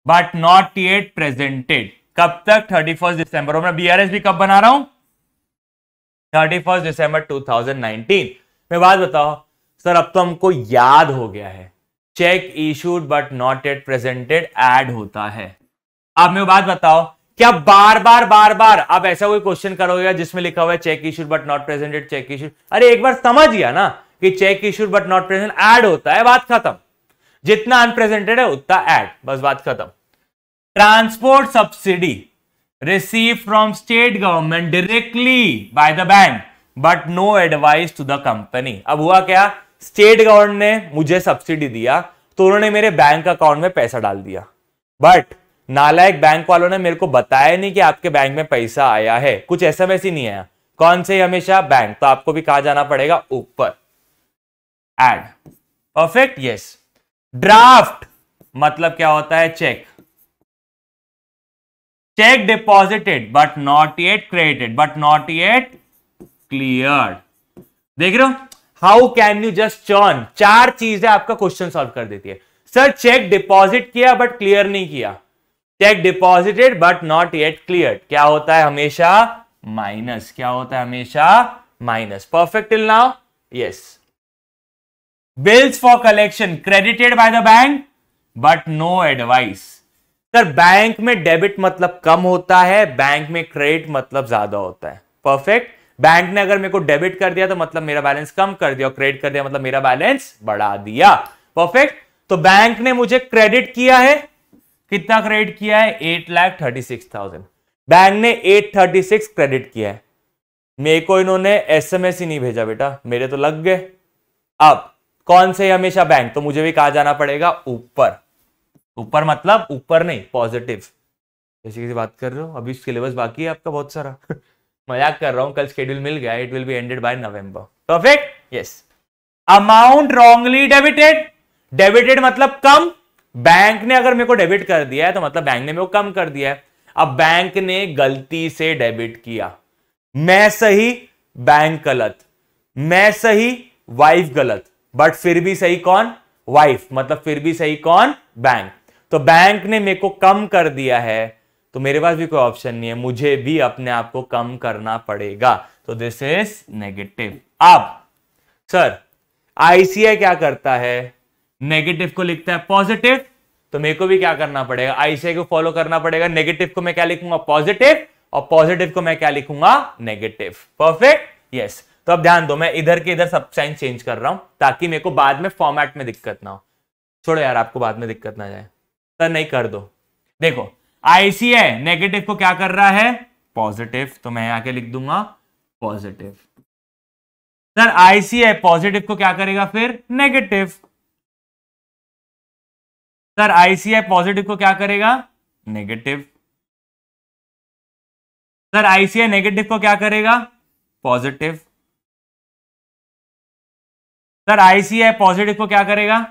but not yet presented कब तक थर्टी फर्स्ट दिसंबर और मैं बीआरएस भी कब बना रहा हूं thirty first December two thousand nineteen मैं बात बताओ सर अब तो हमको याद हो गया है check issued but not yet presented add होता है आप मेरे बात बताओ क्या बार बार बार बार आप ऐसा कोई क्वेश्चन करोगे जिसमें लिखा हुआ है check issued but not presented cheque issued अरे एक बार समझ गया ना कि cheque issued but not present add होता है बात खत्म जितना अनप्रेजेंटेड है उतना एड बस बात खत्म transport subsidy receive from state government directly by the bank but no advice to the company अब हुआ क्या स्टेट गवर्नमेंट ने मुझे सब्सिडी दिया तो उन्होंने मेरे बैंक अकाउंट में पैसा डाल दिया बट नालायक बैंक वालों ने मेरे को बताया नहीं कि आपके बैंक में पैसा आया है कुछ ऐसा वैसी नहीं आया कौन से हमेशा बैंक तो आपको भी कहा जाना पड़ेगा ऊपर एड परफेक्ट यस ड्राफ्ट मतलब क्या होता है cheque cheque deposited but not yet credited but not yet clear देख रहे हो how can you just churn चार चीजें आपका क्वेश्चन सॉल्व कर देती है सर चेक डिपॉजिट किया बट क्लियर नहीं किया cheque deposited but not yet clear क्या होता है हमेशा माइनस क्या होता है हमेशा minus perfect I'll now yes bills for collection credited by the bank but no advice sir bank में डेबिट मतलब कम होता है बैंक में क्रेडिट मतलब ज्यादा होता है परफेक्ट बैंक ने अगर मेरे को डेबिट कर दिया तो मतलब मेरा बैलेंस कम कर दिया और क्रेडिट कर दिया मतलब मेरा बैलेंस बढ़ा दिया परफेक्ट तो बैंक ने मुझे क्रेडिट किया है कितना क्रेडिट किया है eight lakh thirty six thousand bank ने एट थर्टी सिक्स क्रेडिट किया है मेरे को इन्होंने एसएमएस ही नहीं भेजा बेटा मेरे तो लग गए अब कौन से हमेशा बैंक तो मुझे भी कहा जाना पड़ेगा ऊपर ऊपर मतलब ऊपर नहीं पॉजिटिव जैसे किसी बात कर रहे हो अभी सिलेबस बाकी है आपका बहुत सारा मजाक कर रहा हूँ कल शेड्यूल मिल गया it will be ended by November perfect yes amount wrongly debited debited मतलब कम बैंक ने अगर मेरे को डेबिट कर दिया है तो मतलब बैंक ने मेरे को कम कर दिया है अब बैंक ने गलती से डेबिट किया मैं सही बैंक गलत मैं सही वाइफ गलत बट फिर भी सही कौन वाइफ मतलब फिर भी सही कौन बैंक तो बैंक ने मेरे को कम कर दिया है तो मेरे पास भी कोई ऑप्शन नहीं है मुझे भी अपने आप को कम करना पड़ेगा तो दिस इज नेगेटिव अब सर आईसीआई क्या करता है नेगेटिव को लिखता है पॉजिटिव तो मेरे को भी क्या करना पड़ेगा आईसीआई को फॉलो करना पड़ेगा नेगेटिव को मैं क्या लिखूंगा पॉजिटिव और पॉजिटिव को मैं क्या लिखूंगा नेगेटिव परफेक्ट यस तो अब ध्यान दो मैं इधर के इधर सब साइन चेंज कर रहा हूं ताकि मेरे को बाद में फॉर्मेट में दिक्कत ना हो छोड़ो यार आपको बाद में दिक्कत ना जाए तो नहीं कर दो देखो आईसीआई नेगेटिव को क्या कर रहा है पॉजिटिव तो मैं यहां के लिख दूंगा पॉजिटिव सर आईसीआई पॉजिटिव को क्या करेगा फिर नेगेटिव सर आईसीआई पॉजिटिव को क्या करेगा नेगेटिव सर आईसीआई नेगेटिव को क्या करेगा पॉजिटिव सर आईसीआई पॉजिटिव को क्या करेगा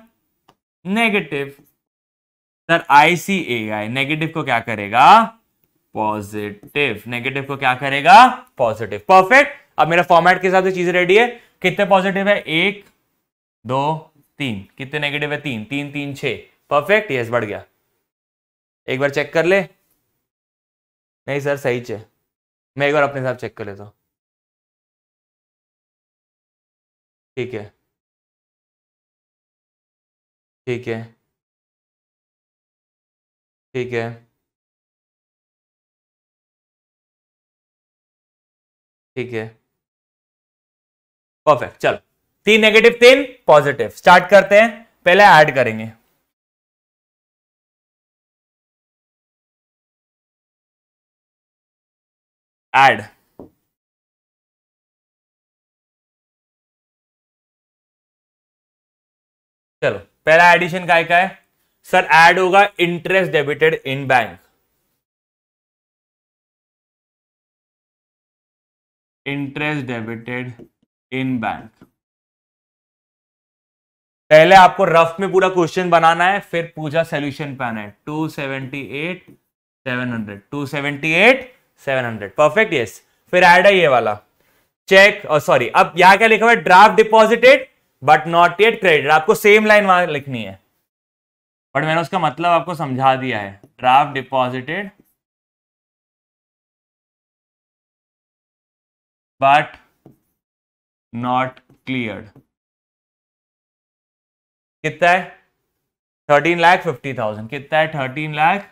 negative sir I C A I negative को क्या करेगा पॉजिटिव नेगेटिव को क्या करेगा पॉजिटिव परफेक्ट अब मेरा फॉर्मेट के हिसाब से चीज रेडी है कितने पॉजिटिव है एक दो तीन कितने नेगेटिव है तीन तीन तीन छ परफेक्ट यस बढ़ गया एक बार चेक कर ले नहीं सर सही चे मैं एक बार अपने हिसाब चेक कर लेता हूं ठीक है ठीक है ठीक है ठीक है परफेक्ट चलो तीन नेगेटिव तीन पॉजिटिव स्टार्ट करते हैं पहले ऐड करेंगे ऐड चलो पहला एडिशन का है सर ऐड होगा interest debited in bank interest debited in bank पहले आपको रफ में पूरा क्वेश्चन बनाना है फिर पूजा सोल्यूशन पे आना है two seventy eight seven hundred two seventy eight seven hundred perfect yes फिर ऐड है ये वाला चेक और सॉरी अब यहाँ क्या लिखा हुआ है draft deposited but not yet credit आपको सेम लाइन वहां लिखनी है बट मैंने उसका मतलब आपको समझा दिया है draft deposited but not cleared कितना है थर्टीन लाख फिफ्टी थाउजेंड कितना है thirteen lakh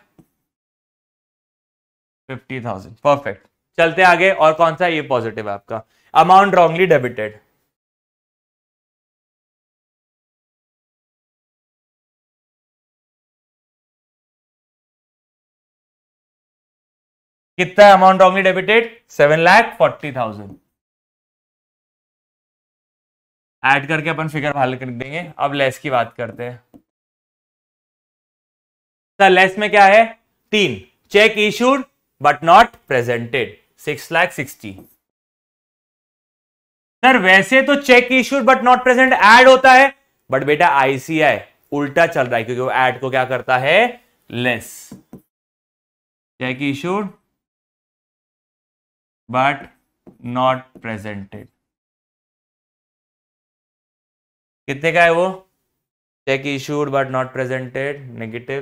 fifty thousand perfect चलते आगे और कौन सा ये पॉजिटिव है आपका अमाउंट रॉन्गली डेबिटेड कितना amount wrongly debited seven lakh forty thousand add करके अपन फिगर हल कर देंगे अब लेस की बात करते हैं सर लेस में क्या है तीन cheque issued but not presented six lakh sixty sir वैसे तो cheque issued but not present add होता है बट बेटा आईसीआई उल्टा चल रहा है क्योंकि वो एड को क्या करता है less cheque issued but not presented कितने का है वो cheque issued but not presented negative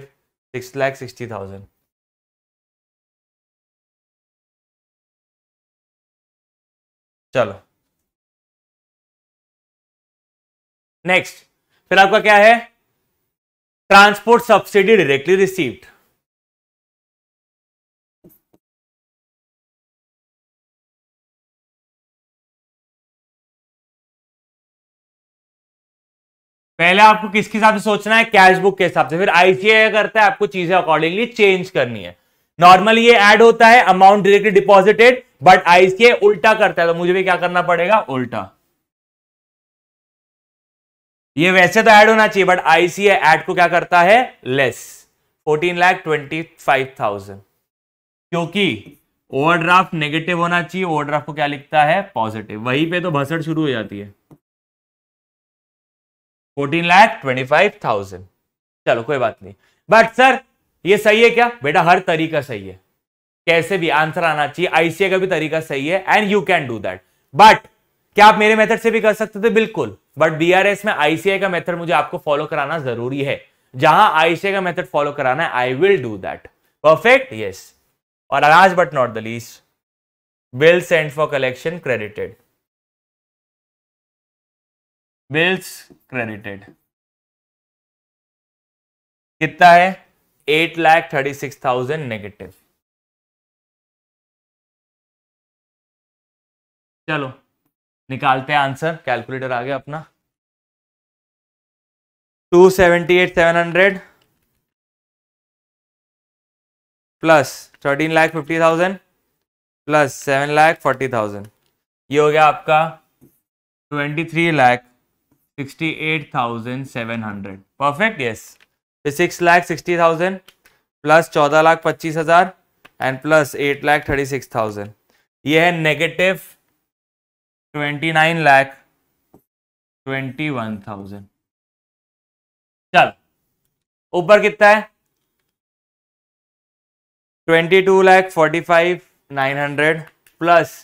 six lakh sixty thousand चलो नेक्स्ट फिर आपका क्या है ट्रांसपोर्ट सब्सिडी डायरेक्टली रिसीव्ड पहले आपको किसके हिसाब से सोचना है कैश बुक के हिसाब से फिर आईसीआई करता है आपको चीजें अकॉर्डिंगली चेंज करनी है नॉर्मली ये ऐड होता है amount directly deposited but ICI उल्टा करता है तो मुझे भी क्या करना पड़ेगा उल्टा ये वैसे तो ऐड होना चाहिए बट आईसीए ऐड को क्या करता है less fourteen lakh twenty five thousand क्योंकि ओवरड्राफ्ट नेगेटिव होना चाहिए ओवरड्राफ्ट को क्या लिखता है पॉजिटिव वहीं पे तो भसड़ शुरू हो जाती है fourteen lakh twenty five thousand चलो कोई बात नहीं बट सर ये सही है क्या बेटा हर तरीका सही है कैसे भी आंसर आना चाहिए आईसीए का भी तरीका सही है and you can do that but क्या आप मेरे मेथड से भी कर सकते थे बिल्कुल बट बीआरएस में आईसीआई का मेथड मुझे आपको फॉलो कराना जरूरी है जहां आईसीआई का मेथड फॉलो कराना है I will do that perfect yes और last but not the least bill send for collection credited bills credited कितना है eight lakh thirty six thousand negative चलो निकालते हैं आंसर कैलकुलेटर आ गया अपना two seventy eight seven hundred plus thirteen lakh fifty thousand plus seven lakh forty thousand ये हो गया आपका twenty three lakh 68,700 perfect yes six lakh sixty thousand plus चौदह लाख पच्चीस हजार and plus eight lakh thirty six thousand ये है negative twenty nine lakh twenty one thousand चल ऊपर कितना है twenty two lakh forty five nine hundred plus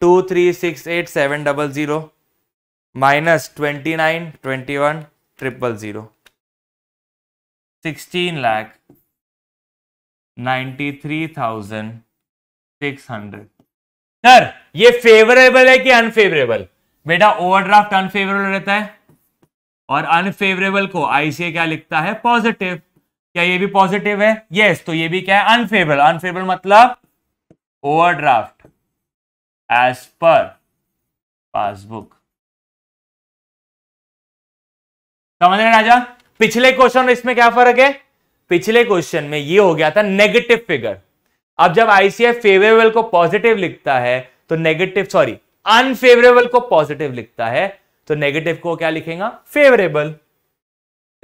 two three six eight seven double zero minus twenty nine twenty one triple zero sixteen lakh ninety three thousand six hundred sir ये favourable है कि unfavourable बेटा overdraft unfavourable रहता है और unfavourable को ICA क्या लिखता है पॉजिटिव क्या ये भी पॉजिटिव है यस yes, तो ये भी क्या है अनफेवरेबल अनफेवरेबल मतलब ओवरड्राफ्ट एज पर पासबुक समझ रहे राजा पिछले क्वेश्चन में इसमें क्या फर्क है पिछले क्वेश्चन में ये हो गया था नेगेटिव फिगर अब जब आईसीएफ फेवरेबल को पॉजिटिव लिखता है तो नेगेटिव सॉरी अनफेवरेबल को पॉजिटिव लिखता है तो नेगेटिव को क्या लिखेगा favourable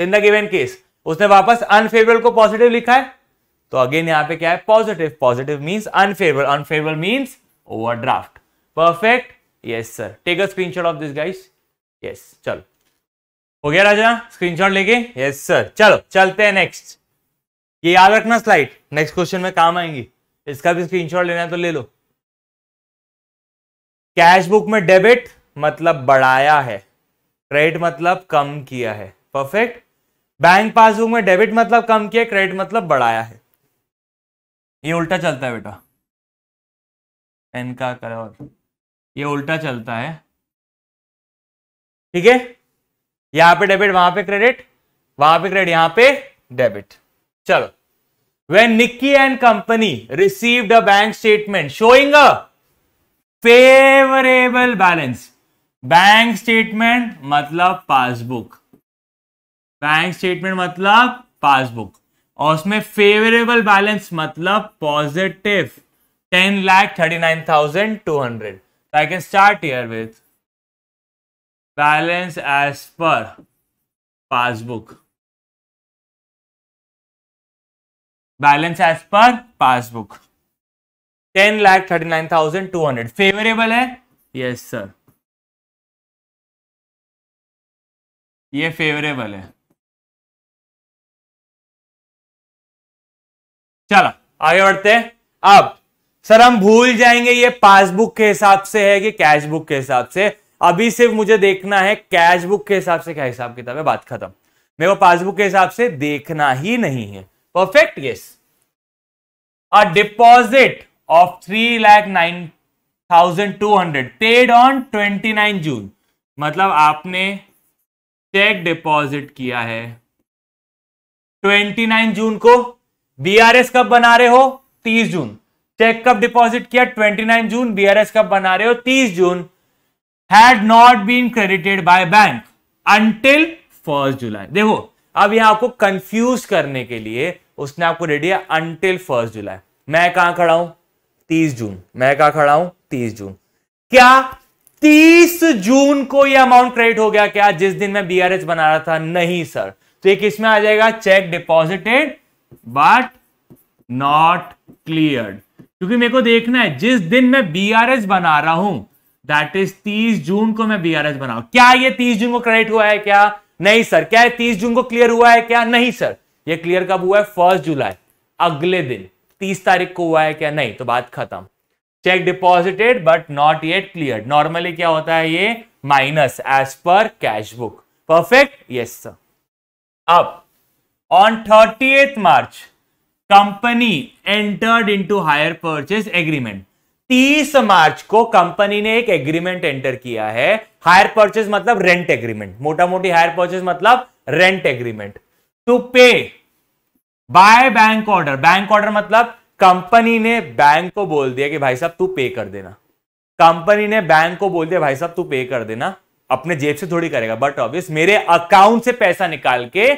in the given case उसने वापस अनफेवरेबल को पॉजिटिव लिखा है तो अगेन यहां पे क्या है positive positive means unfavourable unfavourable means overdraft perfect yes sir take a screenshot of this guys yes चलो हो गया राजा स्क्रीनशॉट लेके यस सर चलो चलते हैं नेक्स्ट ये याद रखना स्लाइड नेक्स्ट क्वेश्चन में काम आएंगी इसका भी स्क्रीनशॉट लेना है तो ले लो कैश बुक में डेबिट मतलब बढ़ाया है क्रेडिट मतलब कम किया है परफेक्ट बैंक पासबुक में डेबिट मतलब कम किया क्रेडिट मतलब बढ़ाया है ये उल्टा चलता है बेटा एन का कलर ये उल्टा चलता है ठीक है यहां पे डेबिट वहां पे क्रेडिट वहां पे क्रेडिट यहां पे डेबिट चलो when Nikki and company receive the bank statement showing a favorable bank statement मतलब पासबुक बैंक स्टेटमेंट मतलब पासबुक और उसमें फेवरेबल बैलेंस मतलब positive ten lakh thirty nine thousand two hundred I can start here with balance as per passbook balance as per passbook ten lakh thirty nine thousand two hundred favourable है yes sir ये favourable है चलो आगे बढ़ते हैं अब sir हम भूल जाएंगे ये पासबुक के हिसाब से है कि कैशबुक के हिसाब से अभी सिर्फ मुझे देखना है कैश बुक के हिसाब से क्या हिसाब किताब है बात खत्म मेरे को पासबुक के हिसाब से देखना ही नहीं है perfect yes a deposit of three lakh nine thousand two hundred paid on twenty nine June मतलब आपने चेक डिपॉजिट किया है ट्वेंटी नाइन जून को बीआरएस कब बना रहे हो तीस जून चेक कब डिपॉजिट किया ट्वेंटी नाइन जून बीआरएस कब बना रहे हो तीस जून had not been credited by bank until first July देखो अब यहां आपको कंफ्यूज करने के लिए उसने आपको दे दिया अंटिल फर्स्ट जुलाई मैं कहां खड़ा हूं तीस जून मैं कहा खड़ा हूं तीस जून क्या तीस जून को यह अमाउंट क्रेडिट हो गया क्या जिस दिन मैं बीआरएच बना रहा था नहीं सर तो ये किसमें आ जाएगा cheque deposited but not clear क्योंकि मेरे को देखना है जिस दिन मैं बीआरएच बना रहा हूं दैट इज तीस जून को मैं एस बनाऊ क्या ये तीस जून को क्रेडिट हुआ है क्या नहीं सर क्या तीस जून को क्लियर हुआ है क्या नहीं सर ये क्लियर कब हुआ है फर्स्ट जुलाई अगले दिन तीस तारीख को हुआ है क्या नहीं तो बात खत्म cheque deposited but not yet clear normally क्या होता है ये माइनस एज पर cash book perfect yes sir अब on thirty March company entered into hire purchase agreement 30 मार्च को कंपनी ने एक एग्रीमेंट एंटर किया है हायर परचेज मतलब रेंट एग्रीमेंट मोटा मोटी हायर परचेज मतलब rent agreement to pay by bank order bank order मतलब कंपनी ने बैंक को बोल दिया कि भाई साहब तू पे कर देना कंपनी ने बैंक को बोल दिया भाई साहब तू पे कर देना अपने जेब से थोड़ी करेगा बट ऑब्वियस मेरे अकाउंट से पैसा निकाल के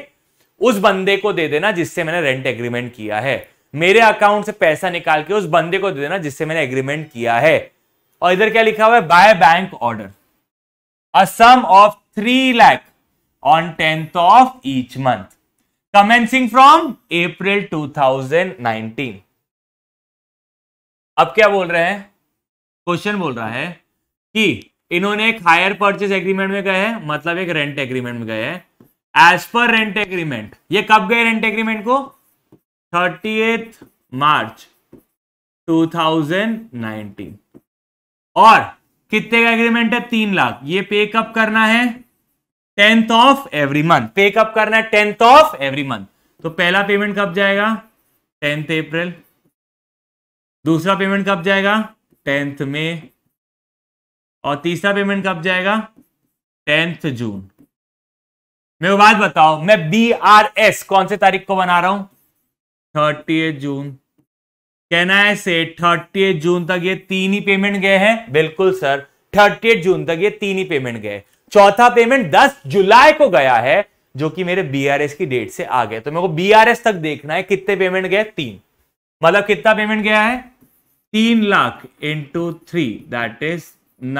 उस बंदे को दे देना जिससे मैंने रेंट एग्रीमेंट किया है मेरे अकाउंट से पैसा निकाल के उस बंदे को दे देना जिससे मैंने एग्रीमेंट किया है और इधर क्या लिखा हुआ है by bank order a sum of three lakh on tenth of each month commencing from April 2019 अब क्या बोल रहे हैं क्वेश्चन बोल रहा है कि इन्होंने एक हायर परचेज एग्रीमेंट में गए हैं मतलब एक रेंट एग्रीमेंट में गए हैं एज पर रेंट एग्रीमेंट ये कब गए रेंट एग्रीमेंट को थर्टी मार्च 2019 और कितने का एग्रीमेंट है तीन लाख ये पे कब करना है टेंथ ऑफ एवरी मंथ पे कब करना है टेंथ ऑफ एवरी मंथ तो पहला पेमेंट कब जाएगा टेंथ अप्रैल दूसरा पेमेंट कब जाएगा टेंथ मे और तीसरा पेमेंट कब जाएगा टेंथ जून मेरे बात बताओ मैं बी आर एस कौन से तारीख को बना रहा हूं थर्टी जून कैन आई से थर्टी जून तक ये तीन ही पेमेंट गए हैं बिल्कुल सर थर्टी जून तक ये तीन ही पेमेंट गए चौथा पेमेंट 10 जुलाई को गया है जो कि मेरे बीआरएस की डेट से आ गया तो मेरे को बीआरएस तक देखना है कितने पेमेंट गए तीन मतलब कितना पेमेंट गया है तीन लाख into three that is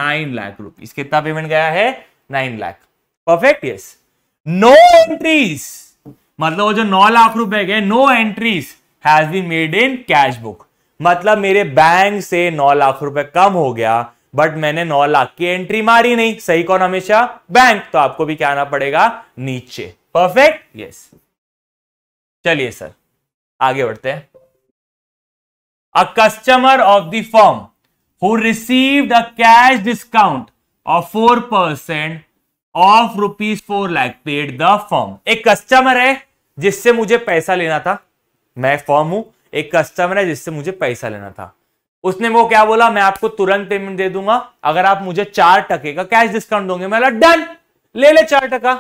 nine lakh rupees कितना पेमेंट गया है nine lakh perfect yes no entries मतलब वो जो नौ लाख रुपए गए no entries has been made in cash book मतलब मेरे बैंक से नौ लाख रुपए कम हो गया बट मैंने नौ लाख की एंट्री मारी नहीं सही कौन हमेशा बैंक तो आपको भी क्या आना पड़ेगा नीचे परफेक्ट यस चलिए सर आगे बढ़ते हैं a customer of the form who receive the cash discount of four percent of rupees four lakh paid the form एक कस्टमर है जिससे मुझे पैसा लेना था मैं फॉर्म हूं एक कस्टमर है जिससे मुझे पैसा लेना था उसने वो क्या बोला मैं आपको तुरंत पेमेंट दे दूंगा अगर आप मुझे चार टके का कैश डिस्काउंट दोगे मैं डन ले ले चार टका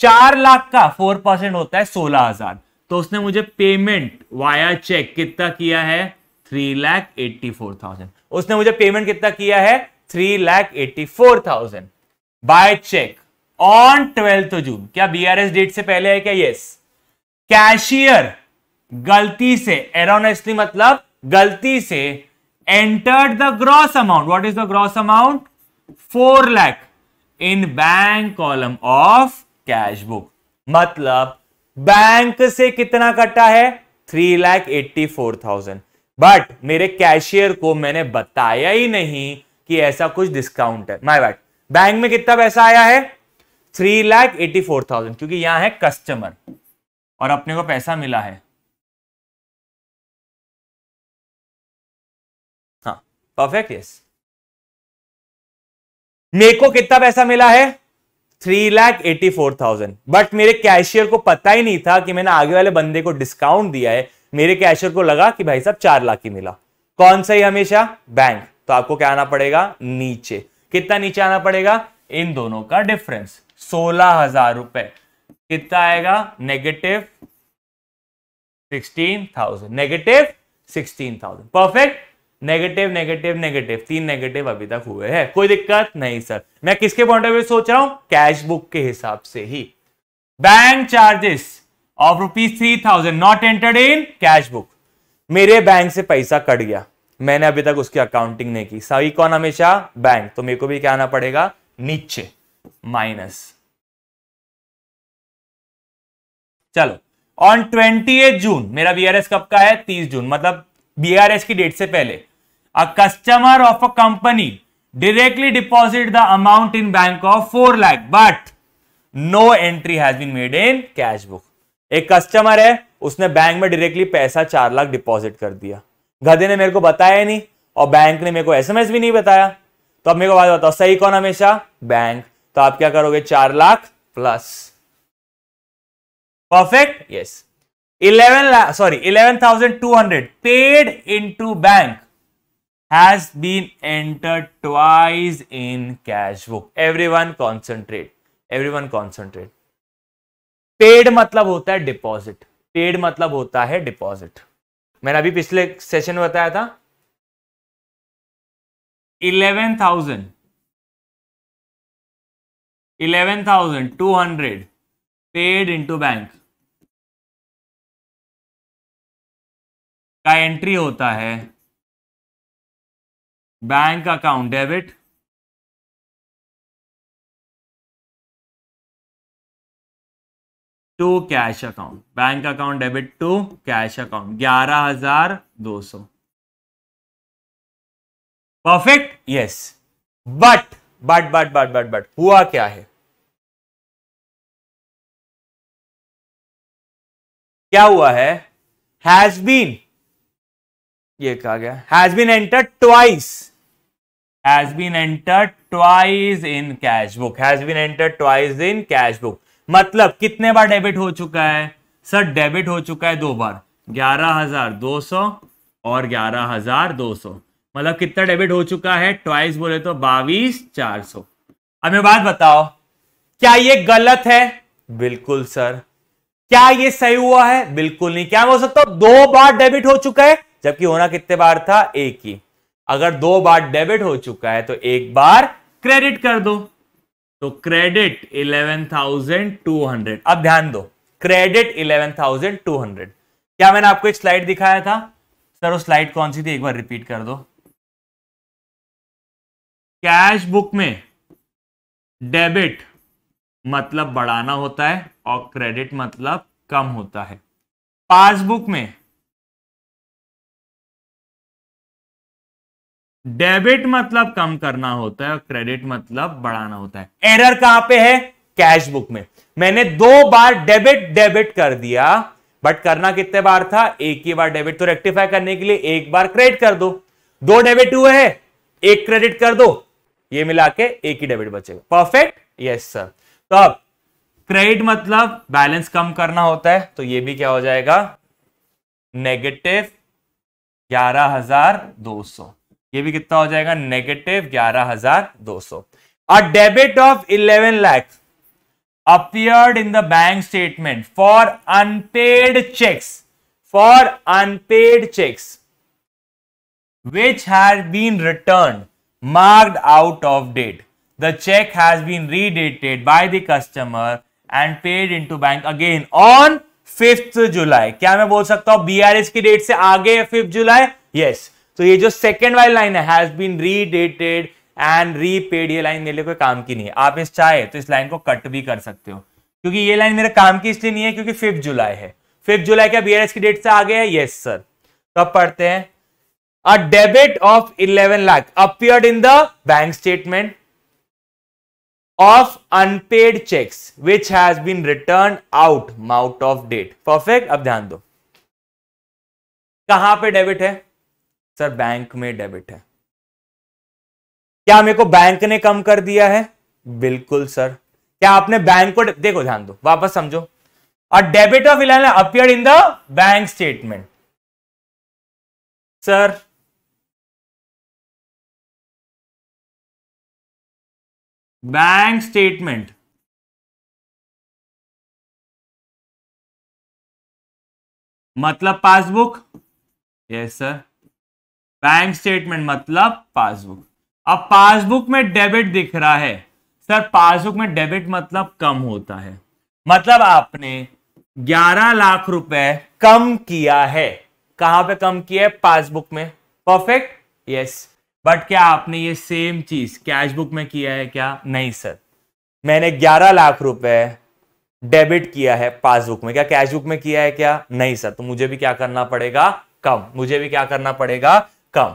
चार लाख का फोर परसेंट होता है सोलह हजार तो उसने मुझे पेमेंट वाया चेक कितना किया है three lakh eighty four thousand उसने मुझे पेमेंट कितना किया है three lakh eighty four thousand by cheque on twelfth June क्या बी डेट से पहले है क्या यस yes. कैशियर गलती से एरोनेस्टली मतलब गलती से entered the gross amount what is the gross amount four lakh in bank column of cash book मतलब बैंक से कितना कटा है three lakh eighty four thousand but मेरे कैशियर को मैंने बताया ही नहीं कि ऐसा कुछ डिस्काउंट है माय बैट बैंक में कितना पैसा आया है three lakh eighty four thousand क्योंकि यहां है कस्टमर और अपने को पैसा मिला है हाँ परफेक्ट यस मेरे को कितना पैसा मिला है three lakh eighty four thousand but मेरे कैशियर को पता ही नहीं था कि मैंने आगे वाले बंदे को डिस्काउंट दिया है मेरे कैशियर को लगा कि भाई साहब चार लाख ही मिला कौन सा ही हमेशा बैंक तो आपको क्या आना पड़ेगा नीचे कितना नीचे आना पड़ेगा इन दोनों का डिफरेंस सोलह हजार रुपए कितना आएगा negative sixteen thousand negative sixteen thousand perfect negative negative negative तीन नेगेटिव अभी तक हुए हैं कोई दिक्कत नहीं सर मैं किसके पॉइंट ऑफ व्यू सोच रहा हूं कैश बुक के हिसाब से ही bank charges of rupees three thousand not entered in cash book मेरे बैंक से पैसा कट गया मैंने अभी तक उसकी अकाउंटिंग नहीं की सही कौन हमेशा बैंक तो मेरे को भी क्या आना पड़ेगा नीचे माइनस चलो ऑन ट्वेंटी जून मेरा बी कब का है तीस जून मतलब बी की डेट से पहले a customer of a company directly deposit the amount in bank of four lakh but no entry has been made in cash book एक कस्टमर है उसने बैंक में डायरेक्टली पैसा चार लाख डिपॉजिट कर दिया गधे ने मेरे को बताया ही नहीं और बैंक ने मेरे को एसएमएस भी नहीं बताया तो अब मेरे को बात बताओ सही कौन हमेशा बैंक तो आप क्या करोगे चार lakh plus perfect yes 11 sorry 11200 paid into bank has been entered twice in cash book everyone concentrate everyone concentrate paid मतलब होता है डिपॉजिट पेड मतलब होता है डिपॉजिट मैंने अभी पिछले सेशन में बताया था eleven thousand eleven thousand two hundred paid into bank का एंट्री होता है bank account debit to cash account bank account debit to cash account ग्यारह हजार दो सौ perfect yes but but but but but but हुआ क्या है क्या हुआ है हैज बीन ये कहा गया has been enter twice has been enter twice in cash book has been enter twice in cash book मतलब कितने बार डेबिट हो चुका है सर डेबिट हो चुका है दो बार ग्यारह हजार दो सौ और ग्यारह हजार दो सौ मतलब कितना डेबिट हो चुका है ट्वाइस बोले तो बाईस चार सौ अब मैं बात बताओ क्या ये गलत है बिल्कुल सर क्या ये सही हुआ है बिल्कुल नहीं क्या बोल सकता हूं दो बार डेबिट हो चुका है जबकि होना कितने बार था एक ही अगर दो बार डेबिट हो चुका है तो एक बार क्रेडिट कर दो तो credit eleven thousand two hundred अब ध्यान दो credit eleven thousand two hundred क्या मैंने आपको एक स्लाइड दिखाया था सर वो स्लाइड कौन सी थी एक बार रिपीट कर दो कैश बुक में डेबिट मतलब बढ़ाना होता है और क्रेडिट मतलब कम होता है पासबुक में डेबिट मतलब कम करना होता है और क्रेडिट मतलब बढ़ाना होता है एरर कहां पे है कैश बुक में मैंने दो बार डेबिट डेबिट कर दिया बट करना कितने बार था एक ही बार डेबिट तो रेक्टिफाई करने के लिए एक बार क्रेडिट कर दो दो डेबिट हुए हैं एक क्रेडिट कर दो ये मिला के एक ही डेबिट बचेगा परफेक्ट यस सर तो अब क्रेडिट मतलब बैलेंस कम करना होता है तो ये भी क्या हो जाएगा नेगेटिव ग्यारह हजार दो सौ ये भी कितना हो जाएगा नेगेटिव ग्यारह हजार दो सौ a debit of eleven lakh appeared in the bank statement for unpaid cheques for unpaid cheques has been return marked out of date the cheque has been redated by the customer and paid into bank again on fifth July क्या मैं बोल सकता हूं B R S की date से आगे fifth जुलाई yes तो ये जो सेकेंड वाली लाइन है has been redated and repaid ये लाइन मेरे कोई काम की नहीं है आप इस चाहे तो इस लाइन को कट भी कर सकते हो क्योंकि ये लाइन मेरे काम की इसलिए नहीं है क्योंकि फिफ्थ जुलाई है फिफ्थ जुलाई क्या बी की डेट से आगे है यस सर तो अब पढ़ते हैं a debit of eleven lakh appeared in the bank statement of unpaid cheques which has been return out marked of date perfect अब ध्यान दो कहां पे डेबिट है सर बैंक में डेबिट है क्या मेरे को बैंक ने कम कर दिया है बिल्कुल सर क्या आपने बैंक को देखो ध्यान दो वापस समझो और debit of eleven appear in the bank statement sir bank statement मतलब passbook yes sir bank statement मतलब पासबुक अब पासबुक में डेबिट दिख रहा है सर पासबुक में डेबिट मतलब कम होता है मतलब आपने 11 लाख रुपए कम किया है कहां पे कम किया है पासबुक में परफेक्ट यस बट क्या आपने ये सेम चीज कैशबुक में किया है क्या नहीं सर मैंने 11 लाख रुपए डेबिट किया है पासबुक में क्या कैशबुक में किया है क्या नहीं सर तो मुझे भी क्या करना पड़ेगा कम मुझे भी क्या करना पड़ेगा कम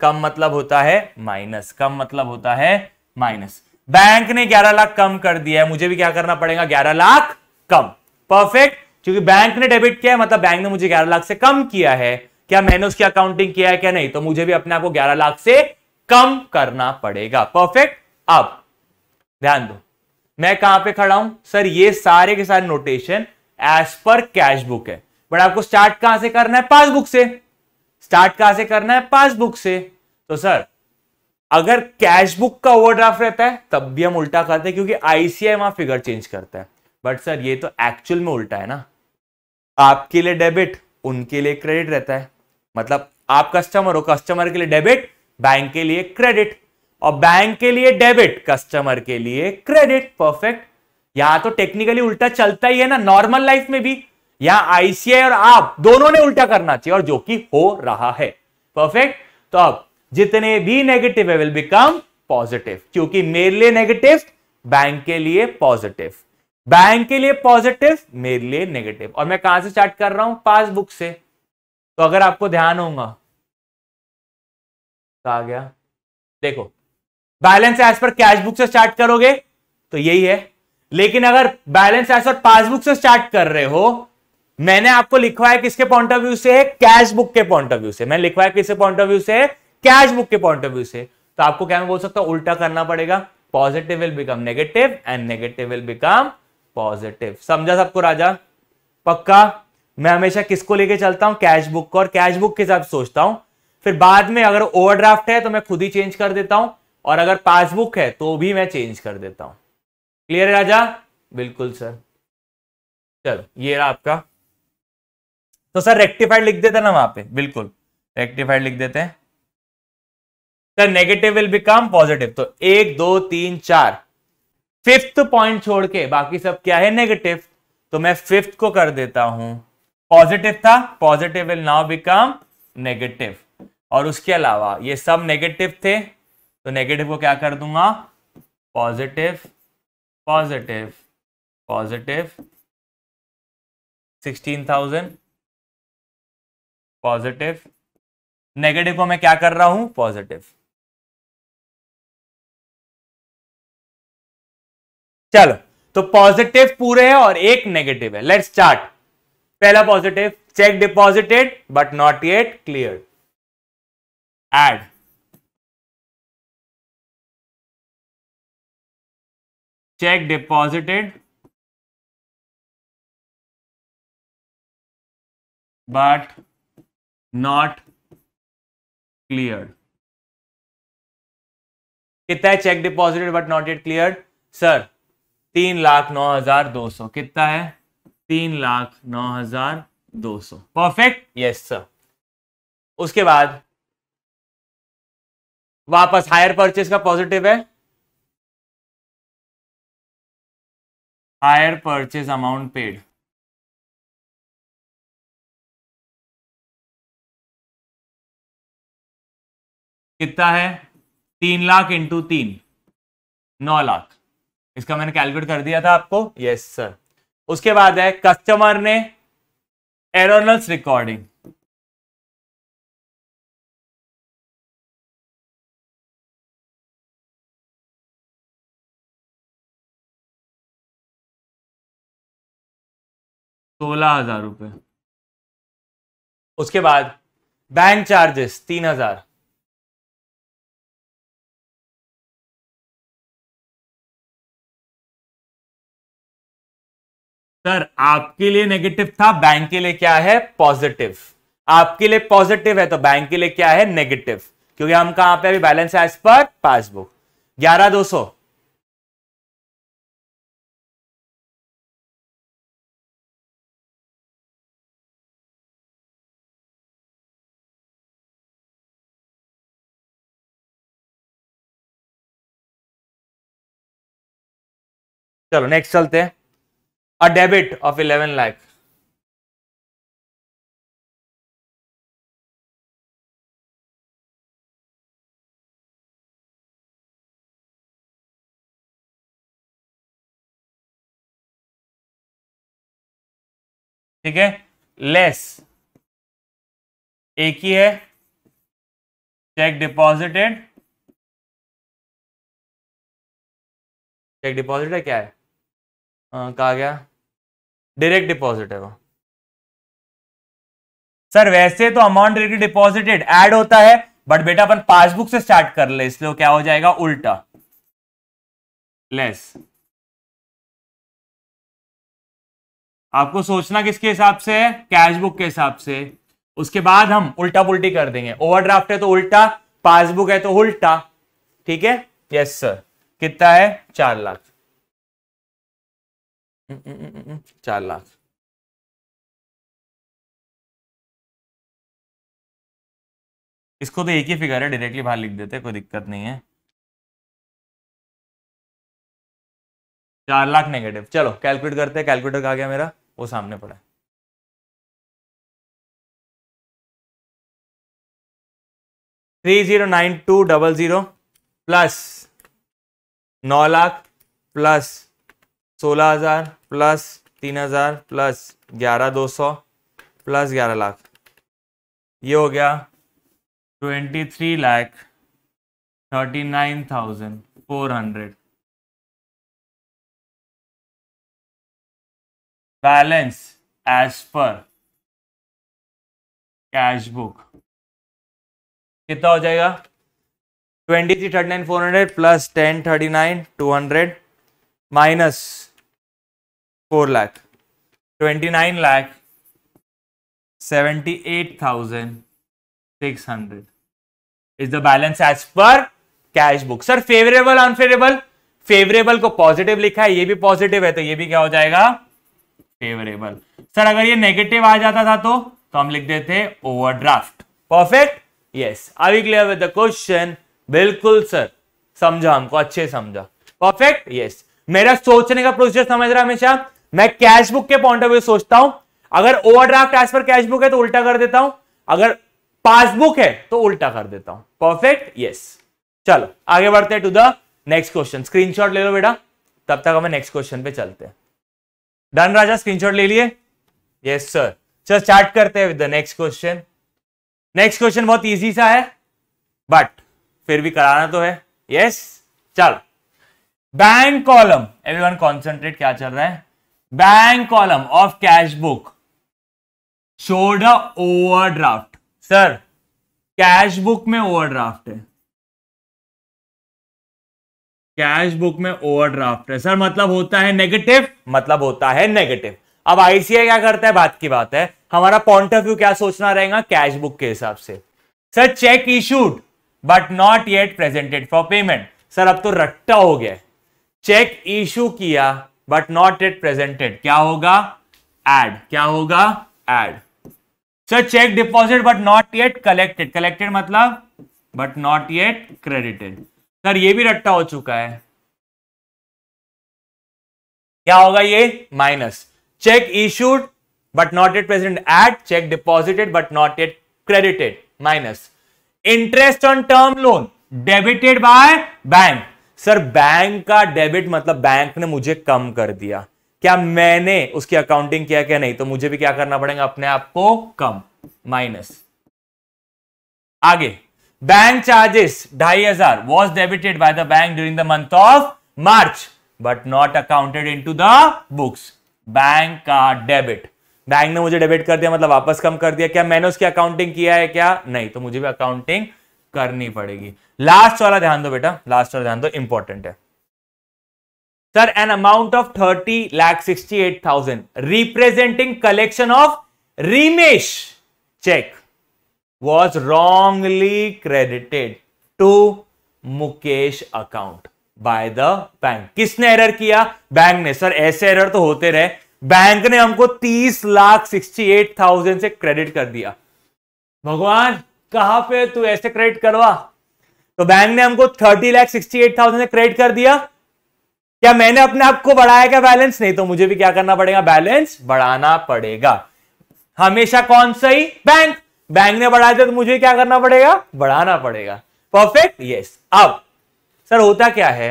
कम मतलब होता है माइनस कम मतलब होता है माइनस बैंक ने 11 लाख कम कर दिया है मुझे भी क्या करना पड़ेगा 11 लाख कम परफेक्ट क्योंकि बैंक ने डेबिट किया है मतलब बैंक ने मुझे 11 लाख से कम किया है क्या मैंने उसकी अकाउंटिंग किया है क्या नहीं तो मुझे भी अपने आप को ग्यारह लाख से कम करना पड़ेगा परफेक्ट अब ध्यान दो मैं कहां पे खड़ा हूं सर ये सारे के सारे नोटेशन एज पर कैश बुक है बट आपको स्टार्ट कहां से करना है पासबुक से स्टार्ट कहां से करना है पासबुक से तो सर अगर कैश बुक का ओवरड्राफ्ट रहता है तब भी हम उल्टा करते हैं क्योंकि आईसीआई वहां फिगर चेंज करता है बट सर ये तो एक्चुअल में उल्टा है ना आपके लिए डेबिट उनके लिए क्रेडिट रहता है मतलब आप कस्टमर हो कस्टमर के लिए डेबिट बैंक के लिए क्रेडिट और बैंक के लिए डेबिट कस्टमर के लिए क्रेडिट परफेक्ट यहां तो टेक्निकली उल्टा चलता ही है ना नॉर्मल लाइफ में भी यहां आईसीआई और आप दोनों ने उल्टा करना चाहिए और जो कि हो रहा है परफेक्ट तो अब जितने भी नेगेटिव है विल बिकम पॉजिटिव क्योंकि मेरे लिए नेगेटिव बैंक के लिए पॉजिटिव बैंक के लिए पॉजिटिव मेरे लिए नेगेटिव और मैं कहां से स्टार्ट कर रहा हूं पासबुक से तो अगर आपको ध्यान होगा तो आ गया देखो बैलेंस एज पर कैश बुक से स्टार्ट करोगे तो यही है लेकिन अगर बैलेंस एज पर पासबुक से स्टार्ट कर रहे हो मैंने आपको लिखवाया किसके पॉइंट ऑफ व्यू से कैश बुक के पॉइंट ऑफ व्यू से मैंने लिखवाया किसके पॉइंट ऑफ व्यू से कैश बुक के पॉइंट ऑफ व्यू से तो आपको क्या मैं बोल सकता हूं उल्टा करना पड़ेगा positive will become negative and negative will become positive समझा सबको राजा पक्का मैं हमेशा किसको लेके चलता हूं कैश बुक को और कैश बुक के साथ सोचता हूं फिर बाद में अगर ओवरड्राफ्ट है तो मैं खुद ही चेंज कर देता हूं और अगर पासबुक है तो भी मैं चेंज कर देता हूं क्लियर है राजा बिल्कुल सर चलो ये रहा आपका तो सर रेक्टिफाइड लिख देते ना वहां पे बिल्कुल रेक्टिफाइड लिख देते हैं sir negative will become positive तो एक दो तीन चार फिफ्थ पॉइंट छोड़ के बाकी सब क्या है नेगेटिव तो मैं फिफ्थ को कर देता हूं पॉजिटिव था positive will now become negative और उसके अलावा ये सब नेगेटिव थे तो नेगेटिव को क्या कर दूंगा positive positive positive sixteen thousand positive negative को मैं क्या कर रहा हूं पॉजिटिव चलो तो पॉजिटिव पूरे है और एक नेगेटिव है लेट्स स्टार्ट पहला positive cheque deposited but not yet cleared cheque deposited but not clear कितना है cheque deposited but not it clear sir तीन लाख नौ हजार दो सौ कितना है तीन लाख नौ हजार दो सौ परफेक्ट यस सर उसके बाद वापस हायर परचेज का पॉजिटिव है हायर परचेज अमाउंट पेड कितना है तीन लाख इंटू तीन नौ लाख इसका मैंने कैलकुलेट कर दिया था आपको यस सर उसके बाद है कस्टमर ने एरोनल्स रिकॉर्डिंग सोलह हजार रुपये उसके बाद बैंक चार्जेस तीन हजार सर आपके लिए नेगेटिव था बैंक के लिए क्या है पॉजिटिव आपके लिए पॉजिटिव है तो बैंक के लिए क्या है नेगेटिव क्योंकि हम कहां पे अभी बैलेंस है एज पर पासबुक ग्यारह दो सौ चलो नेक्स्ट चलते हैं a debit of 11 lakh ठीक है लेस एक ही है चेक डिपॉजिटेड चेक डिपॉजिट है क्या है हाँ, कहा गया डायरेक्ट डिपॉजिट है वो सर वैसे तो अमाउंट डायरेक्टली डिपॉजिटेड एड होता है बट बेटा अपन पासबुक से स्टार्ट कर ले इसलिए क्या हो जाएगा उल्टा लेस आपको सोचना किसके हिसाब से है कैशबुक के हिसाब से उसके बाद हम उल्टा पुल्टी कर देंगे ओवरड्राफ्ट है तो उल्टा पासबुक है तो उल्टा ठीक है यस सर कितना है चार लाख चार लाख इसको तो एक ही फिगर है डायरेक्टली बाहर लिख देते कोई दिक्कत नहीं है चार लाख नेगेटिव चलो कैलकुलेट करते हैं कैलकुलेटर कहा गया मेरा वो सामने पड़ा three zero nine two double zero plus नौ लाख प्लस सोलह हजार प्लस तीन हजार प्लस ग्यारह दो सौ प्लस ग्यारह लाख ये हो गया twenty three lakh thirty nine thousand four hundred balance as पर कैश बुक कितना हो जाएगा twenty three thirty nine four hundred plus ten thirty nine two hundred minus four lakh twenty nine lakh seventy eight thousand six hundred is the balance as पर cash book sir favourable unfavourable favourable को positive लिखा है ये भी positive है तो ये भी क्या हो जाएगा फेवरेबल सर अगर ये नेगेटिव आ जाता था तो तो हम लिख देते ओवरड्राफ्ट परफेक्ट यस अभी क्लियर विद द क्वेश्चन बिल्कुल सर समझा हमको अच्छे समझा परफेक्ट यस मेरा सोचने का प्रोसीजर समझ रहा हमेशा मैं कैश बुक के पॉइंट ऑफ व्यू सोचता हूं अगर ओवरड्राफ्ट एज पर कैश बुक है तो उल्टा कर देता हूं अगर पासबुक है तो उल्टा कर देता हूं परफेक्ट यस चलो आगे बढ़ते हैं to the next question screenshot ले लो बेटा तब तक हमें नेक्स्ट क्वेश्चन पे चलते हैं डन राजा स्क्रीनशॉट ले लिए यस सर चलो स्टार्ट करते हैं with the next question next question बहुत इजी सा है बट फिर भी कराना तो है yes yes? Bank column everyone concentrate क्या चल रहा है bank column of cash book showed overdraft sir cash book में ओवरड्राफ्ट है कैश बुक में ओवरड्राफ्ट है सर मतलब होता है नेगेटिव मतलब होता है नेगेटिव अब आईसीआई क्या करता है बात की बात है हमारा पॉइंट ऑफ व्यू क्या सोचना रहेगा कैश बुक के हिसाब से sir cheque issued but not yet presented for payment sir अब तो रट्टा हो गया चेक इशू किया बट नॉट एट प्रेजेंटेड क्या होगा एड क्या होगा add sir cheque deposit but not yet collected collected मतलब but not yet credited sir ये भी रट्टा हो चुका है क्या होगा ये minus cheque issued but not yet presented cheque deposited but not yet credited minus interest on term loan debited by bank sir bank का डेबिट मतलब बैंक ने मुझे कम कर दिया क्या मैंने उसकी अकाउंटिंग किया क्या नहीं तो मुझे भी क्या करना पड़ेगा अपने आप को कम माइनस आगे बैंक चार्जेस ढाई हजार was debited by the bank during the month of March but not accounted into the books bank का डेबिट बैंक ने मुझे डेबिट कर दिया मतलब वापस कम कर दिया क्या मैंने उसकी अकाउंटिंग किया है क्या नहीं तो मुझे भी अकाउंटिंग करनी पड़ेगी लास्ट वाला ध्यान दो बेटा लास्ट वाला ध्यान दो इंपॉर्टेंट है sir an amount of thirty lakh sixty eight thousand representing collection of Rimesh cheque was wrongly credited to Mukesh account by the bank किसने एरर किया बैंक ने सर ऐसे एरर तो होते रहे बैंक ने हमको तीस लाख सिक्सटी एट थाउजेंड से क्रेडिट कर दिया भगवान कहा पे तू ऐसे क्रेडिट करवा तो बैंक ने हमको thirty lakh sixty eight thousand credit कर दिया क्या मैंने अपने आप को बढ़ाया क्या बैलेंस नहीं तो मुझे भी क्या करना पड़ेगा बैलेंस बढ़ाना पड़ेगा हमेशा कौन ही बैंक बैंक ने बढ़ाया था तो मुझे क्या करना पड़ेगा बढ़ाना पड़ेगा परफेक्ट यस अब सर होता क्या है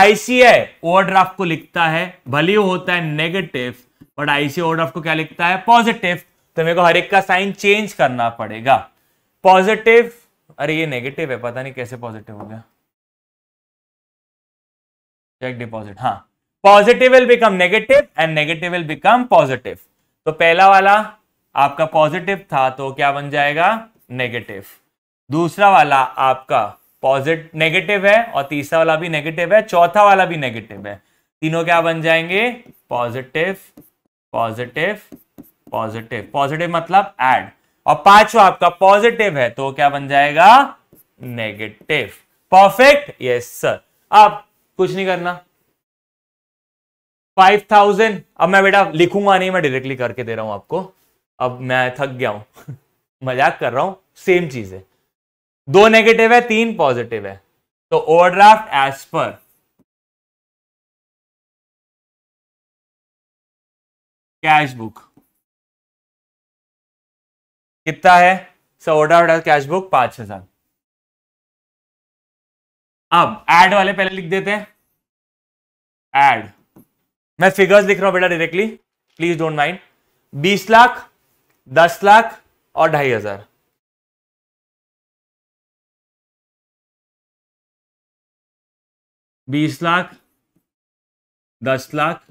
आईसीआई ओवरड्राफ्ट को लिखता है भले होता है नेगेटिव बट आईसीआई ओवरड्राफ्ट को क्या लिखता है पॉजिटिव तो मेरे को हर एक का साइन चेंज करना पड़ेगा पॉजिटिव अरे ये नेगेटिव है पता नहीं कैसे पॉजिटिव हो गया चेक डिपॉजिट हाँ positive will become negative and negative will become positive तो पहला वाला आपका पॉजिटिव था तो क्या बन जाएगा नेगेटिव दूसरा वाला आपका पॉजिट नेगेटिव है और तीसरा वाला भी नेगेटिव है चौथा वाला भी नेगेटिव है तीनों क्या बन जाएंगे पॉजिटिव पॉजिटिव पॉजिटिव पॉजिटिव मतलब एड और पांचवा आपका पॉजिटिव है तो क्या बन जाएगा नेगेटिव परफेक्ट यस सर अब कुछ नहीं करना फाइव थाउजेंड अब मैं बेटा लिखूंगा नहीं मैं डायरेक्टली करके दे रहा हूं आपको अब मैं थक गया हूं मजाक कर रहा हूं सेम चीज है दो नेगेटिव है तीन पॉजिटिव है तो ओवरड्राफ्ट एज पर कैश बुक कितना है सोडा ऑर्डर ऑर्डर कैश बुक पांच हजार अब एड वाले पहले लिख देते हैं एड मैं फिगर्स लिख रहा हूं बेटा डायरेक्टली प्लीज डोंट माइंड बीस लाख दस लाख और ढाई हजार बीस लाख दस लाख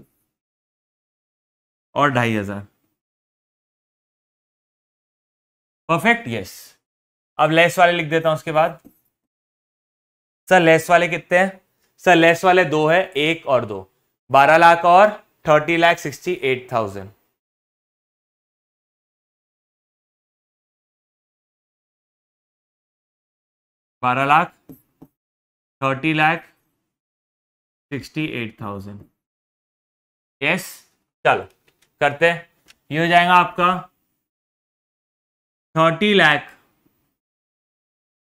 और ढाई हजार परफेक्ट यस अब लेस वाले लिख देता हूं उसके बाद सर लेस वाले कितने हैं सर लेस वाले दो है एक और दो बारह लाख और thirty lakh sixty eight thousand बारह lakh thirty lakh sixty eight thousand yes चलो करते हैं ये हो जाएगा आपका thirty lakh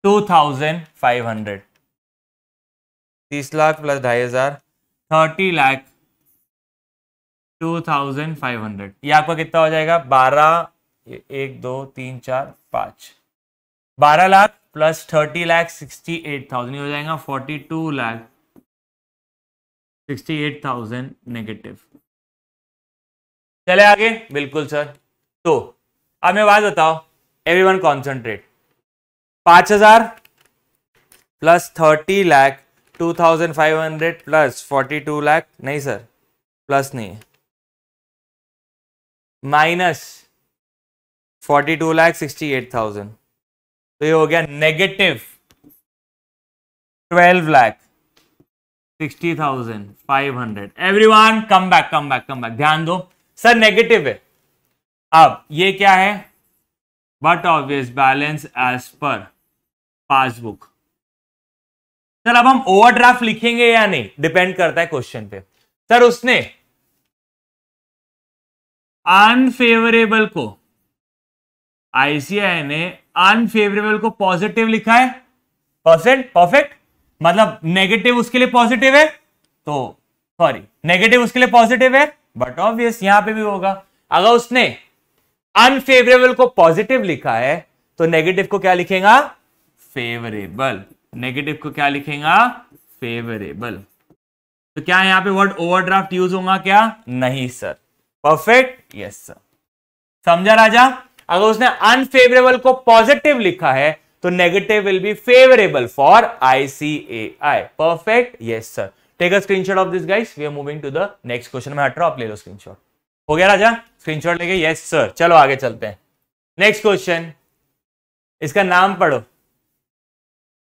two thousand five hundred तीस लाख प्लस ढाई हजार thirty lakh two thousand five hundred ये आपका कितना हो जाएगा बारह एक दो तीन चार पाँच बारह lakh plus thirty lakh sixty eight thousand हो जाएगा forty two lakh sixty eight thousand negative चले आगे बिल्कुल सर तो अब मैं बात बताओ एवरी वन कॉन्सेंट्रेट पांच हजार plus thirty lakh two thousand five hundred plus forty two lakh नहीं सर प्लस नहीं है minus forty two lakh sixty eight thousand तो ये हो गया negative twelve lakh sixty thousand five hundred everyone come back come back come back ध्यान दो sir negative है अब ये क्या है but obvious balance as per passbook sir अब हम ओवरड्राफ्ट लिखेंगे या नहीं डिपेंड करता है क्वेश्चन पे सर उसने अनफेवरेबल को आईसीआई ने अनफेवरेबल को पॉजिटिव लिखा है परसेंट परफेक्ट मतलब नेगेटिव उसके लिए पॉजिटिव है तो सॉरी नेगेटिव उसके लिए पॉजिटिव है बट ऑब्वियस यहां पे भी होगा अगर उसने अनफेवरेबल को पॉजिटिव लिखा है तो नेगेटिव को क्या लिखेगा फेवरेबल नेगेटिव को क्या लिखेगा फेवरेबल तो क्या यहां पे वर्ड ओवरड्राफ्ट यूज होगा क्या नहीं सर परफेक्ट यस सर समझा राजा अगर उसने अनफेवरेबल को पॉजिटिव लिखा है तो negative will be favourable for ICAI perfect yes sir take a screenshot of this guys we are moving to the next question में हट रहा आप ले लो स्क्रीनशॉट हो गया राजा स्क्रीनशॉट लेके यस सर चलो आगे चलते हैं नेक्स्ट क्वेश्चन इसका नाम पढ़ो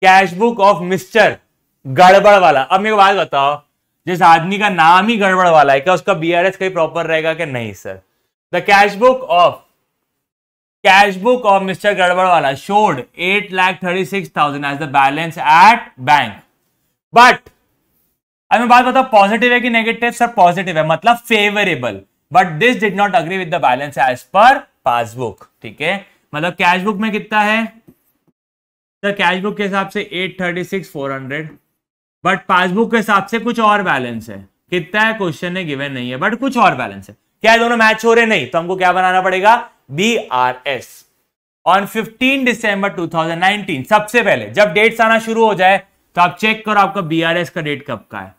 कैश बुक ऑफ मिस्टर गड़बड़ वाला अब मेरे को बात बताओ जिस आदमी का नाम ही गड़बड़ वाला है क्या उसका बीआरएस कहीं प्रॉपर रहेगा कि नहीं sir the cash book of cash book of mister गड़बड़ वाला showed eight lakh thirty six thousand as the balance at bank but अब मैं बात बताऊ पॉजिटिव है कि नेगेटिव सर पॉजिटिव है मतलब favourable but this did not agree with the balance as per passbook ठीक है मतलब कैश बुक में कितना है सर कैश बुक के हिसाब से eight thirty six four hundred but passbook के हिसाब से कुछ और बैलेंस है कितना है क्वेश्चन ने गिवन नहीं है बट कुछ और बैलेंस है क्या दोनों मैच हो रहे नहीं तो हमको क्या बनाना पड़ेगा B R S on two thousand 2019 सबसे पहले जब डेट्स आना शुरू हो जाए तो आप चेक करो आपका एस का डेट कब का है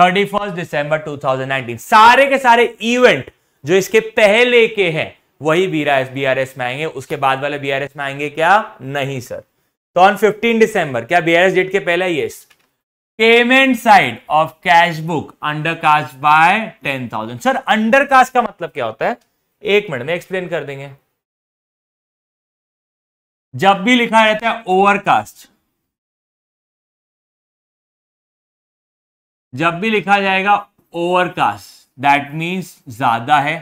thirty first December two thousand nineteen सारे के सारे इवेंट जो इसके पहले के हैं वही बी आर एस में आएंगे उसके बाद वाले बी आर एस में आएंगे क्या नहीं सर तो ऑन फिफ्टीन दिसंबर क्या बी आर एस डेट के पहले ये payment side of cash book undercast by ten thousand sir undercast का मतलब क्या होता है एक मिनट में एक्सप्लेन कर देंगे जब भी लिखा रहता है ओवरकास्ट जब भी लिखा जाएगा ओवरकास्ट दैट मीन्स ज़्यादा है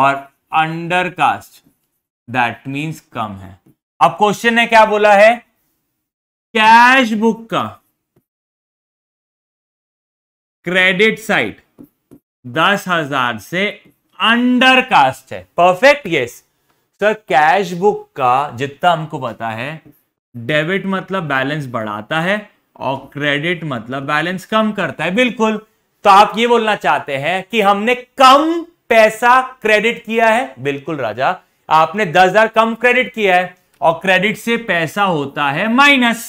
और अंडरकास्ट दैट मीन्स कम है अब क्वेश्चन ने क्या बोला है कैश बुक का क्रेडिट साइट दस हजार से अंडर कास्ट है perfect yes sir cash book का जितना हमको पता है डेबिट मतलब बैलेंस बढ़ाता है और क्रेडिट मतलब बैलेंस कम करता है बिल्कुल तो आप ये बोलना चाहते हैं कि हमने कम पैसा क्रेडिट किया है बिल्कुल राजा आपने दस हजार कम क्रेडिट किया है और क्रेडिट से पैसा होता है माइनस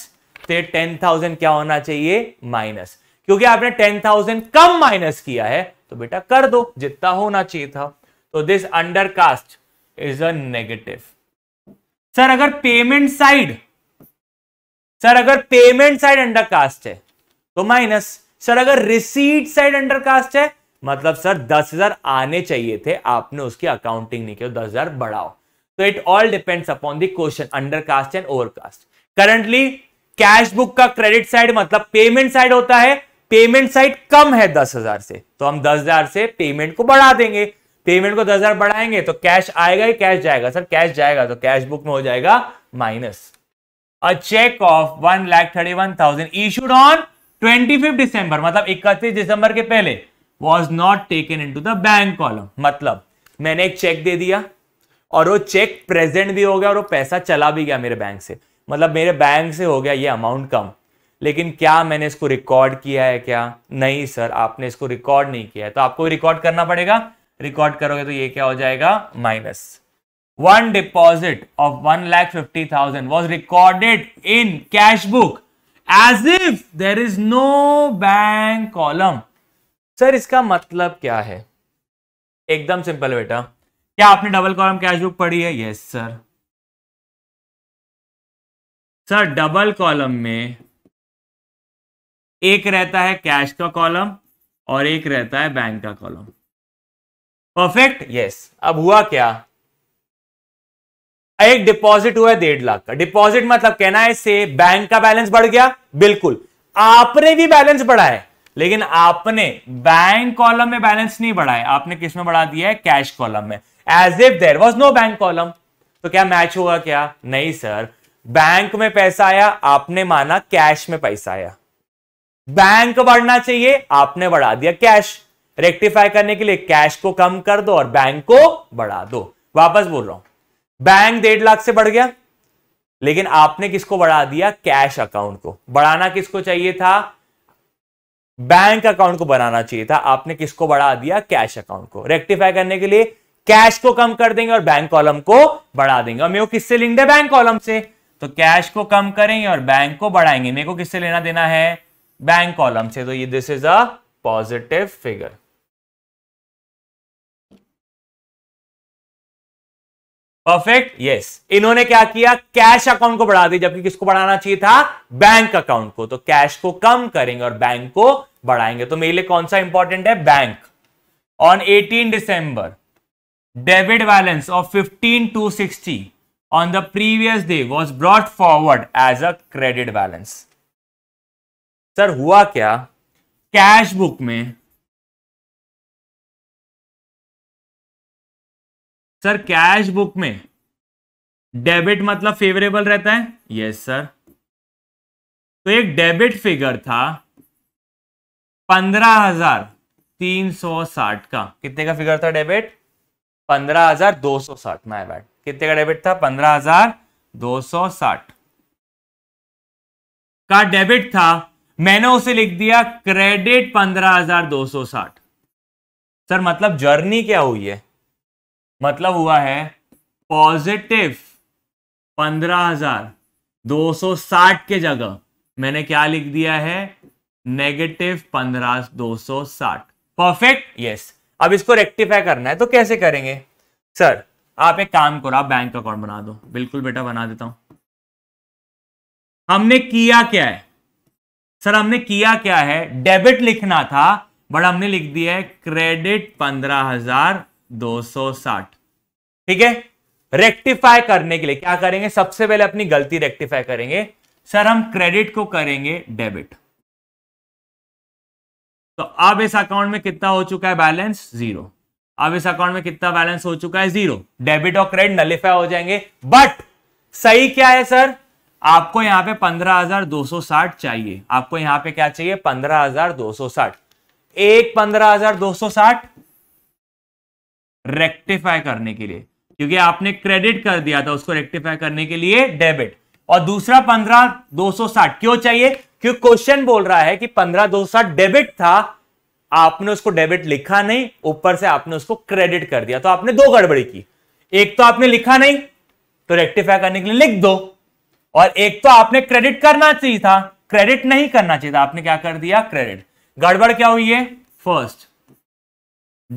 तो टेन थाउजेंड क्या होना चाहिए माइनस क्योंकि आपने टेन थाउजेंड कम माइनस किया है तो बेटा कर दो जितना होना चाहिए था तो this undercast is a negative sir अगर पेमेंट साइड सर अगर पेमेंट साइड अंडर कास्ट है तो माइनस सर अगर रिसीट साइड अंडर कास्ट है मतलब सर दस हजार आने चाहिए थे आपने उसकी अकाउंटिंग नहीं किया दस हजार बढ़ाओ तो it all depends upon the question undercast and overcast currently cash book का क्रेडिट साइड मतलब पेमेंट साइड होता है पेमेंट साइड कम है दस हजार से तो हम दस हजार से पेमेंट को बढ़ा देंगे पेमेंट को दस हजार बढ़ाएंगे तो कैश आएगा ही कैश जाएगा सर कैश जाएगा तो कैश बुक में हो जाएगा minus a check of one lakh thirty one thousand issued on twenty fifth December मतलब इकतीस दिसंबर के पहले was not taken into the bank column मतलब मैंने एक चेक दे दिया और वो चेक प्रेजेंट भी हो गया और वो पैसा चला भी गया मेरे बैंक से मतलब मेरे बैंक से हो गया ये अमाउंट कम लेकिन क्या मैंने इसको रिकॉर्ड किया है क्या नहीं सर आपने इसको रिकॉर्ड नहीं किया है तो आपको रिकॉर्ड करना पड़ेगा रिकॉर्ड करोगे तो ये क्या हो जाएगा minus one deposit of one lakh fifty thousand was recorded in cash book as if there is no bank column sir इसका मतलब क्या है एकदम सिंपल बेटा क्या आपने डबल कॉलम कैश बुक पढ़ी है yes sir sir double column में एक रहता है कैश का कॉलम और एक रहता है बैंक का कॉलम परफेक्ट यस अब हुआ क्या एक डिपॉजिट हुआ है डेढ़ लाख का डिपॉजिट मतलब कहना है से बैंक का बैलेंस बढ़ गया बिल्कुल आपने भी बैलेंस बढ़ा है लेकिन आपने बैंक कॉलम में बैलेंस नहीं बढ़ाया आपने किस में बढ़ा दिया है कैश कॉलम में as if there was no bank column तो क्या मैच हुआ क्या नहीं सर बैंक में पैसा आया आपने माना कैश में पैसा आया बैंक बढ़ना चाहिए आपने बढ़ा दिया कैश रेक्टिफाई करने के लिए कैश को कम कर दो और बैंक को बढ़ा दो वापस बोल रहा हूं बैंक डेढ़ लाख से बढ़ गया लेकिन आपने किसको बढ़ा दिया कैश अकाउंट को बढ़ाना किसको चाहिए था बैंक अकाउंट को बनाना चाहिए था आपने किसको बढ़ा दिया कैश अकाउंट को रेक्टिफाई करने के लिए कैश को कम कर देंगे और बैंक कॉलम को बढ़ा देंगे और मेरे को किससे लिंक्ड है बैंक कॉलम से तो कैश को कम करेंगे और बैंक को बढ़ाएंगे मेरे को किससे लेना देना है बैंक कॉलम से तो ये this is a positive figure perfect yes इन्होंने क्या किया कैश अकाउंट को बढ़ा दी जबकि किसको बढ़ाना चाहिए था बैंक अकाउंट को तो कैश को कम करेंगे और बैंक को बढ़ाएंगे तो मेरे लिए कौन सा इंपॉर्टेंट है bank on 18 December debit balance of fifteen two sixty on the previous day was brought forward as a credit balance sir हुआ क्या कैश बुक में सर कैश बुक में डेबिट मतलब फेवरेबल रहता है यस सर तो एक डेबिट फिगर था पंद्रह हजार तीन सौ साठ का कितने का फिगर था डेबिट पंद्रह हजार दो सौ साठ माई बैड कितने का डेबिट था पंद्रह हजार दो सौ साठ का डेबिट था मैंने उसे लिख दिया क्रेडिट पंद्रह हजार दो सौ साठ सर मतलब जर्नी क्या हुई है मतलब हुआ है पॉजिटिव पंद्रह हजार दो सौ साठ के जगह मैंने क्या लिख दिया है नेगेटिव पंद्रह दो सौ साठ परफेक्ट यस अब इसको रेक्टिफाई करना है तो कैसे करेंगे सर आप एक काम करो आप बैंक अकाउंट बना दो बिल्कुल बेटा बना देता हूं हमने किया क्या है सर हमने किया क्या है डेबिट लिखना था बट हमने लिख दिया है क्रेडिट पंद्रह हजार 260 ठीक है रेक्टिफाई करने के लिए क्या करेंगे सबसे पहले अपनी गलती रेक्टिफाई करेंगे सर हम क्रेडिट को करेंगे डेबिट तो अब इस अकाउंट में कितना हो चुका है बैलेंस जीरो अब इस अकाउंट में कितना बैलेंस हो चुका है जीरो डेबिट और क्रेडिट नलिफाई हो जाएंगे बट सही क्या है सर आपको यहां पे 15,260 चाहिए आपको यहां पे क्या चाहिए 15,260 एक 15,260 रेक्टिफाई करने के लिए क्योंकि आपने क्रेडिट कर दिया था उसको रेक्टिफाई करने के लिए डेबिट और दूसरा पंद्रह दो सौ साठ क्यों चाहिए क्योंकि क्वेश्चन बोल रहा है कि पंद्रह दो सौ साठ डेबिट था आपने उसको डेबिट लिखा नहीं ऊपर से आपने उसको क्रेडिट कर दिया तो आपने दो गड़बड़ी की एक तो आपने लिखा नहीं तो रेक्टिफाई करने के लिए लिख दो और एक तो आपने क्रेडिट करना चाहिए था क्रेडिट नहीं करना चाहिए था आपने क्या कर दिया क्रेडिट गड़बड़ क्या हुई है फर्स्ट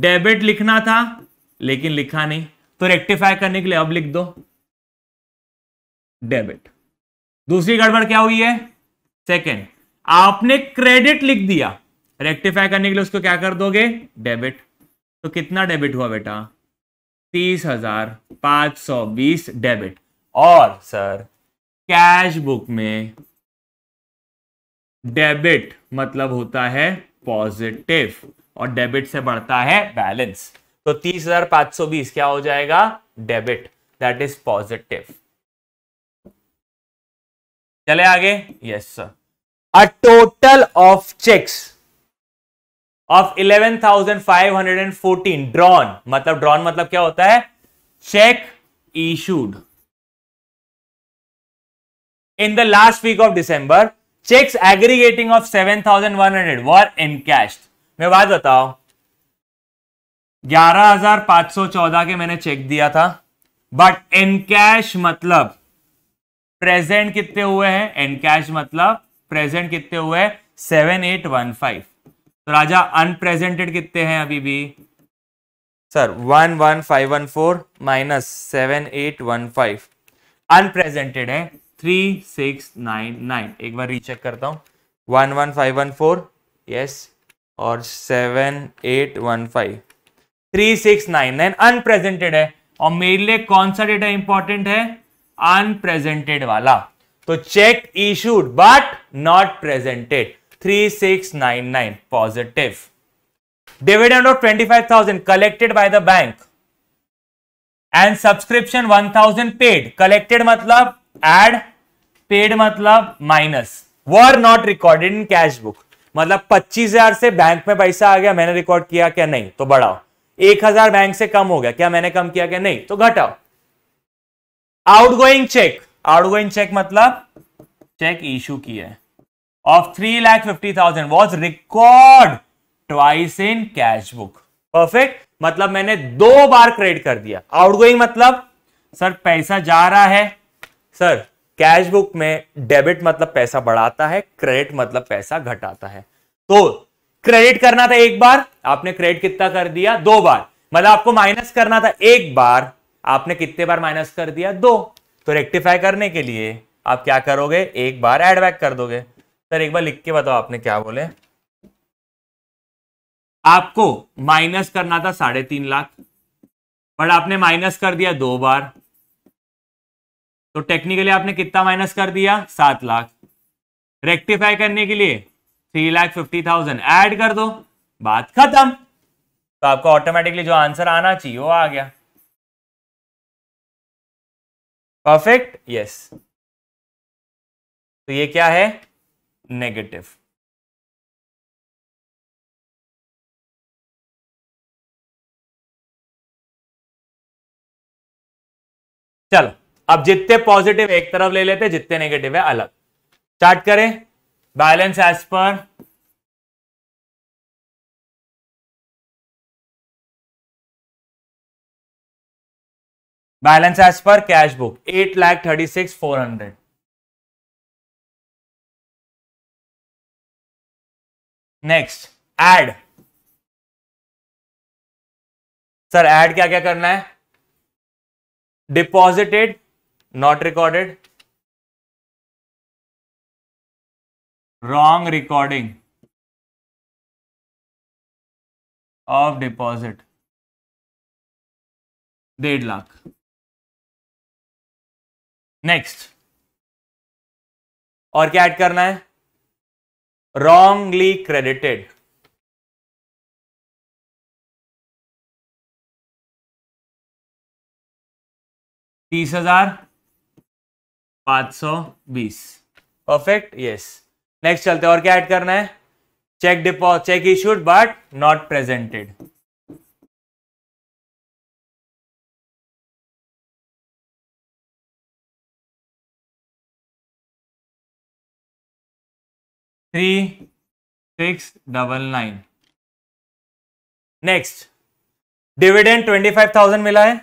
डेबिट लिखना था लेकिन लिखा नहीं तो रेक्टिफाई करने के लिए अब लिख दो डेबिट दूसरी गड़बड़ क्या हुई है सेकेंड आपने क्रेडिट लिख दिया रेक्टिफाई करने के लिए उसको क्या कर दोगे डेबिट तो कितना डेबिट हुआ बेटा तीस हजार पांच सौ बीस डेबिट और सर कैश बुक में डेबिट मतलब होता है पॉजिटिव और डेबिट से बढ़ता है बैलेंस तो तीस हजार पांच सौ बीस क्या हो जाएगा डेबिट दैट इज पॉजिटिव चले आगे yes sir a total of cheques of 11,514 drawn मतलब ड्रॉन मतलब क्या होता है check issued in the last week of December cheques aggregating of 7,100 were cash मैं बात बताओ 11,514 के मैंने चेक दिया था बट एन कैश मतलब प्रेजेंट कितने हुए हैं एन कैश मतलब प्रेजेंट कितने हुए हैं 7815 तो राजा अनप्रेजेंटेड कितने हैं अभी भी सर 11514 माइनस 7815 अनप्रेजेंटेड है 3699 एक बार रीचेक करता हूं 11514 यस और 7815 three six nine nine unpresented है और मेरे लिए कौन सा डेटा इंपॉर्टेंट है अनप्रेजेंटेड वाला तो cheque issued but not presented three six nine nine positive dividend of twenty five thousand collected by the bank and subscription one thousand paid collected मतलब एड पेड मतलब minus were not recorded in cash book मतलब पच्चीस हजार से bank में पैसा आ गया मैंने रिकॉर्ड किया क्या नहीं तो बढ़ाओ एक हजार बैंक से कम हो गया क्या मैंने कम किया क्या नहीं तो घटाओ आउटगोइंग चेक आउटगोइंग चेक मतलब चेक इश्यू किया of three lakh fifty thousand was recorded twice in cash book perfect मतलब मैंने दो बार क्रेडिट कर दिया आउटगोइंग मतलब सर पैसा जा रहा है सर कैश बुक में डेबिट मतलब पैसा बढ़ाता है क्रेडिट मतलब पैसा घटाता है तो क्रेडिट करना था एक बार आपने क्रेडिट कितना कर दिया दो बार मतलब आपको माइनस करना था एक बार आपने कितने बार माइनस कर दिया दो तो रेक्टिफाई करने के लिए आप क्या करोगे एक बार एड बैक कर दोगे सर एक बार लिख के बताओ आपने क्या बोले आपको माइनस करना था साढ़े तीन लाख बट आपने माइनस कर दिया दो बार तो टेक्निकली आपने कितना माइनस कर दिया सात लाख रेक्टिफाई करने के लिए three lakh fifty thousand add कर दो बात खत्म तो आपको ऑटोमेटिकली जो आंसर आना चाहिए वो आ गया परफेक्ट यस तो ये क्या है नेगेटिव चलो अब जितने पॉजिटिव एक तरफ ले लेते जितने नेगेटिव है अलग स्टार्ट करें balance as per balance as पर cash book eight lakh thirty six four hundred next add sir add क्या क्या करना है deposited not recorded wrong recording of deposit डेढ़ लाख नेक्स्ट और क्या ऐड करना है रॉन्गली क्रेडिटेड तीस हजार पांच सौ बीस परफेक्ट यस नेक्स्ट चलते हैं और क्या ऐड करना है cheque deposit cheque issued but not presented three six double nine next dividend twenty five thousand मिला है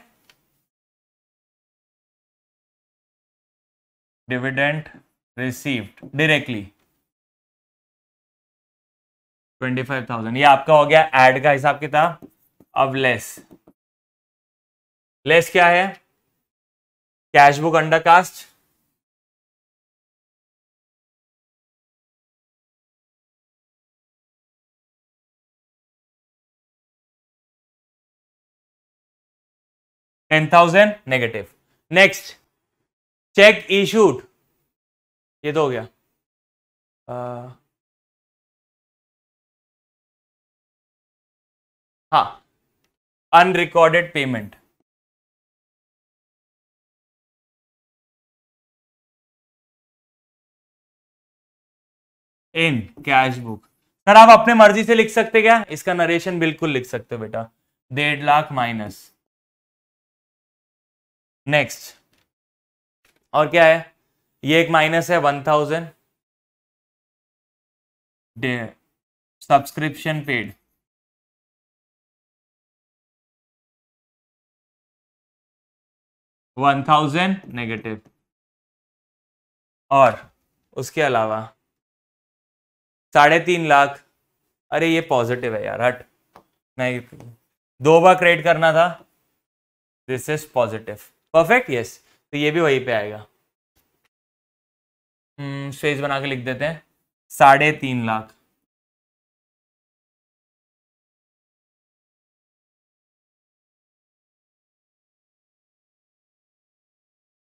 dividend received directly twenty five thousand ये आपका हो गया एड का हिसाब किताब अब लेस लेस क्या है cash book undercast ten thousand negative next cheque issued ये तो हो गया uh, हा unrecorded payment in cash book sir आप अपने मर्जी से लिख सकते क्या इसका नरेशन बिल्कुल लिख सकते हो बेटा डेढ़ लाख माइनस नेक्स्ट और क्या है ये एक माइनस है one thousand subscription paid one thousand negative और उसके अलावा साढ़े तीन लाख अरे ये पॉजिटिव है यार हट नहीं दो बार क्रेडिट करना था this is positive perfect yes तो ये भी वहीं पे आएगा स्टेज हम्म, बना के लिख देते हैं साढ़े तीन lakh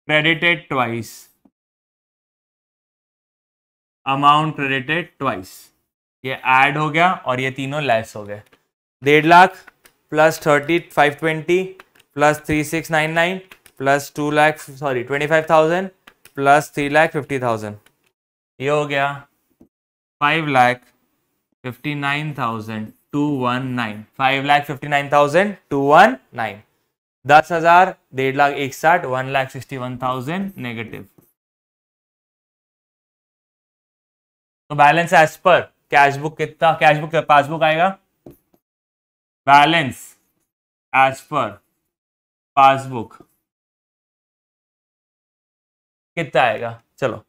credited twice amount credited twice ये एड हो गया और ये तीनों लेस हो गए डेढ़ lakh plus thirty five twenty plus three six nine nine plus two lakh sorry twenty five thousand plus three lakh fifty thousand ये हो गया five lakh fifty nine thousand two one nine five lakh fifty nine thousand two one nine दस हजार डेढ़ लाख एक साठ one lakh sixty one thousand negative तो balance as पर कैश बुक कितना कैश बुक पासबुक आएगा बैलेंस एज पर पासबुक कितना आएगा चलो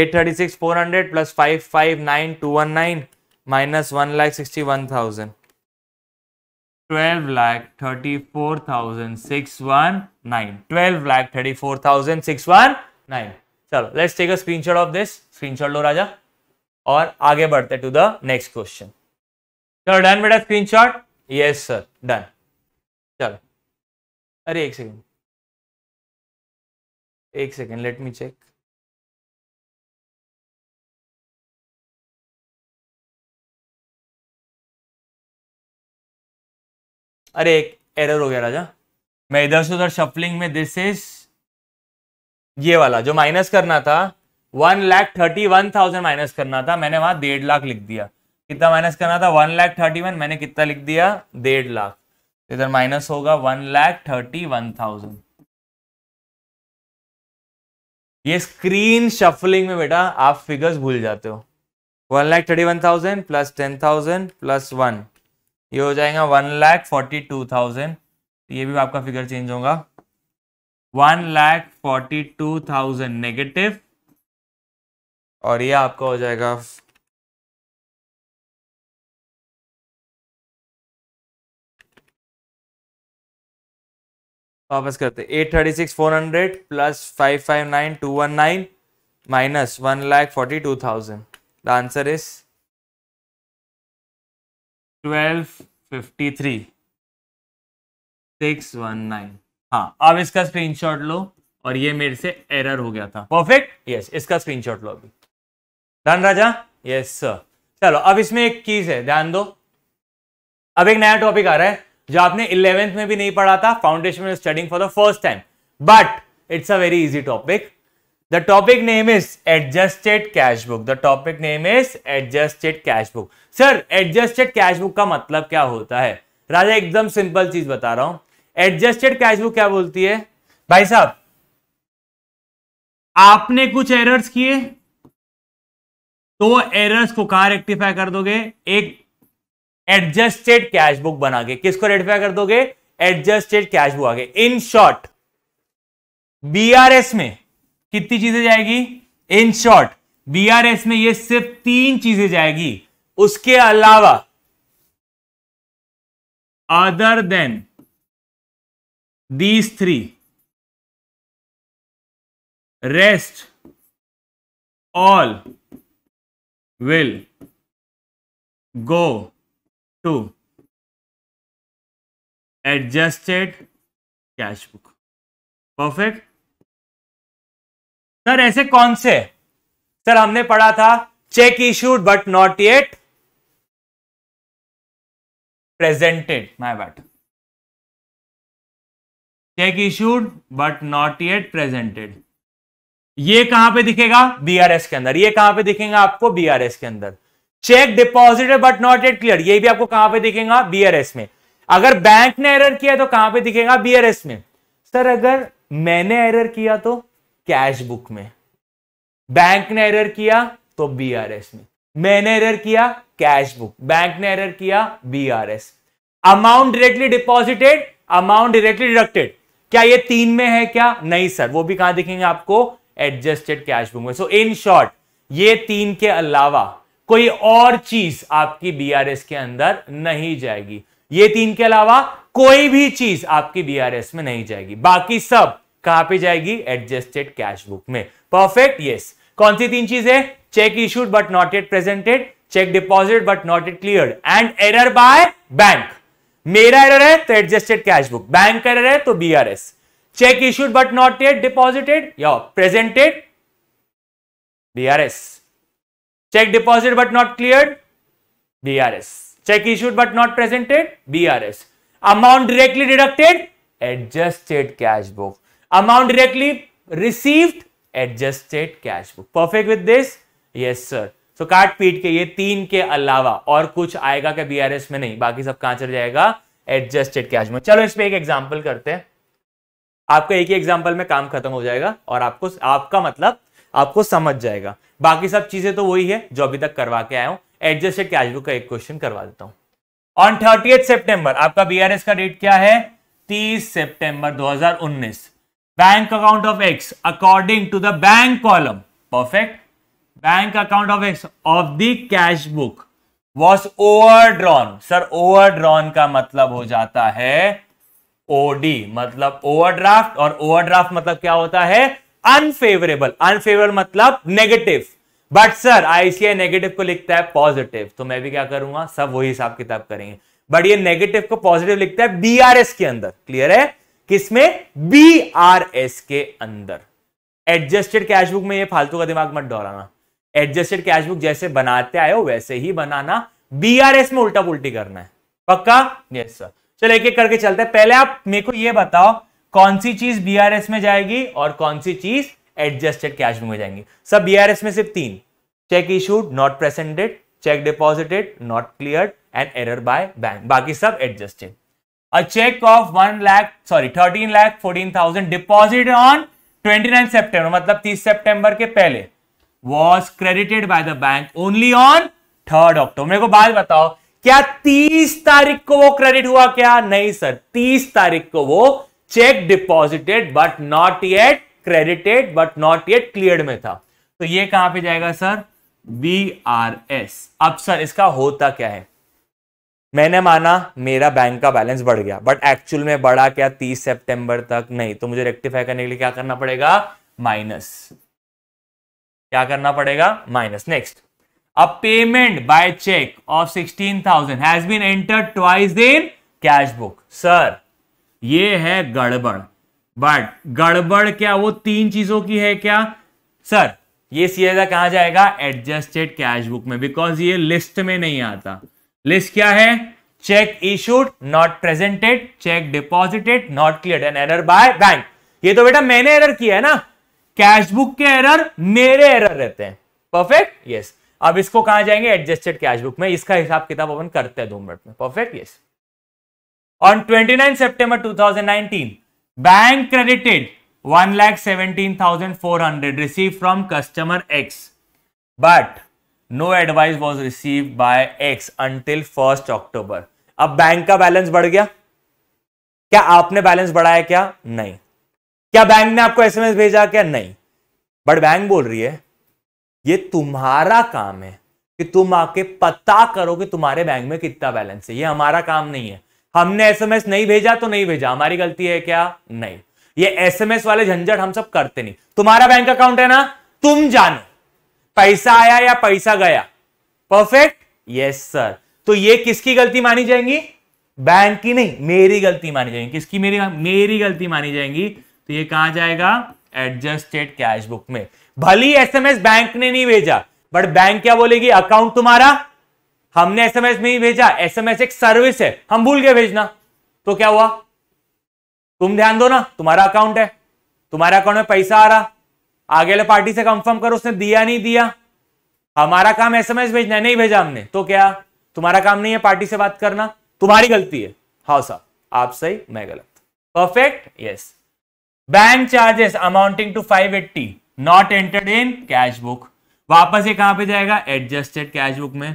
eight thirty six four hundred plus five five nine two one nine minus one lakh sixty one thousand twelve lakh thirty four thousand six one nine twelve lakh thirty four thousand six one nine चलो let's take a screenshot of this screenshot लो राजा और आगे बढ़ते to the next question चलो done बेटा screenshot yes sir done चलो अरे एक सेकेंड एक सेकेंड लेट मी चेक अरे एक एरर हो गया राजा मैं इधर से उधर शफलिंग में दिस इज ये वाला जो माइनस करना था one lakh thirty one thousand minus करना था मैंने वहां डेढ़ लाख लिख दिया कितना माइनस करना था वन लाख थर्टी वन मैंने कितना लिख दिया डेढ़ लाख तो इधर माइनस होगा one lakh thirty one thousand ये स्क्रीन शफलिंग में बेटा आप फिगर्स भूल जाते हो one lakh thirty one thousand plus ten thousand plus one ये हो जाएगा one lakh forty two thousand तो ये भी आपका फिगर चेंज होगा one lakh forty two thousand negative और ये आपका हो जाएगा वापस तो करते eight thirty six four hundred plus five five nine two one nine minus one lakh forty two thousand the answer is twelve fifty three six one nine हाँ अब इसका स्क्रीनशॉट लो और ये मेरे से एरर हो गया था परफेक्ट यस इसका स्क्रीनशॉट लो अभी डन राजा यस सर चलो अब इसमें एक चीज है ध्यान दो अब एक नया टॉपिक आ रहा है जो आपने इलेवेंथ में भी नहीं पढ़ा था foundation studying for the first time but it's a very easy topic the topic name is adjusted cash book the topic name is adjusted cash book sir adjusted cash book का मतलब क्या होता है राजा एकदम सिंपल चीज बता रहा हूं एडजस्टेड कैश बुक क्या बोलती है भाई साहब आपने कुछ एरर्स किए तो एरर्स को कहा रेक्टिफाई कर दोगे एक एडजस्टेड कैश बुक बना के किसको रेक्टिफाई कर दोगे एडजस्टेड कैश बुक आगे इन शॉर्ट बीआरएस में कितनी चीजें जाएगी इन शॉर्ट बीआरएस में ये सिर्फ तीन चीजें जाएगी उसके अलावा other than these three rest all will go to adjusted cash book perfect sir ऐसे कौन से सर हमने पढ़ा था cheque issued but not yet presented my bad cheque issued but not yet presented ये कहां पे दिखेगा बीआरएस के अंदर ये कहां पे दिखेगा आपको बीआरएस के अंदर cheque deposit but not yet clear ये भी आपको कहां पे दिखेगा बीआरएस में अगर बैंक ने एरर किया तो कहां पे दिखेगा बीआरएस में सर अगर मैंने एरर किया तो कैश बुक में बैंक ने एरर किया तो बीआरएस में मैंने एरर किया कैश बुक बैंक ने एरर किया BRS amount directly deposited amount directly deducted क्या ये तीन में है क्या नहीं सर वो भी कहां देखेंगे आपको एडजस्टेड कैश बुक में सो इन शॉर्ट ये तीन के अलावा कोई और चीज आपकी बीआरएस के अंदर नहीं जाएगी ये तीन के अलावा कोई भी चीज आपकी बीआरएस में नहीं जाएगी बाकी सब कहां पे जाएगी एडजस्टेड कैश बुक में परफेक्ट यस कौन सी तीन चीजें cheque issued but not eight presented cheque deposit but not yet clear and error by bank मेरा एरर है तो adjusted cash book bank error है तो BRS cheque issued but not yet deposited या presented BRS cheque deposit but not are BRS cheque issued but not presented BRS amount directly deducted adjusted cash book amount directly received adjusted cash book perfect with this yes sir so काट पीट के ये तीन के अलावा और कुछ आएगा क्या बीआरएस में नहीं बाकी सब कहां चल जाएगा एडजस्टेड कैश में चलो इसमें एक एग्जाम्पल करते हैं आपका एक ही एग्जाम्पल में काम खत्म हो जाएगा और आपको आपका मतलब आपको समझ जाएगा बाकी सब चीजें तो वही है जो अभी तक करवा के आया हूं एडजस्टेड कैश बुक का एक क्वेश्चन करवा देता हूं ऑन थर्टी सेप्टेंबर आपका बीआरएस का डेट क्या है तीस सितंबर bank account of x according to the bank column perfect bank account of x of the book was overdrawn sir overdrawn का मतलब हो जाता है ओडी मतलब ओवर ड्राफ्ट और ओवर ड्राफ्ट मतलब क्या होता है अनफेवरेबल अनफेवरेबल मतलब negative but sir ICI negative को लिखता है पॉजिटिव तो मैं भी क्या करूंगा सब वही हिसाब किताब करेंगे बट ये नेगेटिव को पॉजिटिव लिखता है बी आर एस के अंदर क्लियर है किसमें बी आर एस के अंदर एडजस्टेड कैश बुक में ये फालतू का दिमाग मत दौड़ाना एडजस्टेड कैश बुक जैसे बनाते आए हो वैसे ही बनाना बी आर एस में उल्टा पुलटी करना है पक्का यस सर चलो एक एक करके चलते हैं पहले आप मेरे को ये बताओ कौन सी चीज बी आर एस में जाएगी और कौन सी चीज एडजस्टेड कैश बुक में जाएंगी सब बी आर एस में सिर्फ तीन cheque issued not presented cheque deposited not clear and error by bank बाकी सब adjusted a check of one lakh sorry thirteen lakh fourteen thousand deposit on twenty nine September मतलब तीस September के पहले was credited by the bank only on third October मेरे को बात बताओ क्या तीस तारीख को वो क्रेडिट हुआ क्या नहीं सर तीस तारीख को वो cheque deposited but not yet credited but not yet clear में था तो ये कहां पे जाएगा सर बी आर एस अब सर इसका होता क्या है मैंने माना मेरा बैंक का बैलेंस बढ़ गया बट एक्चुअल में बढ़ा क्या तीस सितंबर तक नहीं तो मुझे रेक्टिफाई करने के लिए क्या करना पड़ेगा माइनस क्या करना पड़ेगा minus next a payment by cheque of sixteen thousand has been enter twice in cash book sir ये है गड़बड़ बट गड़बड़ क्या वो तीन चीजों की है क्या सर ये सीधा कहा जाएगा एडजस्टेड कैश बुक में बिकॉज ये लिस्ट में नहीं आता लिस्ट क्या है check issued not presented cheque deposited not clear an error by bank ये तो बेटा मैंने एरर किया है ना कैशबुक के एरर मेरे एरर रहते हैं परफेक्ट यस अब इसको कहा जाएंगे एडजस्टेड कैशबुक में इसका हिसाब किताब अपन करते हैं दो मिनट में perfect yes on 29 September 2019 bank credited one lakh seventeen thousand four hundred receive from customer X but no advice was receive by X until first October अब बैंक का बैलेंस बढ़ गया क्या आपने बैलेंस बढ़ाया क्या नहीं क्या बैंक ने आपको एसएमएस भेजा क्या नहीं बट बैंक बोल रही है ये तुम्हारा काम है कि तुम आके पता करो कि तुम्हारे बैंक में कितना बैलेंस है ये हमारा काम नहीं है हमने एसएमएस नहीं भेजा तो नहीं भेजा हमारी गलती है क्या नहीं ये एसएमएस वाले झंझट हम सब करते नहीं तुम्हारा बैंक अकाउंट है ना तुम जानो पैसा आया या पैसा गया परफेक्ट यस सर तो ये किसकी गलती मानी जाएंगी बैंक की नहीं मेरी गलती मानी जाएगी किसकी मेरी मेरी गलती मानी जाएगी तो ये कहा जाएगा एडजस्टेड कैश बुक में भली एसएमएस बैंक ने नहीं भेजा बट बैंक क्या बोलेगी अकाउंट तुम्हारा हमने एसएमएस नहीं भेजा एसएमएस एक सर्विस है हम भूल गए भेजना तो क्या हुआ तुम ध्यान दो ना तुम्हारा अकाउंट है तुम्हारे अकाउंट में पैसा आ रहा आगे वाले पार्टी से कंफर्म करो उसने दिया नहीं दिया हमारा काम एसएमएस भेजना है नहीं भेजा हमने तो क्या तुम्हारा काम नहीं है पार्टी से बात करना तुम्हारी गलती है हाउ साहब आप सही मैं गलत perfect yes bank charges amounting to 580 not entered in cash book वापस ये कहां पे जाएगा एडजस्टेड कैश बुक में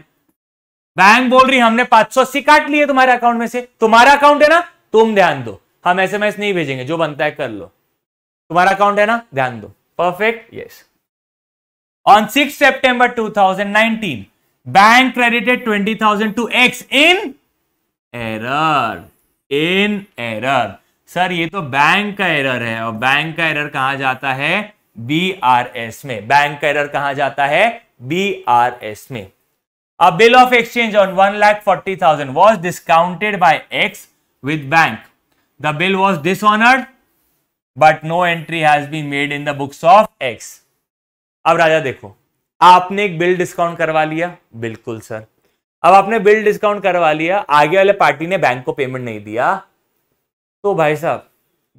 बैंक बोल रही हमने 580 काट लिए तुम्हारे अकाउंट में से तुम्हारा अकाउंट है ना तुम ध्यान दो हम एसएमएस नहीं भेजेंगे जो बनता है कर लो तुम्हारा अकाउंट है ना ध्यान दो six September two thousand nineteen 2019, credited twenty 20,000 to X in error in error sir ये तो बैंक का एरर है और बैंक का एरर कहा जाता है बी आर एस में बैंक का एरर कहा जाता है बी आर एस में a bill of exchange on one lakh forty thousand was discounted by X with bank the bill was dishonoured but no entry has been made in the books of X अब राजा देखो आपने एक bill discount करवा लिया बिल्कुल sir अब आपने बिल डिस्काउंट करवा लिया आगे वाले पार्टी ने बैंक को पेमेंट नहीं दिया तो भाई साहब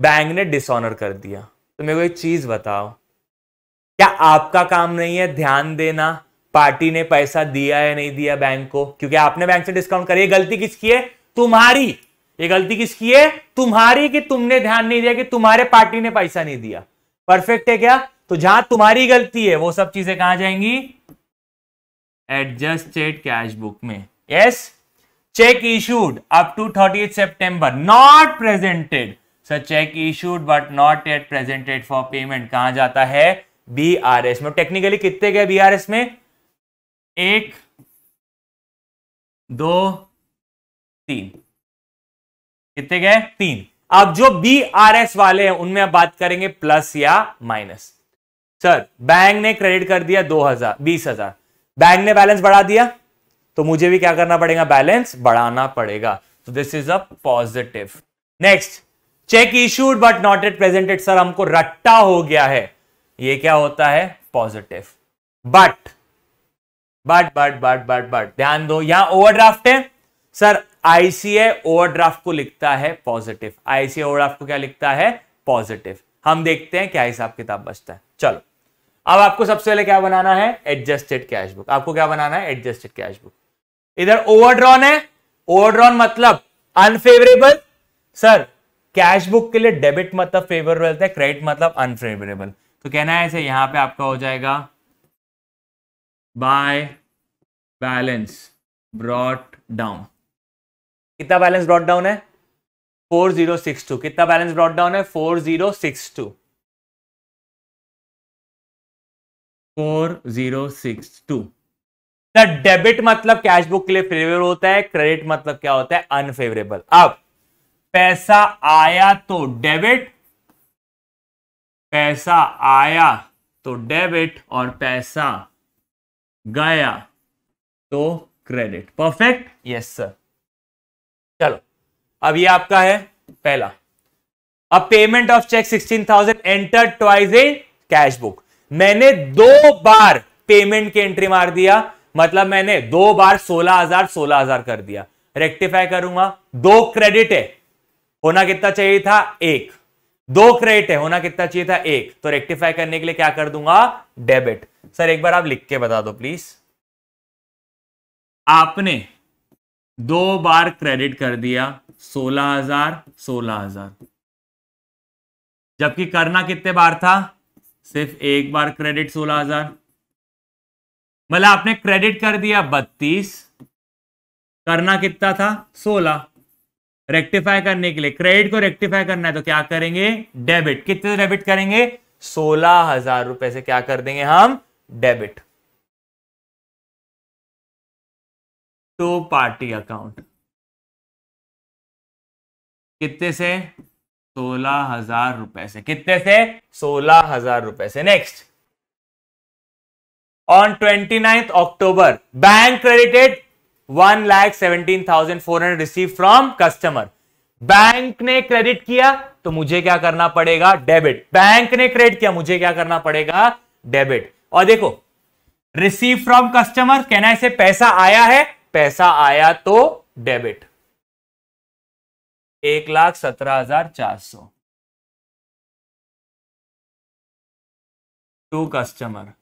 बैंक ने डिसऑनर कर दिया तो मेरे को एक चीज बताओ क्या आपका काम नहीं है ध्यान देना पार्टी ने पैसा दिया या नहीं दिया बैंक को क्योंकि आपने बैंक से डिस्काउंट करी गलती किसकी है तुम्हारी ये गलती किसकी है तुम्हारी कि तुमने ध्यान नहीं दिया कि तुम्हारे पार्टी ने पैसा नहीं दिया परफेक्ट है क्या तो जहां तुम्हारी गलती है वो सब चीजें कहां जाएंगी एडजस्टेड कैश बुक में yes cheque issued up to thirty September not presented sir cheque issued but not eight presented for payment कहा जाता है बी आर एस में टेक्निकली कितने गए बी आर एस में एक दो तीन कितने गए तीन अब जो बी आर एस वाले हैं उनमें बात करेंगे प्लस या माइनस सर बैंक ने क्रेडिट कर दिया दो हजार बीस हजार बैंक ने बैलेंस बढ़ा दिया तो मुझे भी क्या करना पड़ेगा बैलेंस बढ़ाना पड़ेगा तो this is a positive next cheque issued but not eight presented sir हमको रट्टा हो गया है ये क्या होता है positive but but but but but but ध्यान दो यहां ओवरड्राफ्ट है सर आईसीआई ओवरड्राफ्ट को लिखता है पॉजिटिव आईसीआई ओवरड्राफ्ट को क्या लिखता है पॉजिटिव हम देखते हैं क्या हिसाब किताब बचता है चलो अब आपको सबसे पहले क्या बनाना है एडजस्टेड कैश बुक आपको क्या बनाना है एडजस्टेड कैश बुक इधर ओवरड्रॉन है ओवरड्रॉन मतलब अनफेवरेबल सर कैश बुक के लिए डेबिट मतलब फेवरेबल है क्रेडिट मतलब अनफेवरेबल तो कहना है ऐसे यहां पे आपका हो जाएगा बाय बैलेंस ब्रॉट डाउन कितना बैलेंस ब्रॉड डाउन है फोर जीरो सिक्स टू कितना बैलेंस ब्रॉड डाउन है four zero six two four zero six two debit मतलब कैश बुक के लिए फेवरेबल होता है क्रेडिट मतलब क्या होता है अनफेवरेबल अब पैसा आया तो डेबिट पैसा आया तो डेबिट और पैसा गया तो क्रेडिट परफेक्ट यस सर चलो अब ये आपका है पहला अब payment of cheque sixteen thousand enter twice a cash book मैंने दो बार पेमेंट की एंट्री मार दिया मतलब मैंने दो बार सोलह हजार सोलह हजार कर दिया रेक्टिफाई करूंगा दो क्रेडिट है होना कितना चाहिए था एक दो क्रेडिट है होना कितना चाहिए था एक तो रेक्टिफाई करने के लिए क्या कर दूंगा डेबिट सर एक बार आप लिख के बता दो प्लीज आपने दो बार क्रेडिट कर दिया सोलह हजार सोलह हजार जबकि करना कितने बार था सिर्फ एक बार क्रेडिट सोलह हजार मतलब आपने क्रेडिट कर दिया बत्तीस करना कितना था सोलह रेक्टिफाई करने के लिए क्रेडिट को रेक्टिफाई करना है तो क्या करेंगे डेबिट कितने डेबिट करेंगे सोलह हजार रुपए से क्या कर देंगे हम डेबिट टू पार्टी अकाउंट कितने से सोलह हजार रुपए से कितने से सोलह हजार रुपए से next on twenty ninth October bank credited one lakh seventeen thousand four hundred receive from customer bank ने क्रेडिट किया तो मुझे क्या करना पड़ेगा डेबिट बैंक ने क्रेडिट किया मुझे क्या करना पड़ेगा डेबिट और देखो रिसीव फ्रॉम कस्टमर कहना इसे पैसा आया है पैसा आया तो डेबिट एक लाख सत्रह हजार चार सौ टू कस्टमर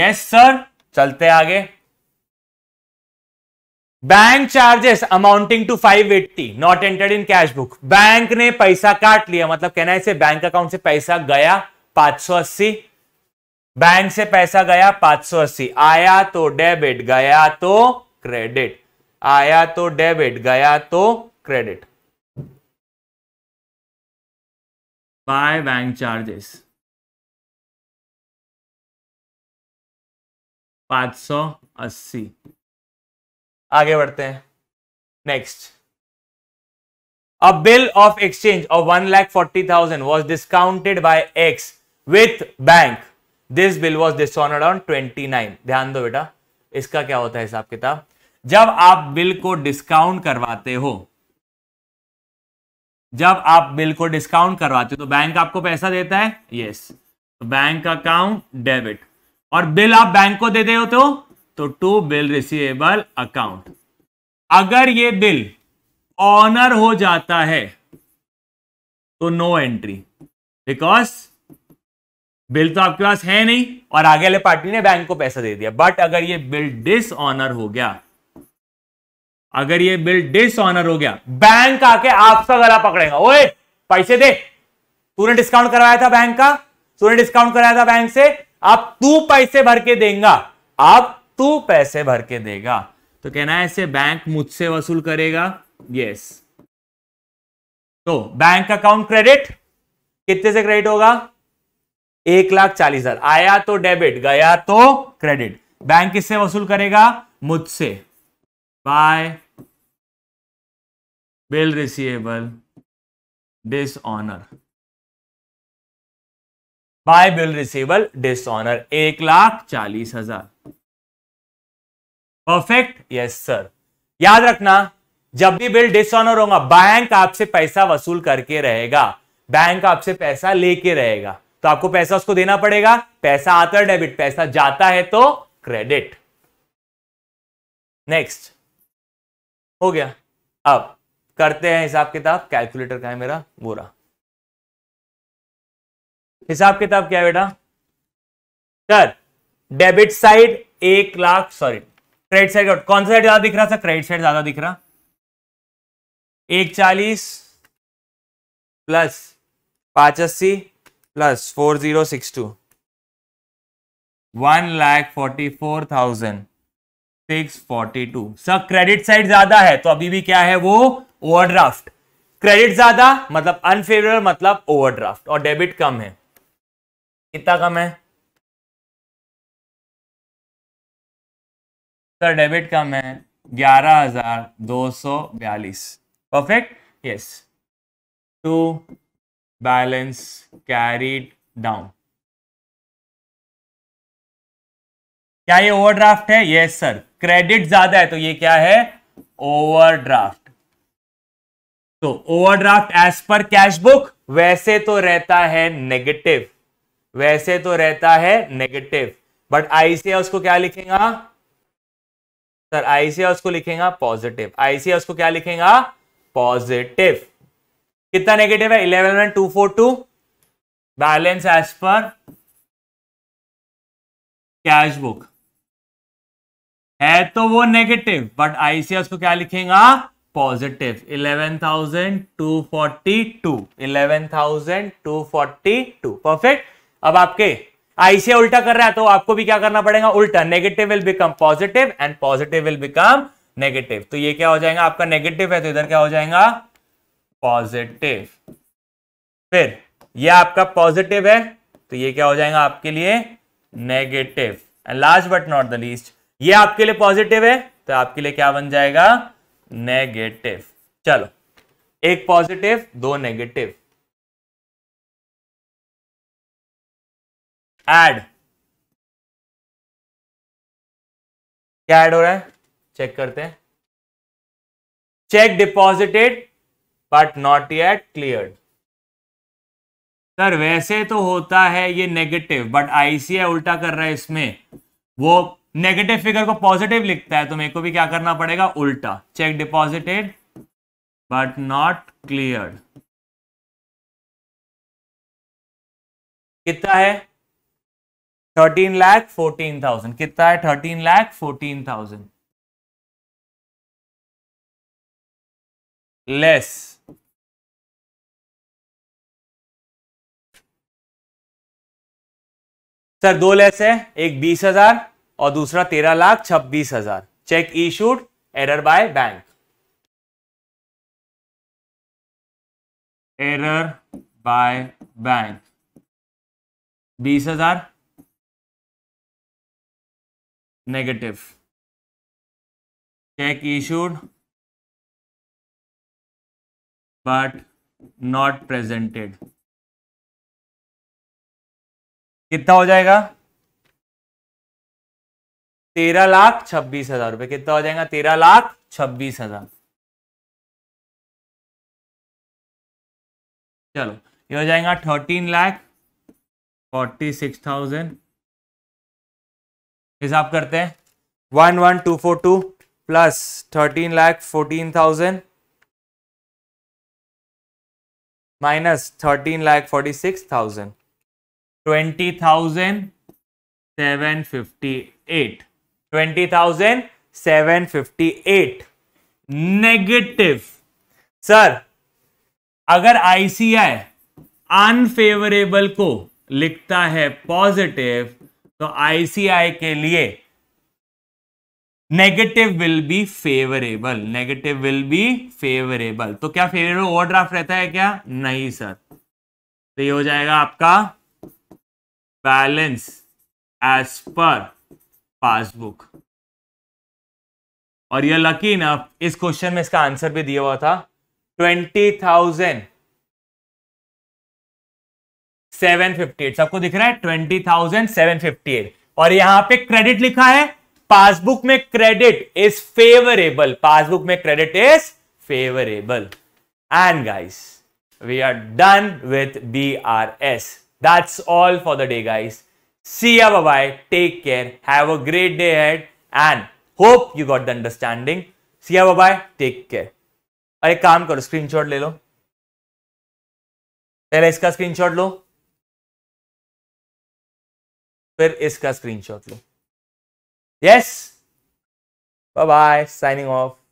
यस सर चलते आगे bank charges amounting to five eighty not entered in cash book bank ने पैसा काट लिया मतलब कहना है इसे बैंक अकाउंट से पैसा गया पांच सौ अस्सी बैंक से पैसा गया 580 आया तो डेबिट गया तो क्रेडिट आया तो डेबिट गया तो क्रेडिट बाय बैंक चार्जेस 580 आगे बढ़ते हैं next a bill of exchange of one lakh forty thousand was discounted by X with bank this bill was dishonoured on twenty nine ध्यान दो बेटा इसका क्या होता है हिसाब किताब जब आप बिल को डिस्काउंट करवाते हो जब आप बिल को डिस्काउंट करवाते हो तो बैंक आपको पैसा देता है यस तो बैंक अकाउंट डेबिट और बिल आप बैंक को दे देते हो तो? तो टू बिल रिसीवेबल अकाउंट अगर ये बिल ऑनर हो जाता है तो नो एंट्री बिकॉज बिल तो आपके पास है नहीं और आगे वाले पार्टी ने बैंक को पैसा दे दिया बट अगर ये बिल डिसऑनर हो गया अगर ये बिल डिसऑनर हो गया बैंक आके आपका गला पकड़ेगा ओए पैसे दे तूने डिस्काउंट करवाया था बैंक का तूने डिस्काउंट कराया था बैंक से अब तू पैसे भर के देगा अब तू पैसे भर के देगा तो कहना है ऐसे बैंक मुझसे वसूल करेगा यस तो बैंक अकाउंट क्रेडिट कितने से क्रेडिट होगा एक लाख चालीस हजार आया तो डेबिट गया तो क्रेडिट बैंक किससे वसूल करेगा मुझसे by bill receivable dishonour by bill receivable dishonour एक लाख चालीस हजार परफेक्ट यस सर याद रखना जब भी बिल डिसऑनर होगा बैंक आपसे पैसा वसूल करके रहेगा बैंक आपसे पैसा लेके रहेगा तो आपको पैसा उसको देना पड़ेगा पैसा आता है डेबिट पैसा जाता है तो क्रेडिट नेक्स्ट हो गया अब करते हैं हिसाब किताब कैलकुलेटर का है मेरा बोरा हिसाब किताब क्या बेटा सर डेबिट साइड एक लाख सॉरी क्रेडिट साइड कौन सा साइड ज्यादा दिख रहा सर क्रेडिट साइड ज्यादा दिख रहा एक चालीस प्लस पांच अस्सी plus four zero six two one lakh forty four thousand six forty two sir credit side ज्यादा है तो अभी भी क्या है वो ओवरड्राफ्ट क्रेडिट ज्यादा मतलब अनफेवरेबल मतलब ओवरड्राफ्ट और डेबिट कम है कितना कम है सर डेबिट कम है ग्यारह हजार दो सौ बयालीस perfect yes to balance carried down क्या ये ओवरड्राफ्ट है यस सर क्रेडिट ज्यादा है तो ये क्या है ओवरड्राफ्ट तो ओवरड्राफ्ट एज पर कैश बुक वैसे तो रहता है नेगेटिव वैसे तो रहता है नेगेटिव बट आईसीआई उसको क्या लिखेगा सर आईसीआई उसको लिखेगा पॉजिटिव आईसीआई उसको क्या लिखेगा पॉजिटिव कितना नेगेटिव है eleven one two four two balance as पर कैश बुक है तो वो नेगेटिव बट आईसीएस को क्या लिखेगा positive eleven thousand two forty two eleven thousand two forty two perfect अब आपके आईसीए उल्टा कर रहा है तो आपको भी क्या करना पड़ेगा उल्टा negative will become positive and positive will become negative तो ये क्या हो जाएगा आपका नेगेटिव है तो इधर क्या हो जाएगा पॉजिटिव फिर ये आपका पॉजिटिव है तो ये क्या हो जाएगा आपके लिए negative and last but not the least ये आपके लिए पॉजिटिव है तो आपके लिए क्या बन जाएगा नेगेटिव चलो एक पॉजिटिव दो नेगेटिव एड क्या ऐड हो रहा है चेक करते हैं cheque deposited but not yet cleared sir वैसे तो होता है ये नेगेटिव बट आईसीआई उल्टा कर रहा है इसमें वो नेगेटिव फिगर को पॉजिटिव लिखता है तो मेरे को भी क्या करना पड़ेगा उल्टा cheque deposited but not clear कितना है थर्टीन लाख फोर्टीन थाउजेंड कितना है thirteen lakh fourteen thousand less sir दो लेस है एक बीस हजार और दूसरा तेरह लाख छब्बीस हजार cheque issued error by bank error by bank बीस हजार negative cheque issued but not presented कितना हो जाएगा तेरह लाख छब्बीस हजार रुपये कितना हो जाएगा तेरह लाख छब्बीस हजार चलो ये हो जाएगा thirteen lakh forty six thousand हिसाब करते हैं one one two four two plus thirteen lakh fourteen thousand minus thirteen lakh forty six thousand twenty thousand seven fifty eight twenty thousand seven fifty eight negative sir अगर आईसीआई अनफेवरेबल को लिखता है positive तो ICI के लिए negative will be favourable negative will be favourable तो क्या favourable overdraft रहता है क्या नहीं सर तो ये हो जाएगा आपका बैलेंस एज पर पासबुक और ये लकी ना इस क्वेश्चन में इसका आंसर भी दिया हुआ था twenty thousand seven fifty eight सबको दिख रहा है twenty thousand seven fifty eight और यहां पे क्रेडिट लिखा है पासबुक में क्रेडिट इज फेवरेबल पासबुक में credit is favourable and guys we are done with B R S That's all for the day, guys. See ya, bye bye. Take care. Have a great day ahead. And hope you got the understanding. See ya, bye bye. Take care. अरे काम करो screenshot ले लो पहले इसका screenshot लो फिर इसका screenshot लो yes bye bye signing of